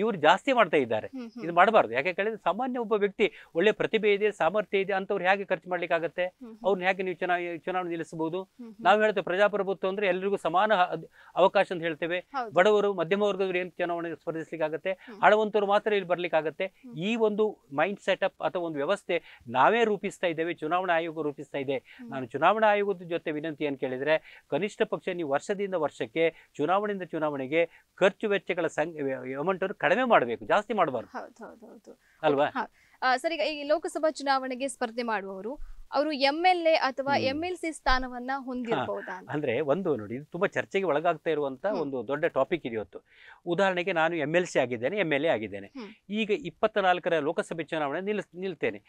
ಇವರು ಜಾಸ್ತಿ ಮಾಡ್ತಾ ಇದ್ದಾರೆ ಇದು ಮಾಡಬಾರ್ದು ಯಾಕೆ ಕೇಳಿದ್ರೆ ಸಾಮಾನ್ಯ ಒಬ್ಬ ವ್ಯಕ್ತಿ ಒಳ್ಳೆ ಪ್ರತಿಭೆ ಇದೆ ಸಾಮರ್ಥ್ಯ ಇದೆ ಅಂತವ್ರು ಹೇಗೆ ಖರ್ಚು ಮಾಡ್ಲಿಕ್ಕೆ ಆಗುತ್ತೆ ಅವ್ರನ್ನ ಅವರನ್ನು ನೀವು ಚುನಾವಣೆ ಚುನಾವಣೆ ನಿಲ್ಲಿಸಬಹುದು ನಾವು ಹೇಳ್ತೇವೆ ಪ್ರಜಾಪ್ರಭುತ್ವ ಅಂದ್ರೆ ಎಲ್ರಿಗೂ ಸಮಾನ ಅವಕಾಶ ಅಂತ ಹೇಳ್ತೇವೆ ಬಡವರು ಮಧ್ಯಮ ವರ್ಗದವರು ಏನು ಚುನಾವಣೆಗೆ ಸ್ಪರ್ಧಿಸ್ಲಿಕ್ಕಾಗತ್ತೆ ಆಗುತ್ತೆ ಹಣವಂತರು ಮಾತ್ರ ಇಲ್ಲಿ ಬರ್ಲಿಕ್ಕಾಗತ್ತೆ ಆಗುತ್ತೆ ಈ ಒಂದು ಮೈಂಡ್ ಸೆಟ್ ಅಪ್ ಅಥವಾ ಒಂದು ವ್ಯವಸ್ಥೆ ನಾವೇ ರೂಪಿಸ್ತಾ ಇದ್ದೇವೆ ಚುನಾವಣಾ ಆಯೋಗ ರೂಪಿಸ್ತಾ ಇದೆ ನಾನು ಚುನಾವಣಾ ಆಯೋಗದ ಜೊತೆ ವಿನಂತಿ ಏನು ಕೇಳಿದ್ರೆ ಕನಿಷ್ಠ ಪಕ್ಷ ನೀವು ವರ್ಷದಿಂದ ವರ್ಷಕ್ಕೆ ಚುನಾವಣೆಯಿಂದ ಚುನಾವಣೆಗೆ ಖರ್ಚು ವೆಚ್ಚಗಳ ಸಂಖ್ಯೆ ಅಮೌಂಟ್ ಕಡಿಮೆ ಮಾಡಬೇಕು ಜಾಸ್ತಿ ಮಾಡಬಾರ್ದು ಅಲ್ವಾ ಸರಿ ಈ ಲೋಕಸಭಾ ಚುನಾವಣೆಗೆ ಸ್ಪರ್ಧೆ ಮಾಡುವವರು ಅವರು ಎಂ ಎಲ್ ಎ ಅಥವಾ ಎಂ ಎಲ್ ಸಿ ಸ್ಥಾನವನ್ನ ಹೊಂದಿರಬಹುದು ಅಂದ್ರೆ ಒಂದು ನೋಡಿ ಇದು ತುಂಬಾ ಚರ್ಚೆಗೆ ಒಳಗಾಗ್ತಾ ಇರುವಂತ ಒಂದು ದೊಡ್ಡ ಟಾಪಿಕ್ ಇದೆ ಇವತ್ತು ಉದಾಹರಣೆಗೆ ನಾನು ಎಂ ಎಲ್ ಸಿ ಆಗಿದ್ದೇನೆ ಎಂ ಎಲ್ ಎ ಆಗಿದ್ದೇನೆ ಈಗ ನಾಲ್ಕರ ಲೋಕಸಭೆ ಚುನಾವಣೆ ನಿಲ್ ನಿಲ್ತೇನೆ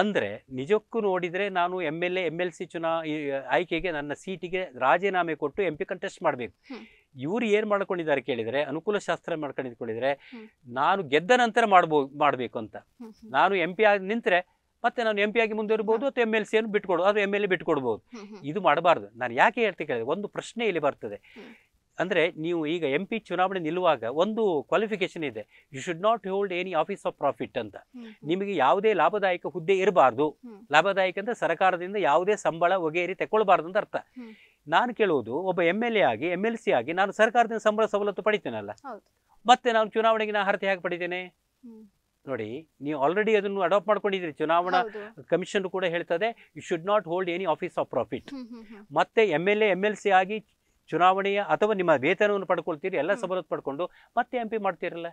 ಅಂದ್ರೆ ನಿಜಕ್ಕೂ ನೋಡಿದ್ರೆ ನಾನು MLA L A L C ಚುನಾ ಆಯ್ಕೆಗೆ ನನ್ನ ಸೀಟಿಗೆ ರಾಜೀನಾಮೆ ಕೊಟ್ಟು ಎಂ ಪಿ ಕಂಟೆಸ್ಟ್ ಮಾಡಬೇಕು ಇವರು ಏನು ಮಾಡ್ಕೊಂಡಿದ್ದಾರೆ ಕೇಳಿದರೆ ಅನುಕೂಲ ಶಾಸ್ತ್ರ ಮಾಡ್ಕೊಂಡಿದ್ಕೊಂಡಿದ್ರೆ ನಾನು ಗೆದ್ದ ನಂತರ ಮಾಡ್ಬೋ ಮಾಡಬೇಕು ಅಂತ ನಾನು ಎಂ ಪಿ ಆಗಿ ನಿಂತರೆ ಮತ್ತೆ ನಾನು ಎಂ ಪಿ ಆಗಿ ಇರ್ಬೋದು ಅಥವಾ ಎಮ್ ಎಲ್ ಅನ್ನು ಬಿಟ್ಕೊಡೋದು ಅಥವಾ ಎಮ್ ಎಲ್ ಎ ಬಿಟ್ಕೊಡ್ಬೋದು ಇದು ಮಾಡಬಾರ್ದು ನಾನು ಯಾಕೆ ಹೇಳ್ತೀನಿ ಕೇಳಿದ್ರೆ ಒಂದು ಪ್ರಶ್ನೆ ಇಲ್ಲಿ ಬರ್ತದೆ ಅಂದ್ರೆ ನೀವು ಈಗ ಎಂ ಪಿ ಚುನಾವಣೆ ನಿಲ್ಲುವಾಗ ಒಂದು ಕ್ವಾಲಿಫಿಕೇಶನ್ ಇದೆ you should not hold any office of profit ಅಂತ ನಿಮಗೆ ಯಾವುದೇ ಲಾಭದಾಯಕ ಹುದ್ದೆ ಇರಬಾರ್ದು ಲಾಭದಾಯಕ ಅಂದ್ರೆ ಸರ್ಕಾರದಿಂದ ಯಾವುದೇ ಸಂಬಳ ಒಗೆಯರಿ ತಗೊಳ್ಬಾರ್ದು ಅಂತ ಅರ್ಥ ನಾನು ಕೇಳುವುದು ಒಬ್ಬ ಎಮ್ ಎಲ್ ಎ ಆಗಿ ಎಮ್ ಎಲ್ ಸಿ ಆಗಿ ನಾನು ಸರ್ಕಾರದಿಂದ ಸಂಬಳ ಸವಲತ್ತು ಪಡಿತೇನಲ್ಲ ಮತ್ತೆ ನಾನು ಚುನಾವಣೆಗೆ ನಾನು ಅರ್ಹತೆ ಹೇಗೆ ಪಡಿತೇನೆ ನೋಡಿ ನೀವು ಆಲ್ರೆಡಿ ಅದನ್ನು ಅಡಾಪ್ಟ್ ಮಾಡ್ಕೊಂಡಿದ್ದೀರಿ ಚುನಾವಣಾ ಕಮಿಷನ್ ಕೂಡ ಹೇಳ್ತದೆ you should not hold any office of profit ಮತ್ತೆ M L A M L C ಆಗಿ ಚುನಾವಣೆಯ ಅಥವಾ ನಿಮ್ಮ ವೇತನವನ್ನು ಪಡ್ಕೊಳ್ತೀರಿ ಎಲ್ಲ ಸವಲತ್ತು ಪಡ್ಕೊಂಡು ಮತ್ತೆ ಎಂ ಪಿ ಮಾಡ್ತೀರಲ್ಲ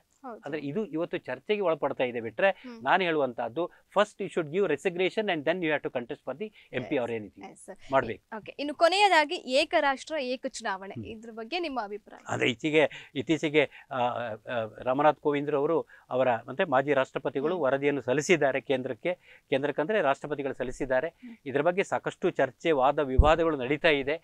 ಅಂದ್ರೆ ಇದು ಇವತ್ತು ಚರ್ಚೆಗೆ ಒಳಪಡ್ತಾ ಇದೆ ಬಿಟ್ರೆ ನಾನು ಹೇಳುವಂತಹದ್ದು first you should give resignation and then you have to contest for the M P ಅವರ ಏನಿದೆ ಮಾಡ್ಬೇಕು ಇನ್ನು ಕೊನೆಯದಾಗಿ ಏಕ ರಾಷ್ಟ್ರ ಏಕ ಚುನಾವಣೆ ಇದ್ರ ಬಗ್ಗೆ ನಿಮ್ಮ ಅಭಿಪ್ರಾಯ ಅಂದ್ರೆ ಇತ್ತೀಚೆಗೆ ಇತ್ತೀಚೆಗೆ ರಾಮನಾಥ್ ಕೋವಿಂದ್ ಅವರು ಅವರ ಮತ್ತೆ ಮಾಜಿ ರಾಷ್ಟ್ರಪತಿಗಳು ವರದಿಯನ್ನು ಸಲ್ಲಿಸಿದ್ದಾರೆ ಕೇಂದ್ರಕ್ಕೆ ಕೇಂದ್ರಕ್ಕಂದ್ರೆ ರಾಷ್ಟ್ರಪತಿಗಳು ಸಲ್ಲಿಸಿದ್ದಾರೆ ಇದರ ಬಗ್ಗೆ ಸಾಕಷ್ಟು ಚರ್ಚೆ ವಾದ ವಿವಾದಗಳು ನಡೀತಾ ಇದೆ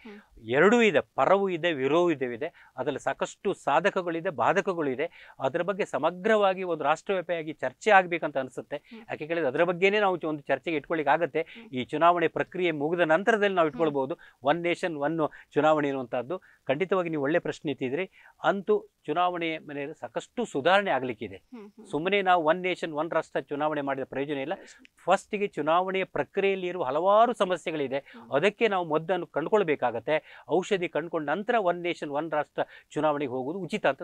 ಎರಡೂ ಇದೆ ಪರ ಪರವೂ ಇದೆ ವಿರೋವೂ ಇದೆ ಅದರಲ್ಲಿ ಸಾಕಷ್ಟು ಸಾಧಕಗಳಿದೆ ಬಾಧಕಗಳಿದೆ ಅದರ ಬಗ್ಗೆ ಸಮಗ್ರವಾಗಿ ಒಂದು ರಾಷ್ಟ್ರವ್ಯಾಪಿಯಾಗಿ ಚರ್ಚೆ ಆಗಬೇಕಂತ ಅನಿಸುತ್ತೆ ಯಾಕೆ ಕೇಳಿದ್ರೆ ಅದರ ಬಗ್ಗೆನೇ ನಾವು ಒಂದು ಚರ್ಚೆಗೆ ಇಟ್ಕೊಳ್ಳಿಕ್ಕೆ ಆಗುತ್ತೆ ಈ ಚುನಾವಣೆ ಪ್ರಕ್ರಿಯೆ ಮುಗಿದ ನಂತರದಲ್ಲಿ ನಾವು ಇಟ್ಕೊಳ್ಬೋದು ಒನ್ ನೇಷನ್ ಒನ್ ಚುನಾವಣೆ ಇರುವಂಥದ್ದು ಖಂಡಿತವಾಗಿ ನೀವು ಒಳ್ಳೆ ಪ್ರಶ್ನೆ ಇತ್ತಿದ್ರಿ ಅಂತೂ ಚುನಾವಣೆ ಮನೆಯಲ್ಲಿ ಸಾಕಷ್ಟು ಸುಧಾರಣೆ ಆಗಲಿಕ್ಕಿದೆ ಸುಮ್ಮನೆ ನಾವು ಒನ್ ನೇಷನ್ ಒನ್ ರಾಷ್ಟ್ರ ಚುನಾವಣೆ ಮಾಡಿದ ಪ್ರಯೋಜನ ಇಲ್ಲ ಫಸ್ಟ್ಗೆ ಚುನಾವಣೆಯ ಪ್ರಕ್ರಿಯೆಯಲ್ಲಿ ಇರುವ ಹಲವಾರು ಸಮಸ್ಯೆಗಳಿದೆ ಅದಕ್ಕೆ ನಾವು ಮದ್ದನ್ನು ಕಂಡುಕೊಳ್ಬೇಕಾಗತ್ತೆ ಔಷಧಿ ಕಂಡುಕೊಂಡು ನಂತರ ಒನ್ ನೇಷನ್ ಒನ್ ರಾಷ್ಟ್ರ ಚುನಾವಣೆಗೆ ಹೋಗುವುದು ಉಚಿತ ಅಂತ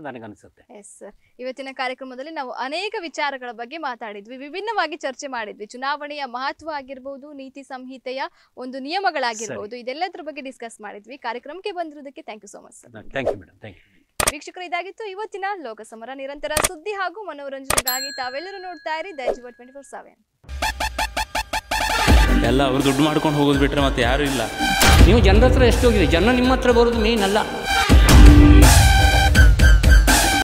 ಸರ್ ಇವತ್ತಿನ ಕಾರ್ಯಕ್ರಮದಲ್ಲಿ ನಾವು ಅನೇಕ ವಿಚಾರಗಳ ಬಗ್ಗೆ ಮಾತಾಡಿದ್ವಿ ವಿಭಿನ್ನವಾಗಿ ಚರ್ಚೆ ಮಾಡಿದ್ವಿ ಚುನಾವಣೆಯ ಮಹತ್ವ ಆಗಿರ್ಬೋದು ನೀತಿ ಸಂಹಿತೆಯ ಒಂದು ನಿಯಮಗಳಾಗಿರ್ಬೋದು ಇದೆಲ್ಲದರ ಬಗ್ಗೆ ಡಿಸ್ಕಸ್ ಮಾಡಿದ್ವಿ ಕಾರ್ಯಕ್ರಮಕ್ಕೆ ಬಂದಿರೋದಕ್ಕೆ thank you so much thank you thank you ವೀಕ್ಷಕರು ಇದಾಗಿತ್ತು ಇವತ್ತಿನ ಲೋಕಸಮರ ನಿರಂತರ ಸುದ್ದಿ ಹಾಗೂ ಮನೋರಂಜನೆಗಾಗಿ ತಾವೆಲ್ಲರೂ ನೋಡ್ತಾ ಇರಿ ದಯಜೀವ ಟ್ವೆಂಟಿ ಫೋರ್ ಸೆವೆನ್ ಎಲ್ಲ ಅವ್ರು ದುಡ್ಡು ಮಾಡ್ಕೊಂಡು ಹೋಗೋದು ಬಿಟ್ಟರೆ ಮತ್ತೆ ಯಾರು ಇಲ್ಲ ನೀವು ಜನರ ಹತ್ರ ಎಷ್ಟು ಹೋಗಿದೆ ಜನ ನಿಮ್ಮ ಹತ್ರ ಬರೋದು ಮೇನ್ ಅಲ್ಲ